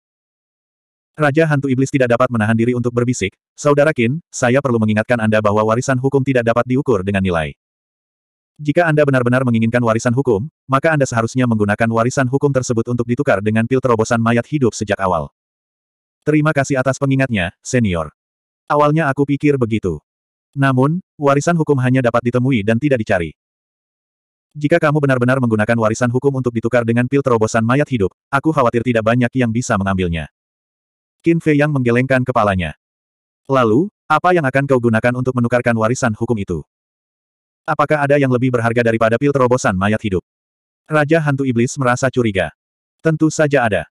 Raja Hantu Iblis tidak dapat menahan diri untuk berbisik, Saudara Kin, saya perlu mengingatkan Anda bahwa warisan hukum tidak dapat diukur dengan nilai. Jika Anda benar-benar menginginkan warisan hukum, maka Anda seharusnya menggunakan warisan hukum tersebut untuk ditukar dengan pil terobosan mayat hidup sejak awal. Terima kasih atas pengingatnya, senior. Awalnya aku pikir begitu. Namun, warisan hukum hanya dapat ditemui dan tidak dicari. Jika kamu benar-benar menggunakan warisan hukum untuk ditukar dengan pil terobosan mayat hidup, aku khawatir tidak banyak yang bisa mengambilnya. Qin Fei yang menggelengkan kepalanya. Lalu, apa yang akan kau gunakan untuk menukarkan warisan hukum itu? Apakah ada yang lebih berharga daripada pil terobosan mayat hidup? Raja Hantu Iblis merasa curiga. Tentu saja ada.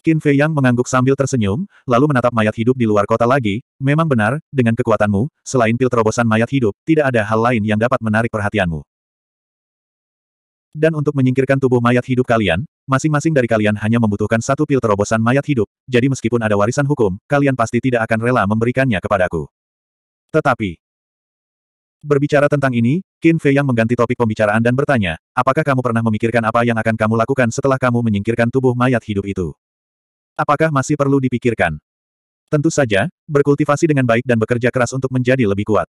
Qin Fei Yang mengangguk sambil tersenyum, lalu menatap mayat hidup di luar kota lagi, memang benar, dengan kekuatanmu, selain pil terobosan mayat hidup, tidak ada hal lain yang dapat menarik perhatianmu. Dan untuk menyingkirkan tubuh mayat hidup kalian, masing-masing dari kalian hanya membutuhkan satu pil terobosan mayat hidup, jadi meskipun ada warisan hukum, kalian pasti tidak akan rela memberikannya kepadaku. Tetapi, berbicara tentang ini, Qin Fei yang mengganti topik pembicaraan dan bertanya, apakah kamu pernah memikirkan apa yang akan kamu lakukan setelah kamu menyingkirkan tubuh mayat hidup itu? Apakah masih perlu dipikirkan? Tentu saja, berkultivasi dengan baik dan bekerja keras untuk menjadi lebih kuat.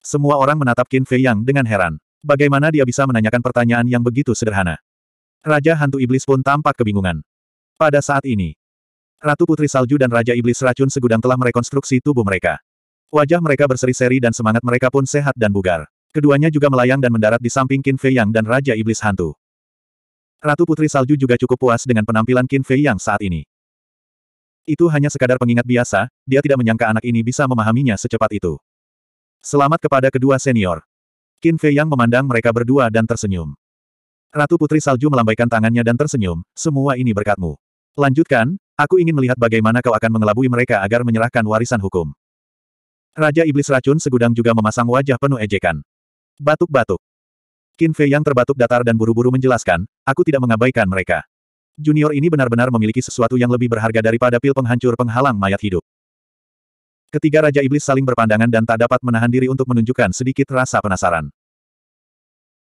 Semua orang menatap Qin Fei Yang dengan heran. Bagaimana dia bisa menanyakan pertanyaan yang begitu sederhana? Raja Hantu Iblis pun tampak kebingungan. Pada saat ini, Ratu Putri Salju dan Raja Iblis Racun Segudang telah merekonstruksi tubuh mereka. Wajah mereka berseri-seri dan semangat mereka pun sehat dan bugar. Keduanya juga melayang dan mendarat di samping Qin Fei Yang dan Raja Iblis Hantu. Ratu Putri Salju juga cukup puas dengan penampilan Qin Fei Yang saat ini. Itu hanya sekadar pengingat biasa, dia tidak menyangka anak ini bisa memahaminya secepat itu. Selamat kepada kedua senior. Qin Fei Yang memandang mereka berdua dan tersenyum. Ratu Putri Salju melambaikan tangannya dan tersenyum, semua ini berkatmu. Lanjutkan, aku ingin melihat bagaimana kau akan mengelabui mereka agar menyerahkan warisan hukum. Raja Iblis Racun Segudang juga memasang wajah penuh ejekan. Batuk-batuk. Qin Fei Yang terbatuk datar dan buru-buru menjelaskan, aku tidak mengabaikan mereka. Junior ini benar-benar memiliki sesuatu yang lebih berharga daripada pil penghancur penghalang mayat hidup. Ketiga Raja Iblis saling berpandangan dan tak dapat menahan diri untuk menunjukkan sedikit rasa penasaran.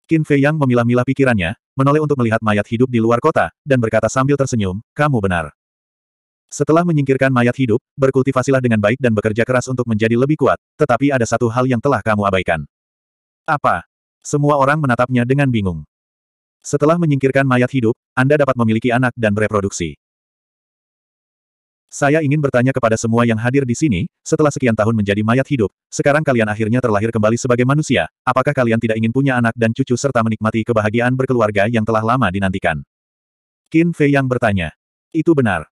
Qin Fei Yang memilah-milah pikirannya, menoleh untuk melihat mayat hidup di luar kota, dan berkata sambil tersenyum, kamu benar. Setelah menyingkirkan mayat hidup, berkultivasilah dengan baik dan bekerja keras untuk menjadi lebih kuat, tetapi ada satu hal yang telah kamu abaikan. Apa? Semua orang menatapnya dengan bingung. Setelah menyingkirkan mayat hidup, Anda dapat memiliki anak dan bereproduksi. Saya ingin bertanya kepada semua yang hadir di sini, setelah sekian tahun menjadi mayat hidup, sekarang kalian akhirnya terlahir kembali sebagai manusia, apakah kalian tidak ingin punya anak dan cucu serta menikmati kebahagiaan berkeluarga yang telah lama dinantikan? Qin Fei yang bertanya. Itu benar.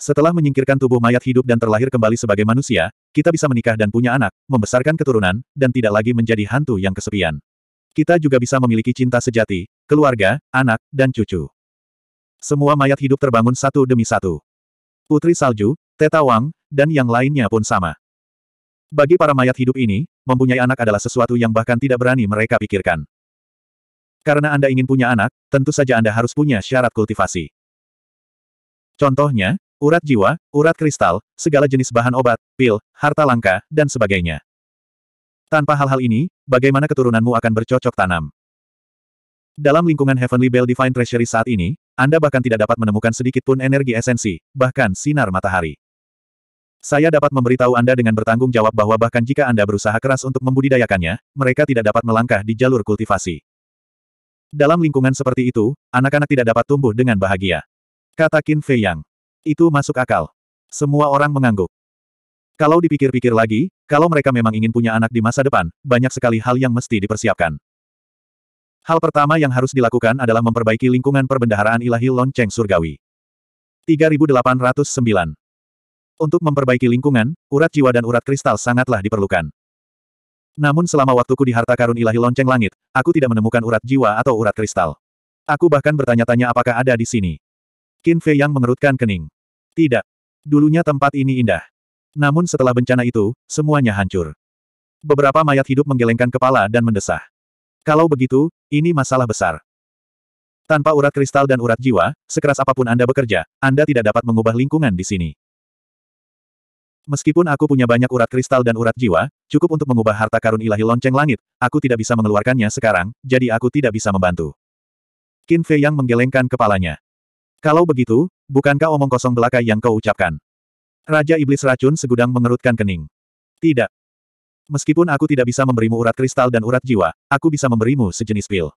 Setelah menyingkirkan tubuh mayat hidup dan terlahir kembali sebagai manusia, kita bisa menikah dan punya anak, membesarkan keturunan, dan tidak lagi menjadi hantu yang kesepian. Kita juga bisa memiliki cinta sejati, keluarga, anak, dan cucu. Semua mayat hidup terbangun satu demi satu. Putri Salju, Teta Wang, dan yang lainnya pun sama. Bagi para mayat hidup ini, mempunyai anak adalah sesuatu yang bahkan tidak berani mereka pikirkan. Karena Anda ingin punya anak, tentu saja Anda harus punya syarat kultivasi. Contohnya, urat jiwa, urat kristal, segala jenis bahan obat, pil, harta langka, dan sebagainya. Tanpa hal-hal ini, bagaimana keturunanmu akan bercocok tanam? Dalam lingkungan Heavenly Bell Divine Treasury saat ini, anda bahkan tidak dapat menemukan sedikit pun energi esensi, bahkan sinar matahari. Saya dapat memberitahu Anda dengan bertanggung jawab bahwa bahkan jika Anda berusaha keras untuk membudidayakannya, mereka tidak dapat melangkah di jalur kultivasi. Dalam lingkungan seperti itu, anak-anak tidak dapat tumbuh dengan bahagia. Kata Qin Fei Yang. Itu masuk akal. Semua orang mengangguk. Kalau dipikir-pikir lagi, kalau mereka memang ingin punya anak di masa depan, banyak sekali hal yang mesti dipersiapkan. Hal pertama yang harus dilakukan adalah memperbaiki lingkungan perbendaharaan ilahi lonceng surgawi. 3809 Untuk memperbaiki lingkungan, urat jiwa dan urat kristal sangatlah diperlukan. Namun selama waktuku di harta karun ilahi lonceng langit, aku tidak menemukan urat jiwa atau urat kristal. Aku bahkan bertanya-tanya apakah ada di sini. Qin Fei yang mengerutkan kening. Tidak. Dulunya tempat ini indah. Namun setelah bencana itu, semuanya hancur. Beberapa mayat hidup menggelengkan kepala dan mendesah. Kalau begitu, ini masalah besar. Tanpa urat kristal dan urat jiwa, sekeras apapun Anda bekerja, Anda tidak dapat mengubah lingkungan di sini. Meskipun aku punya banyak urat kristal dan urat jiwa, cukup untuk mengubah harta karun ilahi lonceng langit, aku tidak bisa mengeluarkannya sekarang, jadi aku tidak bisa membantu. Qin Fei yang menggelengkan kepalanya. Kalau begitu, bukankah omong kosong belaka yang kau ucapkan? Raja Iblis Racun segudang mengerutkan kening. Tidak, Meskipun aku tidak bisa memberimu urat kristal dan urat jiwa, aku bisa memberimu sejenis pil.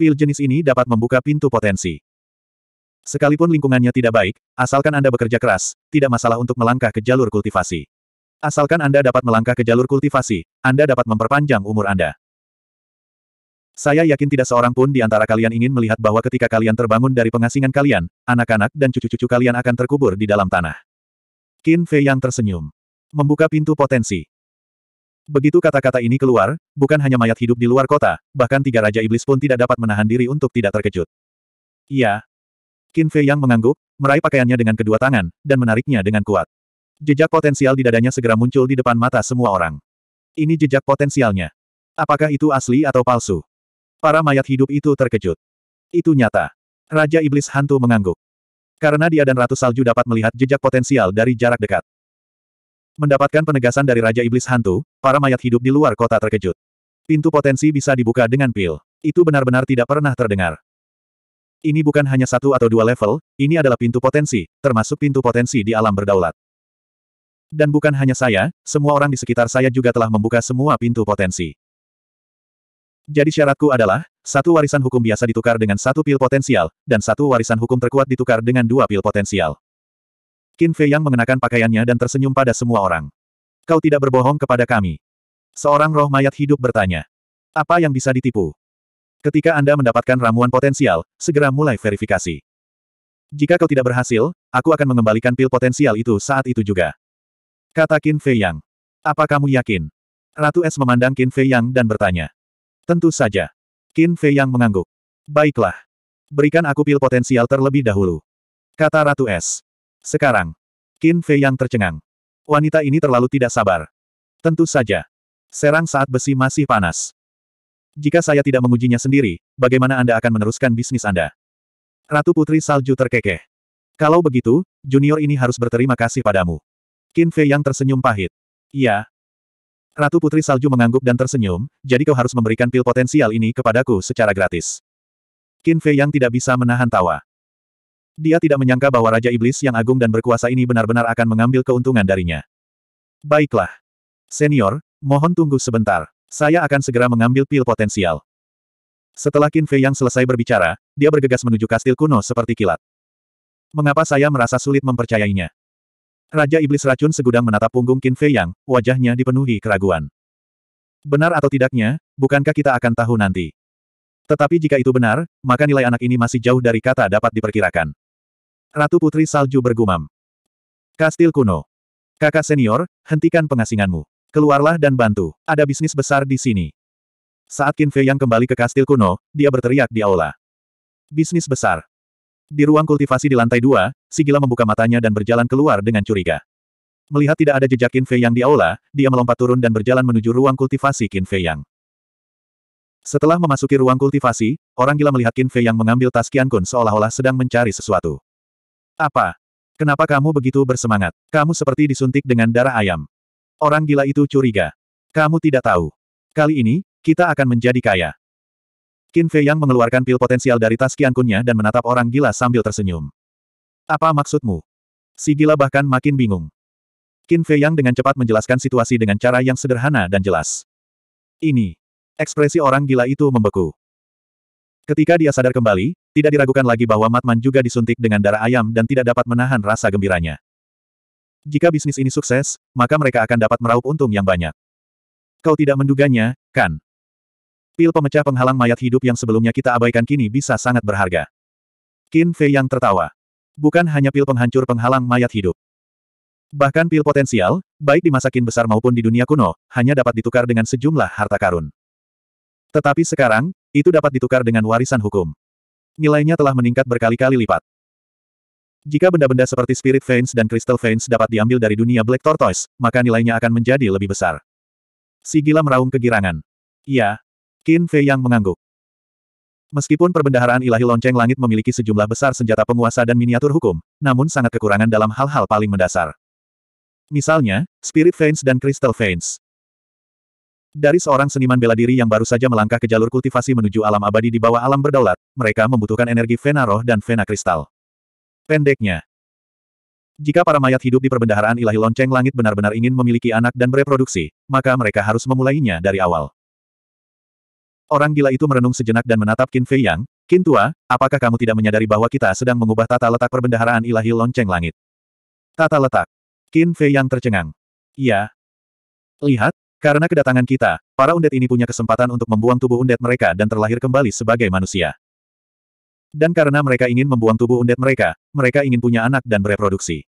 Pil jenis ini dapat membuka pintu potensi. Sekalipun lingkungannya tidak baik, asalkan Anda bekerja keras, tidak masalah untuk melangkah ke jalur kultivasi. Asalkan Anda dapat melangkah ke jalur kultivasi, Anda dapat memperpanjang umur Anda. Saya yakin tidak seorang pun di antara kalian ingin melihat bahwa ketika kalian terbangun dari pengasingan kalian, anak-anak dan cucu-cucu kalian akan terkubur di dalam tanah. Qin Fei yang tersenyum. Membuka pintu potensi. Begitu kata-kata ini keluar, bukan hanya mayat hidup di luar kota, bahkan tiga Raja Iblis pun tidak dapat menahan diri untuk tidak terkejut. Iya. Qin Fei yang mengangguk, meraih pakaiannya dengan kedua tangan, dan menariknya dengan kuat. Jejak potensial di dadanya segera muncul di depan mata semua orang. Ini jejak potensialnya. Apakah itu asli atau palsu? Para mayat hidup itu terkejut. Itu nyata. Raja Iblis Hantu mengangguk. Karena dia dan Ratu Salju dapat melihat jejak potensial dari jarak dekat. Mendapatkan penegasan dari Raja Iblis Hantu, para mayat hidup di luar kota terkejut. Pintu potensi bisa dibuka dengan pil. Itu benar-benar tidak pernah terdengar. Ini bukan hanya satu atau dua level, ini adalah pintu potensi, termasuk pintu potensi di alam berdaulat. Dan bukan hanya saya, semua orang di sekitar saya juga telah membuka semua pintu potensi. Jadi syaratku adalah, satu warisan hukum biasa ditukar dengan satu pil potensial, dan satu warisan hukum terkuat ditukar dengan dua pil potensial. Qin Fei yang mengenakan pakaiannya dan tersenyum pada semua orang. Kau tidak berbohong kepada kami. Seorang roh mayat hidup bertanya. Apa yang bisa ditipu? Ketika Anda mendapatkan ramuan potensial, segera mulai verifikasi. Jika kau tidak berhasil, aku akan mengembalikan pil potensial itu saat itu juga. Kata Qin Fei Yang. Apa kamu yakin? Ratu Es memandang Qin Fei Yang dan bertanya. Tentu saja. Qin Fei Yang mengangguk. Baiklah. Berikan aku pil potensial terlebih dahulu. Kata Ratu Es. Sekarang. Qin Fei yang tercengang. Wanita ini terlalu tidak sabar. Tentu saja. Serang saat besi masih panas. Jika saya tidak mengujinya sendiri, bagaimana Anda akan meneruskan bisnis Anda? Ratu Putri Salju terkekeh. Kalau begitu, junior ini harus berterima kasih padamu. Qin Fei yang tersenyum pahit. Iya. Ratu Putri Salju mengangguk dan tersenyum, jadi kau harus memberikan pil potensial ini kepadaku secara gratis. Qin Fei yang tidak bisa menahan tawa. Dia tidak menyangka bahwa Raja Iblis yang agung dan berkuasa ini benar-benar akan mengambil keuntungan darinya. Baiklah. Senior, mohon tunggu sebentar. Saya akan segera mengambil pil potensial. Setelah Qin Fei yang selesai berbicara, dia bergegas menuju kastil kuno seperti kilat. Mengapa saya merasa sulit mempercayainya? Raja Iblis Racun segudang menatap punggung Qin Fei yang, wajahnya dipenuhi keraguan. Benar atau tidaknya, bukankah kita akan tahu nanti? Tetapi jika itu benar, maka nilai anak ini masih jauh dari kata dapat diperkirakan. Ratu Putri Salju bergumam. Kastil kuno. Kakak senior, hentikan pengasinganmu. Keluarlah dan bantu. Ada bisnis besar di sini. Saat Qin Fei yang kembali ke kastil kuno, dia berteriak di aula. Bisnis besar. Di ruang kultivasi di lantai dua, Sigila membuka matanya dan berjalan keluar dengan curiga. Melihat tidak ada jejak Qin Fei yang di aula, dia melompat turun dan berjalan menuju ruang kultivasi Qin Fei yang. Setelah memasuki ruang kultivasi, orang gila melihat Qin Fei yang mengambil tas Qian Kun seolah-olah sedang mencari sesuatu. Apa? Kenapa kamu begitu bersemangat? Kamu seperti disuntik dengan darah ayam. Orang gila itu curiga. Kamu tidak tahu. Kali ini, kita akan menjadi kaya. Qin Fei Yang mengeluarkan pil potensial dari tas kiankunnya dan menatap orang gila sambil tersenyum. Apa maksudmu? Si gila bahkan makin bingung. Qin Fei Yang dengan cepat menjelaskan situasi dengan cara yang sederhana dan jelas. Ini. Ekspresi orang gila itu membeku. Ketika dia sadar kembali, tidak diragukan lagi bahwa Matman juga disuntik dengan darah ayam dan tidak dapat menahan rasa gembiranya. Jika bisnis ini sukses, maka mereka akan dapat meraup untung yang banyak. Kau tidak menduganya, kan? Pil pemecah penghalang mayat hidup yang sebelumnya kita abaikan kini bisa sangat berharga. Qin Fei yang tertawa. Bukan hanya pil penghancur penghalang mayat hidup. Bahkan pil potensial, baik di masa Qin besar maupun di dunia kuno, hanya dapat ditukar dengan sejumlah harta karun. Tetapi sekarang, itu dapat ditukar dengan warisan hukum. Nilainya telah meningkat berkali-kali lipat. Jika benda-benda seperti Spirit Veins dan Crystal Veins dapat diambil dari dunia Black Tortoise, maka nilainya akan menjadi lebih besar. Si gila meraung kegirangan. Iya. Qin Fei yang mengangguk. Meskipun perbendaharaan ilahi lonceng langit memiliki sejumlah besar senjata penguasa dan miniatur hukum, namun sangat kekurangan dalam hal-hal paling mendasar. Misalnya, Spirit Veins dan Crystal Veins. Dari seorang seniman bela diri yang baru saja melangkah ke jalur kultivasi menuju alam abadi di bawah alam berdaulat, mereka membutuhkan energi vena roh dan vena kristal. Pendeknya, jika para mayat hidup di perbendaharaan ilahi lonceng langit benar-benar ingin memiliki anak dan bereproduksi, maka mereka harus memulainya dari awal. Orang gila itu merenung sejenak dan menatap Qin Fei Yang, Qin Tua, apakah kamu tidak menyadari bahwa kita sedang mengubah tata letak perbendaharaan ilahi lonceng langit? Tata letak. Qin Fei Yang tercengang. Iya. Lihat, karena kedatangan kita, para undet ini punya kesempatan untuk membuang tubuh undet mereka dan terlahir kembali sebagai manusia. Dan karena mereka ingin membuang tubuh undet mereka, mereka ingin punya anak dan bereproduksi.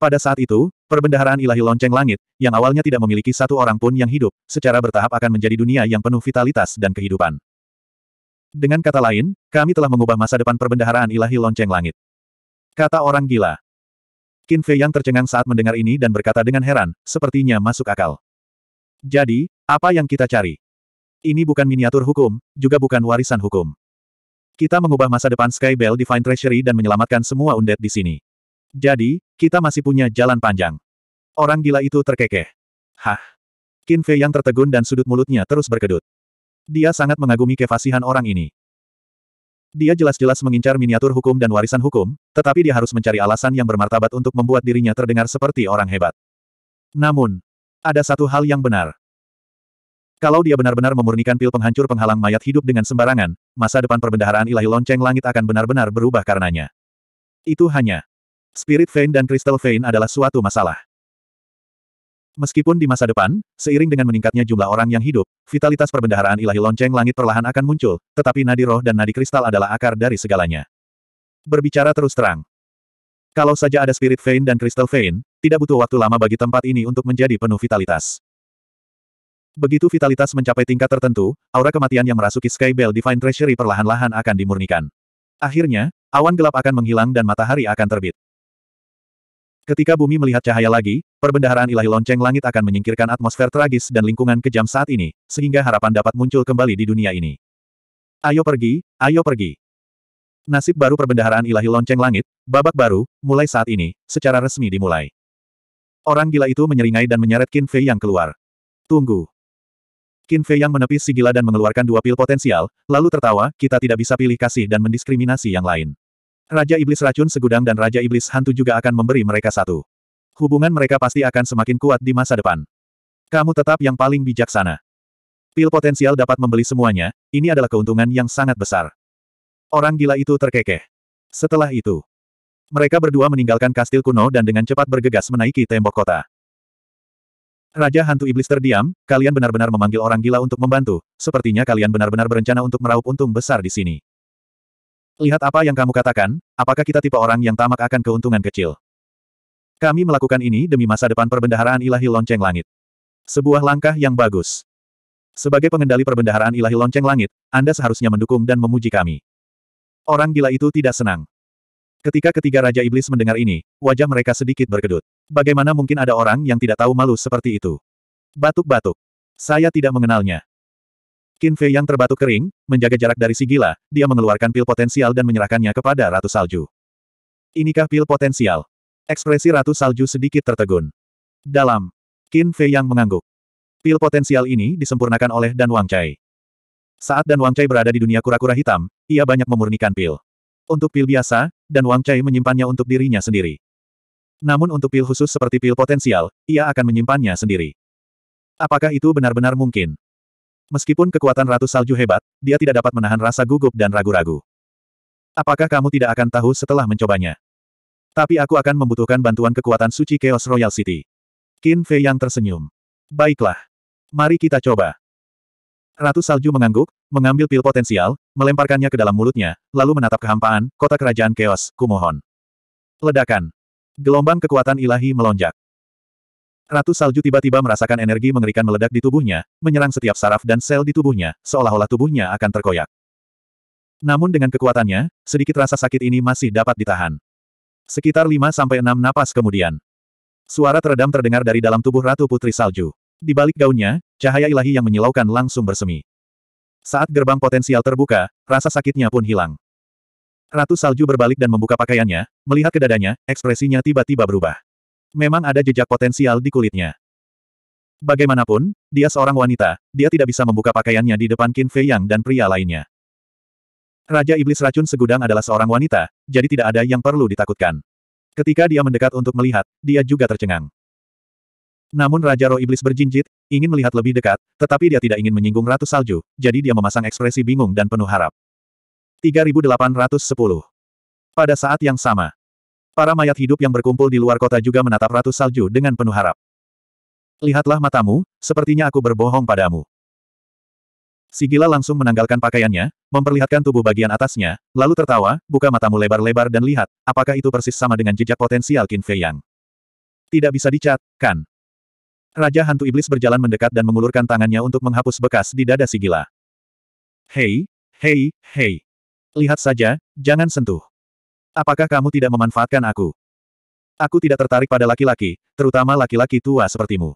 Pada saat itu, perbendaharaan ilahi lonceng langit, yang awalnya tidak memiliki satu orang pun yang hidup, secara bertahap akan menjadi dunia yang penuh vitalitas dan kehidupan. Dengan kata lain, kami telah mengubah masa depan perbendaharaan ilahi lonceng langit. Kata orang gila. Qin Fei yang tercengang saat mendengar ini dan berkata dengan heran, sepertinya masuk akal. Jadi, apa yang kita cari? Ini bukan miniatur hukum, juga bukan warisan hukum. Kita mengubah masa depan Skybell Bell Divine Treasury dan menyelamatkan semua undead di sini. Jadi, kita masih punya jalan panjang. Orang gila itu terkekeh. Hah. Qin Fei yang tertegun dan sudut mulutnya terus berkedut. Dia sangat mengagumi kefasihan orang ini. Dia jelas-jelas mengincar miniatur hukum dan warisan hukum, tetapi dia harus mencari alasan yang bermartabat untuk membuat dirinya terdengar seperti orang hebat. Namun, ada satu hal yang benar. Kalau dia benar-benar memurnikan pil penghancur penghalang mayat hidup dengan sembarangan, masa depan perbendaharaan ilahi lonceng langit akan benar-benar berubah karenanya. Itu hanya. Spirit Vein dan Crystal Vein adalah suatu masalah. Meskipun di masa depan, seiring dengan meningkatnya jumlah orang yang hidup, vitalitas perbendaharaan ilahi lonceng langit perlahan akan muncul, tetapi nadi roh dan nadi kristal adalah akar dari segalanya. Berbicara terus terang. Kalau saja ada spirit vein dan kristal vein, tidak butuh waktu lama bagi tempat ini untuk menjadi penuh vitalitas. Begitu vitalitas mencapai tingkat tertentu, aura kematian yang merasuki Skybell Divine Treasury perlahan-lahan akan dimurnikan. Akhirnya, awan gelap akan menghilang dan matahari akan terbit. Ketika bumi melihat cahaya lagi, perbendaharaan ilahi lonceng langit akan menyingkirkan atmosfer tragis dan lingkungan kejam saat ini, sehingga harapan dapat muncul kembali di dunia ini. Ayo pergi, ayo pergi. Nasib baru perbendaharaan ilahi lonceng langit, babak baru, mulai saat ini, secara resmi dimulai. Orang gila itu menyeringai dan menyeret Qin Fei yang keluar. Tunggu. Qin Fei yang menepis si gila dan mengeluarkan dua pil potensial, lalu tertawa, kita tidak bisa pilih kasih dan mendiskriminasi yang lain. Raja Iblis Racun Segudang dan Raja Iblis Hantu juga akan memberi mereka satu. Hubungan mereka pasti akan semakin kuat di masa depan. Kamu tetap yang paling bijaksana. Pil potensial dapat membeli semuanya, ini adalah keuntungan yang sangat besar. Orang gila itu terkekeh. Setelah itu, mereka berdua meninggalkan kastil kuno dan dengan cepat bergegas menaiki tembok kota. Raja Hantu Iblis terdiam, kalian benar-benar memanggil orang gila untuk membantu, sepertinya kalian benar-benar berencana untuk meraup untung besar di sini. Lihat apa yang kamu katakan, apakah kita tipe orang yang tamak akan keuntungan kecil? Kami melakukan ini demi masa depan perbendaharaan ilahi lonceng langit. Sebuah langkah yang bagus. Sebagai pengendali perbendaharaan ilahi lonceng langit, Anda seharusnya mendukung dan memuji kami. Orang gila itu tidak senang. Ketika ketiga Raja Iblis mendengar ini, wajah mereka sedikit berkedut. Bagaimana mungkin ada orang yang tidak tahu malu seperti itu? Batuk-batuk. Saya tidak mengenalnya. Qin Fei yang terbatuk kering, menjaga jarak dari si gila, dia mengeluarkan pil potensial dan menyerahkannya kepada Ratu Salju. Inikah pil potensial? Ekspresi Ratu Salju sedikit tertegun. Dalam. Qin Fei yang mengangguk. Pil potensial ini disempurnakan oleh Dan Wang Chai. Saat Dan Wang Chai berada di dunia kura-kura hitam, ia banyak memurnikan pil. Untuk pil biasa, Dan Wang Chai menyimpannya untuk dirinya sendiri. Namun untuk pil khusus seperti pil potensial, ia akan menyimpannya sendiri. Apakah itu benar-benar mungkin? Meskipun kekuatan Ratu Salju hebat, dia tidak dapat menahan rasa gugup dan ragu-ragu. Apakah kamu tidak akan tahu setelah mencobanya? Tapi aku akan membutuhkan bantuan kekuatan suci Chaos Royal City. Qin Fei yang tersenyum. Baiklah. Mari kita coba. Ratu Salju mengangguk, mengambil pil potensial, melemparkannya ke dalam mulutnya, lalu menatap kehampaan, kota kerajaan Chaos, kumohon. Ledakan. Gelombang kekuatan ilahi melonjak. Ratu Salju tiba-tiba merasakan energi mengerikan meledak di tubuhnya, menyerang setiap saraf dan sel di tubuhnya, seolah-olah tubuhnya akan terkoyak. Namun dengan kekuatannya, sedikit rasa sakit ini masih dapat ditahan. Sekitar 5-6 napas kemudian. Suara teredam terdengar dari dalam tubuh Ratu Putri Salju. Di balik gaunnya, cahaya ilahi yang menyilaukan langsung bersemi. Saat gerbang potensial terbuka, rasa sakitnya pun hilang. Ratu Salju berbalik dan membuka pakaiannya, melihat ke dadanya, ekspresinya tiba-tiba berubah. Memang ada jejak potensial di kulitnya. Bagaimanapun, dia seorang wanita, dia tidak bisa membuka pakaiannya di depan Qin Fei Yang dan pria lainnya. Raja Iblis Racun Segudang adalah seorang wanita, jadi tidak ada yang perlu ditakutkan. Ketika dia mendekat untuk melihat, dia juga tercengang. Namun Raja Roh Iblis berjinjit, ingin melihat lebih dekat, tetapi dia tidak ingin menyinggung Ratu Salju, jadi dia memasang ekspresi bingung dan penuh harap. 3810 Pada saat yang sama, Para mayat hidup yang berkumpul di luar kota juga menatap Ratu Salju dengan penuh harap. Lihatlah matamu, sepertinya aku berbohong padamu. Sigila langsung menanggalkan pakaiannya, memperlihatkan tubuh bagian atasnya, lalu tertawa, buka matamu lebar-lebar dan lihat, apakah itu persis sama dengan jejak potensial Qin Fei Yang. Tidak bisa dicat, kan? Raja Hantu Iblis berjalan mendekat dan mengulurkan tangannya untuk menghapus bekas di dada Sigila. Hei, hei, hei. Lihat saja, jangan sentuh. Apakah kamu tidak memanfaatkan aku? Aku tidak tertarik pada laki-laki, terutama laki-laki tua sepertimu.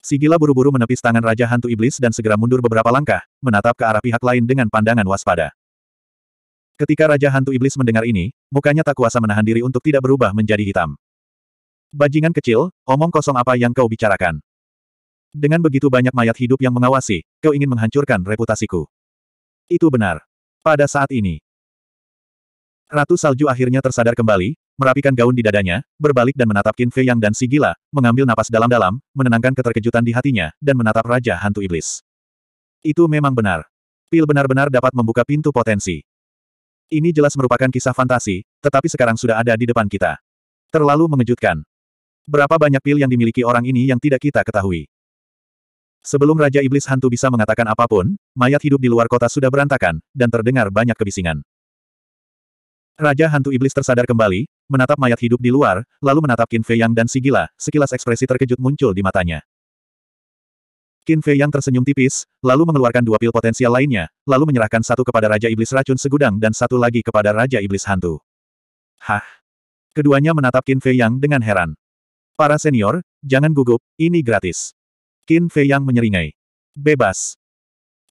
Sigila buru-buru menepis tangan Raja Hantu Iblis dan segera mundur beberapa langkah, menatap ke arah pihak lain dengan pandangan waspada. Ketika Raja Hantu Iblis mendengar ini, mukanya tak kuasa menahan diri untuk tidak berubah menjadi hitam. Bajingan kecil, omong kosong apa yang kau bicarakan? Dengan begitu banyak mayat hidup yang mengawasi, kau ingin menghancurkan reputasiku. Itu benar. Pada saat ini, Ratu Salju akhirnya tersadar kembali, merapikan gaun di dadanya, berbalik dan menatap Qin Fei Yang dan si gila, mengambil napas dalam-dalam, menenangkan keterkejutan di hatinya, dan menatap Raja Hantu Iblis. Itu memang benar. Pil benar-benar dapat membuka pintu potensi. Ini jelas merupakan kisah fantasi, tetapi sekarang sudah ada di depan kita. Terlalu mengejutkan. Berapa banyak pil yang dimiliki orang ini yang tidak kita ketahui. Sebelum Raja Iblis Hantu bisa mengatakan apapun, mayat hidup di luar kota sudah berantakan, dan terdengar banyak kebisingan. Raja hantu iblis tersadar kembali, menatap mayat hidup di luar, lalu menatap Qin Fei Yang dan Sigila, sekilas ekspresi terkejut muncul di matanya. Qin Fei Yang tersenyum tipis, lalu mengeluarkan dua pil potensial lainnya, lalu menyerahkan satu kepada Raja Iblis Racun Segudang dan satu lagi kepada Raja Iblis Hantu. Hah? Keduanya menatap Qin Fei Yang dengan heran. Para senior, jangan gugup, ini gratis. Qin Fei Yang menyeringai. Bebas.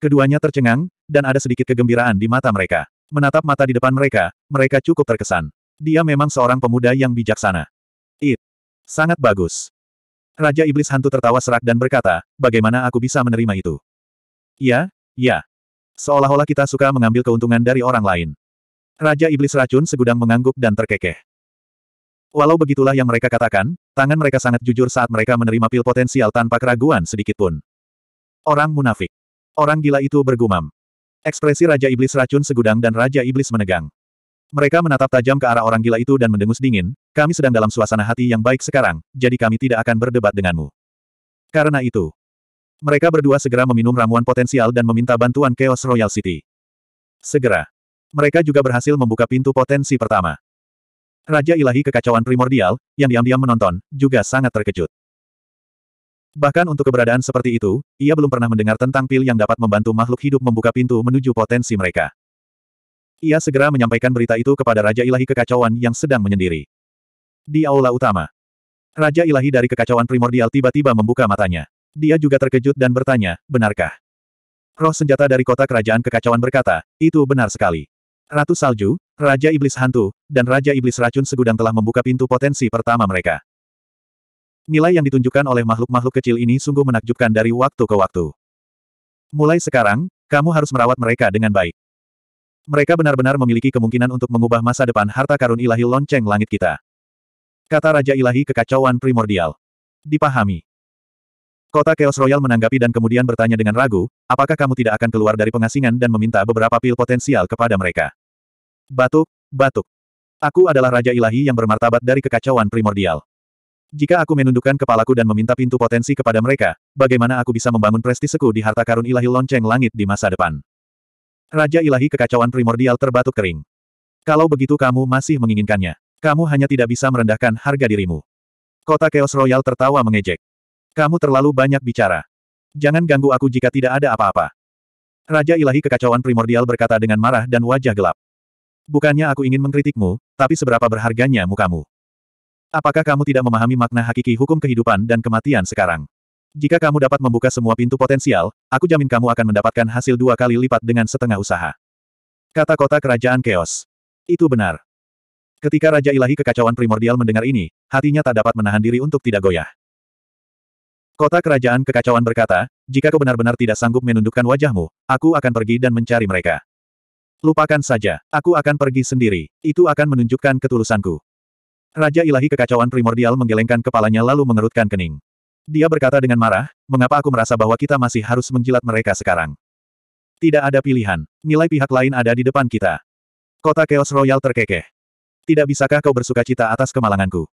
Keduanya tercengang, dan ada sedikit kegembiraan di mata mereka. Menatap mata di depan mereka, mereka cukup terkesan. Dia memang seorang pemuda yang bijaksana. It. Sangat bagus. Raja Iblis Hantu tertawa serak dan berkata, bagaimana aku bisa menerima itu? Ya, ya. Seolah-olah kita suka mengambil keuntungan dari orang lain. Raja Iblis Racun segudang mengangguk dan terkekeh. Walau begitulah yang mereka katakan, tangan mereka sangat jujur saat mereka menerima pil potensial tanpa keraguan sedikitpun. Orang munafik. Orang gila itu bergumam. Ekspresi Raja Iblis Racun Segudang dan Raja Iblis menegang. Mereka menatap tajam ke arah orang gila itu dan mendengus dingin, kami sedang dalam suasana hati yang baik sekarang, jadi kami tidak akan berdebat denganmu. Karena itu, mereka berdua segera meminum ramuan potensial dan meminta bantuan Chaos Royal City. Segera, mereka juga berhasil membuka pintu potensi pertama. Raja Ilahi Kekacauan Primordial, yang diam-diam menonton, juga sangat terkejut. Bahkan untuk keberadaan seperti itu, ia belum pernah mendengar tentang pil yang dapat membantu makhluk hidup membuka pintu menuju potensi mereka. Ia segera menyampaikan berita itu kepada Raja Ilahi Kekacauan yang sedang menyendiri. Di aula utama, Raja Ilahi dari kekacauan primordial tiba-tiba membuka matanya. Dia juga terkejut dan bertanya, benarkah? Roh senjata dari kota kerajaan kekacauan berkata, itu benar sekali. Ratu Salju, Raja Iblis Hantu, dan Raja Iblis Racun Segudang telah membuka pintu potensi pertama mereka. Nilai yang ditunjukkan oleh makhluk-makhluk kecil ini sungguh menakjubkan dari waktu ke waktu. Mulai sekarang, kamu harus merawat mereka dengan baik. Mereka benar-benar memiliki kemungkinan untuk mengubah masa depan harta karun ilahi lonceng langit kita. Kata Raja Ilahi kekacauan primordial. Dipahami. Kota Chaos Royal menanggapi dan kemudian bertanya dengan ragu, apakah kamu tidak akan keluar dari pengasingan dan meminta beberapa pil potensial kepada mereka. Batuk, batuk. Aku adalah Raja Ilahi yang bermartabat dari kekacauan primordial. Jika aku menundukkan kepalaku dan meminta pintu potensi kepada mereka, bagaimana aku bisa membangun prestiseku di harta karun ilahi lonceng langit di masa depan? Raja ilahi kekacauan primordial terbatuk kering. Kalau begitu kamu masih menginginkannya. Kamu hanya tidak bisa merendahkan harga dirimu. Kota Chaos Royal tertawa mengejek. Kamu terlalu banyak bicara. Jangan ganggu aku jika tidak ada apa-apa. Raja ilahi kekacauan primordial berkata dengan marah dan wajah gelap. Bukannya aku ingin mengkritikmu, tapi seberapa berharganya mukamu. Apakah kamu tidak memahami makna hakiki hukum kehidupan dan kematian sekarang? Jika kamu dapat membuka semua pintu potensial, aku jamin kamu akan mendapatkan hasil dua kali lipat dengan setengah usaha. Kata kota kerajaan keos. Itu benar. Ketika Raja Ilahi Kekacauan Primordial mendengar ini, hatinya tak dapat menahan diri untuk tidak goyah. Kota kerajaan kekacauan berkata, jika kau benar-benar tidak sanggup menundukkan wajahmu, aku akan pergi dan mencari mereka. Lupakan saja, aku akan pergi sendiri, itu akan menunjukkan ketulusanku. Raja ilahi kekacauan primordial menggelengkan kepalanya lalu mengerutkan kening. Dia berkata dengan marah, mengapa aku merasa bahwa kita masih harus menjilat mereka sekarang? Tidak ada pilihan. Nilai pihak lain ada di depan kita. Kota Chaos Royal terkekeh. Tidak bisakah kau bersuka cita atas kemalanganku?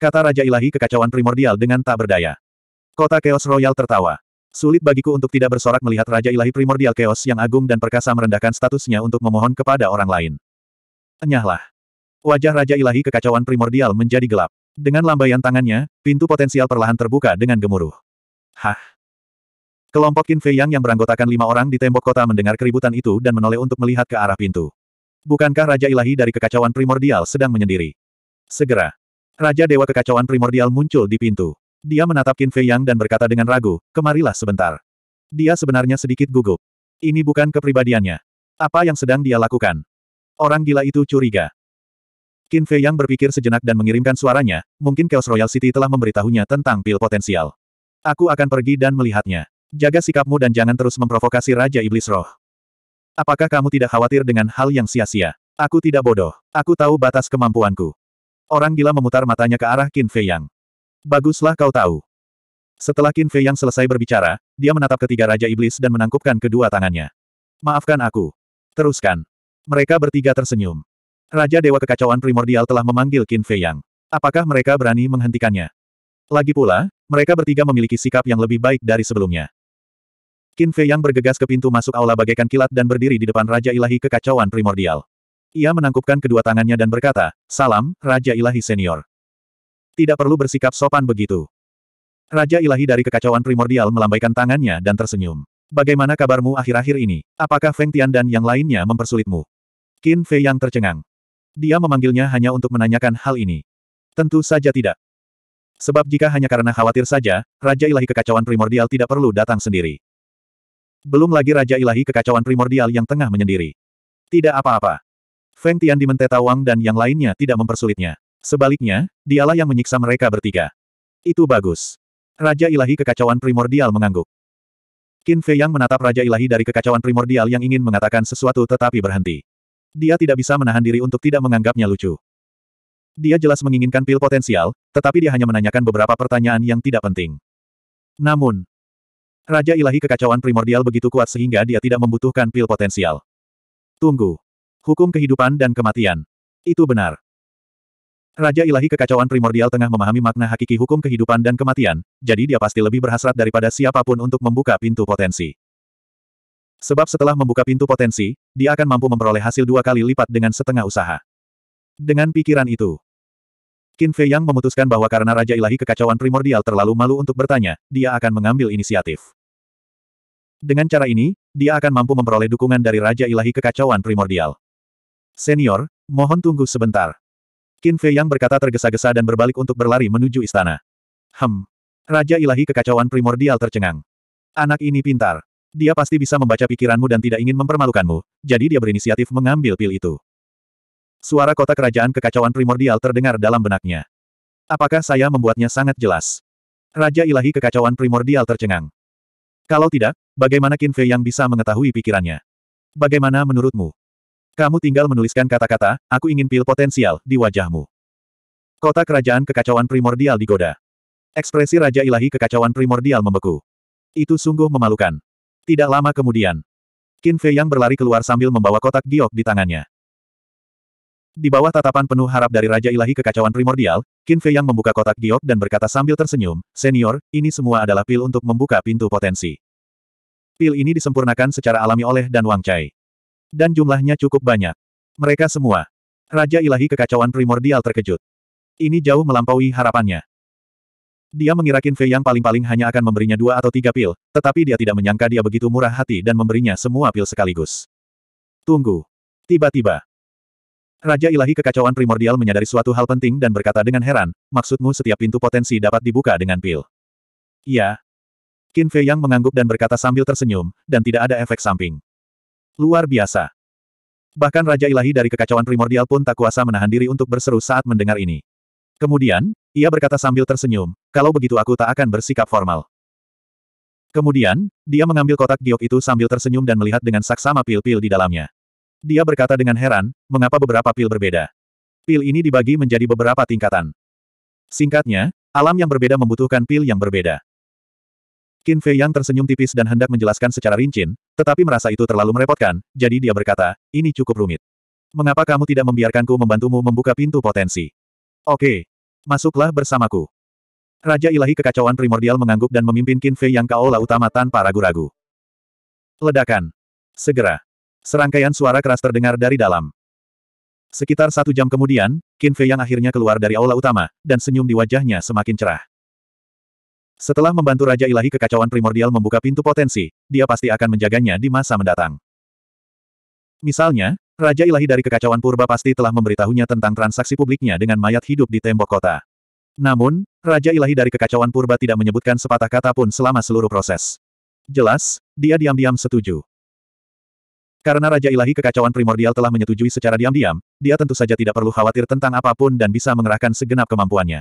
Kata Raja Ilahi kekacauan primordial dengan tak berdaya. Kota Chaos Royal tertawa. Sulit bagiku untuk tidak bersorak melihat Raja Ilahi primordial Chaos yang agung dan perkasa merendahkan statusnya untuk memohon kepada orang lain. Enyahlah. Wajah Raja Ilahi kekacauan primordial menjadi gelap. Dengan lambaian tangannya, pintu potensial perlahan terbuka dengan gemuruh. Hah? Kelompok Qin Fei Yang yang beranggotakan lima orang di tembok kota mendengar keributan itu dan menoleh untuk melihat ke arah pintu. Bukankah Raja Ilahi dari kekacauan primordial sedang menyendiri? Segera. Raja Dewa Kekacauan Primordial muncul di pintu. Dia menatap Qin Fei Yang dan berkata dengan ragu, kemarilah sebentar. Dia sebenarnya sedikit gugup. Ini bukan kepribadiannya. Apa yang sedang dia lakukan? Orang gila itu curiga. Qin Fei yang berpikir sejenak dan mengirimkan suaranya, mungkin Chaos Royal City telah memberitahunya tentang pil potensial. Aku akan pergi dan melihatnya. Jaga sikapmu dan jangan terus memprovokasi Raja Iblis Roh. Apakah kamu tidak khawatir dengan hal yang sia-sia? Aku tidak bodoh. Aku tahu batas kemampuanku. Orang gila memutar matanya ke arah Qin Fei Yang. Baguslah kau tahu. Setelah Qin Fei Yang selesai berbicara, dia menatap ketiga Raja Iblis dan menangkupkan kedua tangannya. Maafkan aku. Teruskan. Mereka bertiga tersenyum. Raja Dewa Kekacauan Primordial telah memanggil Qin Fei Yang. Apakah mereka berani menghentikannya? Lagi pula, mereka bertiga memiliki sikap yang lebih baik dari sebelumnya. Qin Fei Yang bergegas ke pintu masuk aula bagaikan kilat dan berdiri di depan Raja Ilahi Kekacauan Primordial. Ia menangkupkan kedua tangannya dan berkata, Salam, Raja Ilahi Senior. Tidak perlu bersikap sopan begitu. Raja Ilahi dari Kekacauan Primordial melambaikan tangannya dan tersenyum. Bagaimana kabarmu akhir-akhir ini? Apakah Feng Tian dan yang lainnya mempersulitmu? Qin Fei Yang tercengang. Dia memanggilnya hanya untuk menanyakan hal ini. Tentu saja tidak. Sebab jika hanya karena khawatir saja, Raja Ilahi Kekacauan Primordial tidak perlu datang sendiri. Belum lagi Raja Ilahi Kekacauan Primordial yang tengah menyendiri. Tidak apa-apa. Feng Tian di Menteta Wang dan yang lainnya tidak mempersulitnya. Sebaliknya, dialah yang menyiksa mereka bertiga. Itu bagus. Raja Ilahi Kekacauan Primordial mengangguk. Qin Fei Yang menatap Raja Ilahi dari Kekacauan Primordial yang ingin mengatakan sesuatu tetapi berhenti. Dia tidak bisa menahan diri untuk tidak menganggapnya lucu. Dia jelas menginginkan pil potensial, tetapi dia hanya menanyakan beberapa pertanyaan yang tidak penting. Namun, Raja Ilahi Kekacauan Primordial begitu kuat sehingga dia tidak membutuhkan pil potensial. Tunggu. Hukum kehidupan dan kematian. Itu benar. Raja Ilahi Kekacauan Primordial tengah memahami makna hakiki hukum kehidupan dan kematian, jadi dia pasti lebih berhasrat daripada siapapun untuk membuka pintu potensi. Sebab setelah membuka pintu potensi, dia akan mampu memperoleh hasil dua kali lipat dengan setengah usaha. Dengan pikiran itu, Qin Fei Yang memutuskan bahwa karena Raja Ilahi kekacauan primordial terlalu malu untuk bertanya, dia akan mengambil inisiatif. Dengan cara ini, dia akan mampu memperoleh dukungan dari Raja Ilahi kekacauan primordial. Senior, mohon tunggu sebentar. Qin Fei Yang berkata tergesa-gesa dan berbalik untuk berlari menuju istana. Hem. Raja ilahi kekacauan primordial tercengang. Anak ini pintar. Dia pasti bisa membaca pikiranmu dan tidak ingin mempermalukanmu, jadi dia berinisiatif mengambil pil itu. Suara kota kerajaan kekacauan primordial terdengar dalam benaknya. Apakah saya membuatnya sangat jelas? Raja ilahi kekacauan primordial tercengang. Kalau tidak, bagaimana Qin Fei yang bisa mengetahui pikirannya? Bagaimana menurutmu? Kamu tinggal menuliskan kata-kata, aku ingin pil potensial, di wajahmu. Kota kerajaan kekacauan primordial digoda. Ekspresi Raja Ilahi kekacauan primordial membeku. Itu sungguh memalukan. Tidak lama kemudian, Qin Fei Yang berlari keluar sambil membawa kotak giok di tangannya. Di bawah tatapan penuh harap dari Raja Ilahi Kekacauan Primordial, Qin Fei Yang membuka kotak giok dan berkata sambil tersenyum, Senior, ini semua adalah pil untuk membuka pintu potensi. Pil ini disempurnakan secara alami oleh Dan Wang Chai. Dan jumlahnya cukup banyak. Mereka semua. Raja Ilahi Kekacauan Primordial terkejut. Ini jauh melampaui harapannya. Dia mengira Qin Fei yang paling-paling hanya akan memberinya dua atau tiga pil, tetapi dia tidak menyangka dia begitu murah hati dan memberinya semua pil sekaligus. Tunggu. Tiba-tiba. Raja ilahi kekacauan primordial menyadari suatu hal penting dan berkata dengan heran, maksudmu setiap pintu potensi dapat dibuka dengan pil. Iya. Qin Fei yang mengangguk dan berkata sambil tersenyum, dan tidak ada efek samping. Luar biasa. Bahkan Raja Ilahi dari kekacauan primordial pun tak kuasa menahan diri untuk berseru saat mendengar ini. Kemudian, ia berkata sambil tersenyum, kalau begitu aku tak akan bersikap formal. Kemudian, dia mengambil kotak giok itu sambil tersenyum dan melihat dengan saksama pil-pil di dalamnya. Dia berkata dengan heran, mengapa beberapa pil berbeda. Pil ini dibagi menjadi beberapa tingkatan. Singkatnya, alam yang berbeda membutuhkan pil yang berbeda. Qin Fei Yang tersenyum tipis dan hendak menjelaskan secara rinci, tetapi merasa itu terlalu merepotkan, jadi dia berkata, ini cukup rumit. Mengapa kamu tidak membiarkanku membantumu membuka pintu potensi? Oke. Masuklah bersamaku. Raja ilahi kekacauan primordial mengangguk dan memimpin Qin Fei yang kaola utama tanpa ragu-ragu. Ledakan. Segera. Serangkaian suara keras terdengar dari dalam. Sekitar satu jam kemudian, Qin Fei yang akhirnya keluar dari aula utama, dan senyum di wajahnya semakin cerah. Setelah membantu Raja Ilahi Kekacauan Primordial membuka pintu potensi, dia pasti akan menjaganya di masa mendatang. Misalnya, Raja Ilahi dari kekacauan purba pasti telah memberitahunya tentang transaksi publiknya dengan mayat hidup di tembok kota. Namun, Raja Ilahi dari kekacauan purba tidak menyebutkan sepatah kata pun selama seluruh proses. Jelas, dia diam-diam setuju. Karena Raja Ilahi kekacauan primordial telah menyetujui secara diam-diam, dia tentu saja tidak perlu khawatir tentang apapun dan bisa mengerahkan segenap kemampuannya.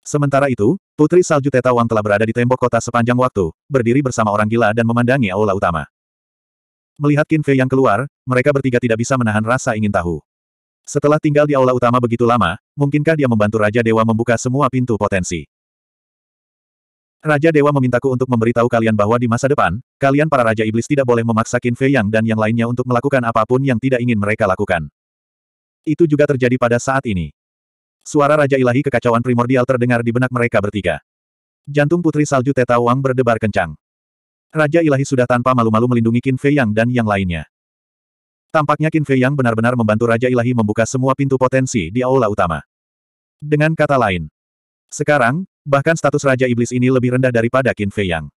Sementara itu, Putri Salju Tetawang telah berada di tembok kota sepanjang waktu, berdiri bersama orang gila dan memandangi aula utama. Melihat Qin Fei yang keluar, mereka bertiga tidak bisa menahan rasa ingin tahu. Setelah tinggal di aula utama begitu lama, mungkinkah dia membantu Raja Dewa membuka semua pintu potensi? Raja Dewa memintaku untuk memberitahu kalian bahwa di masa depan, kalian para Raja Iblis tidak boleh memaksa Qin Fei Yang dan yang lainnya untuk melakukan apapun yang tidak ingin mereka lakukan. Itu juga terjadi pada saat ini. Suara Raja Ilahi kekacauan primordial terdengar di benak mereka bertiga. Jantung Putri Salju Teta Wang berdebar kencang. Raja Ilahi sudah tanpa malu-malu melindungi Qin Fei Yang dan yang lainnya. Tampaknya Qin Fei Yang benar-benar membantu Raja Ilahi membuka semua pintu potensi di aula utama. Dengan kata lain, sekarang, bahkan status Raja Iblis ini lebih rendah daripada Qin Fei Yang.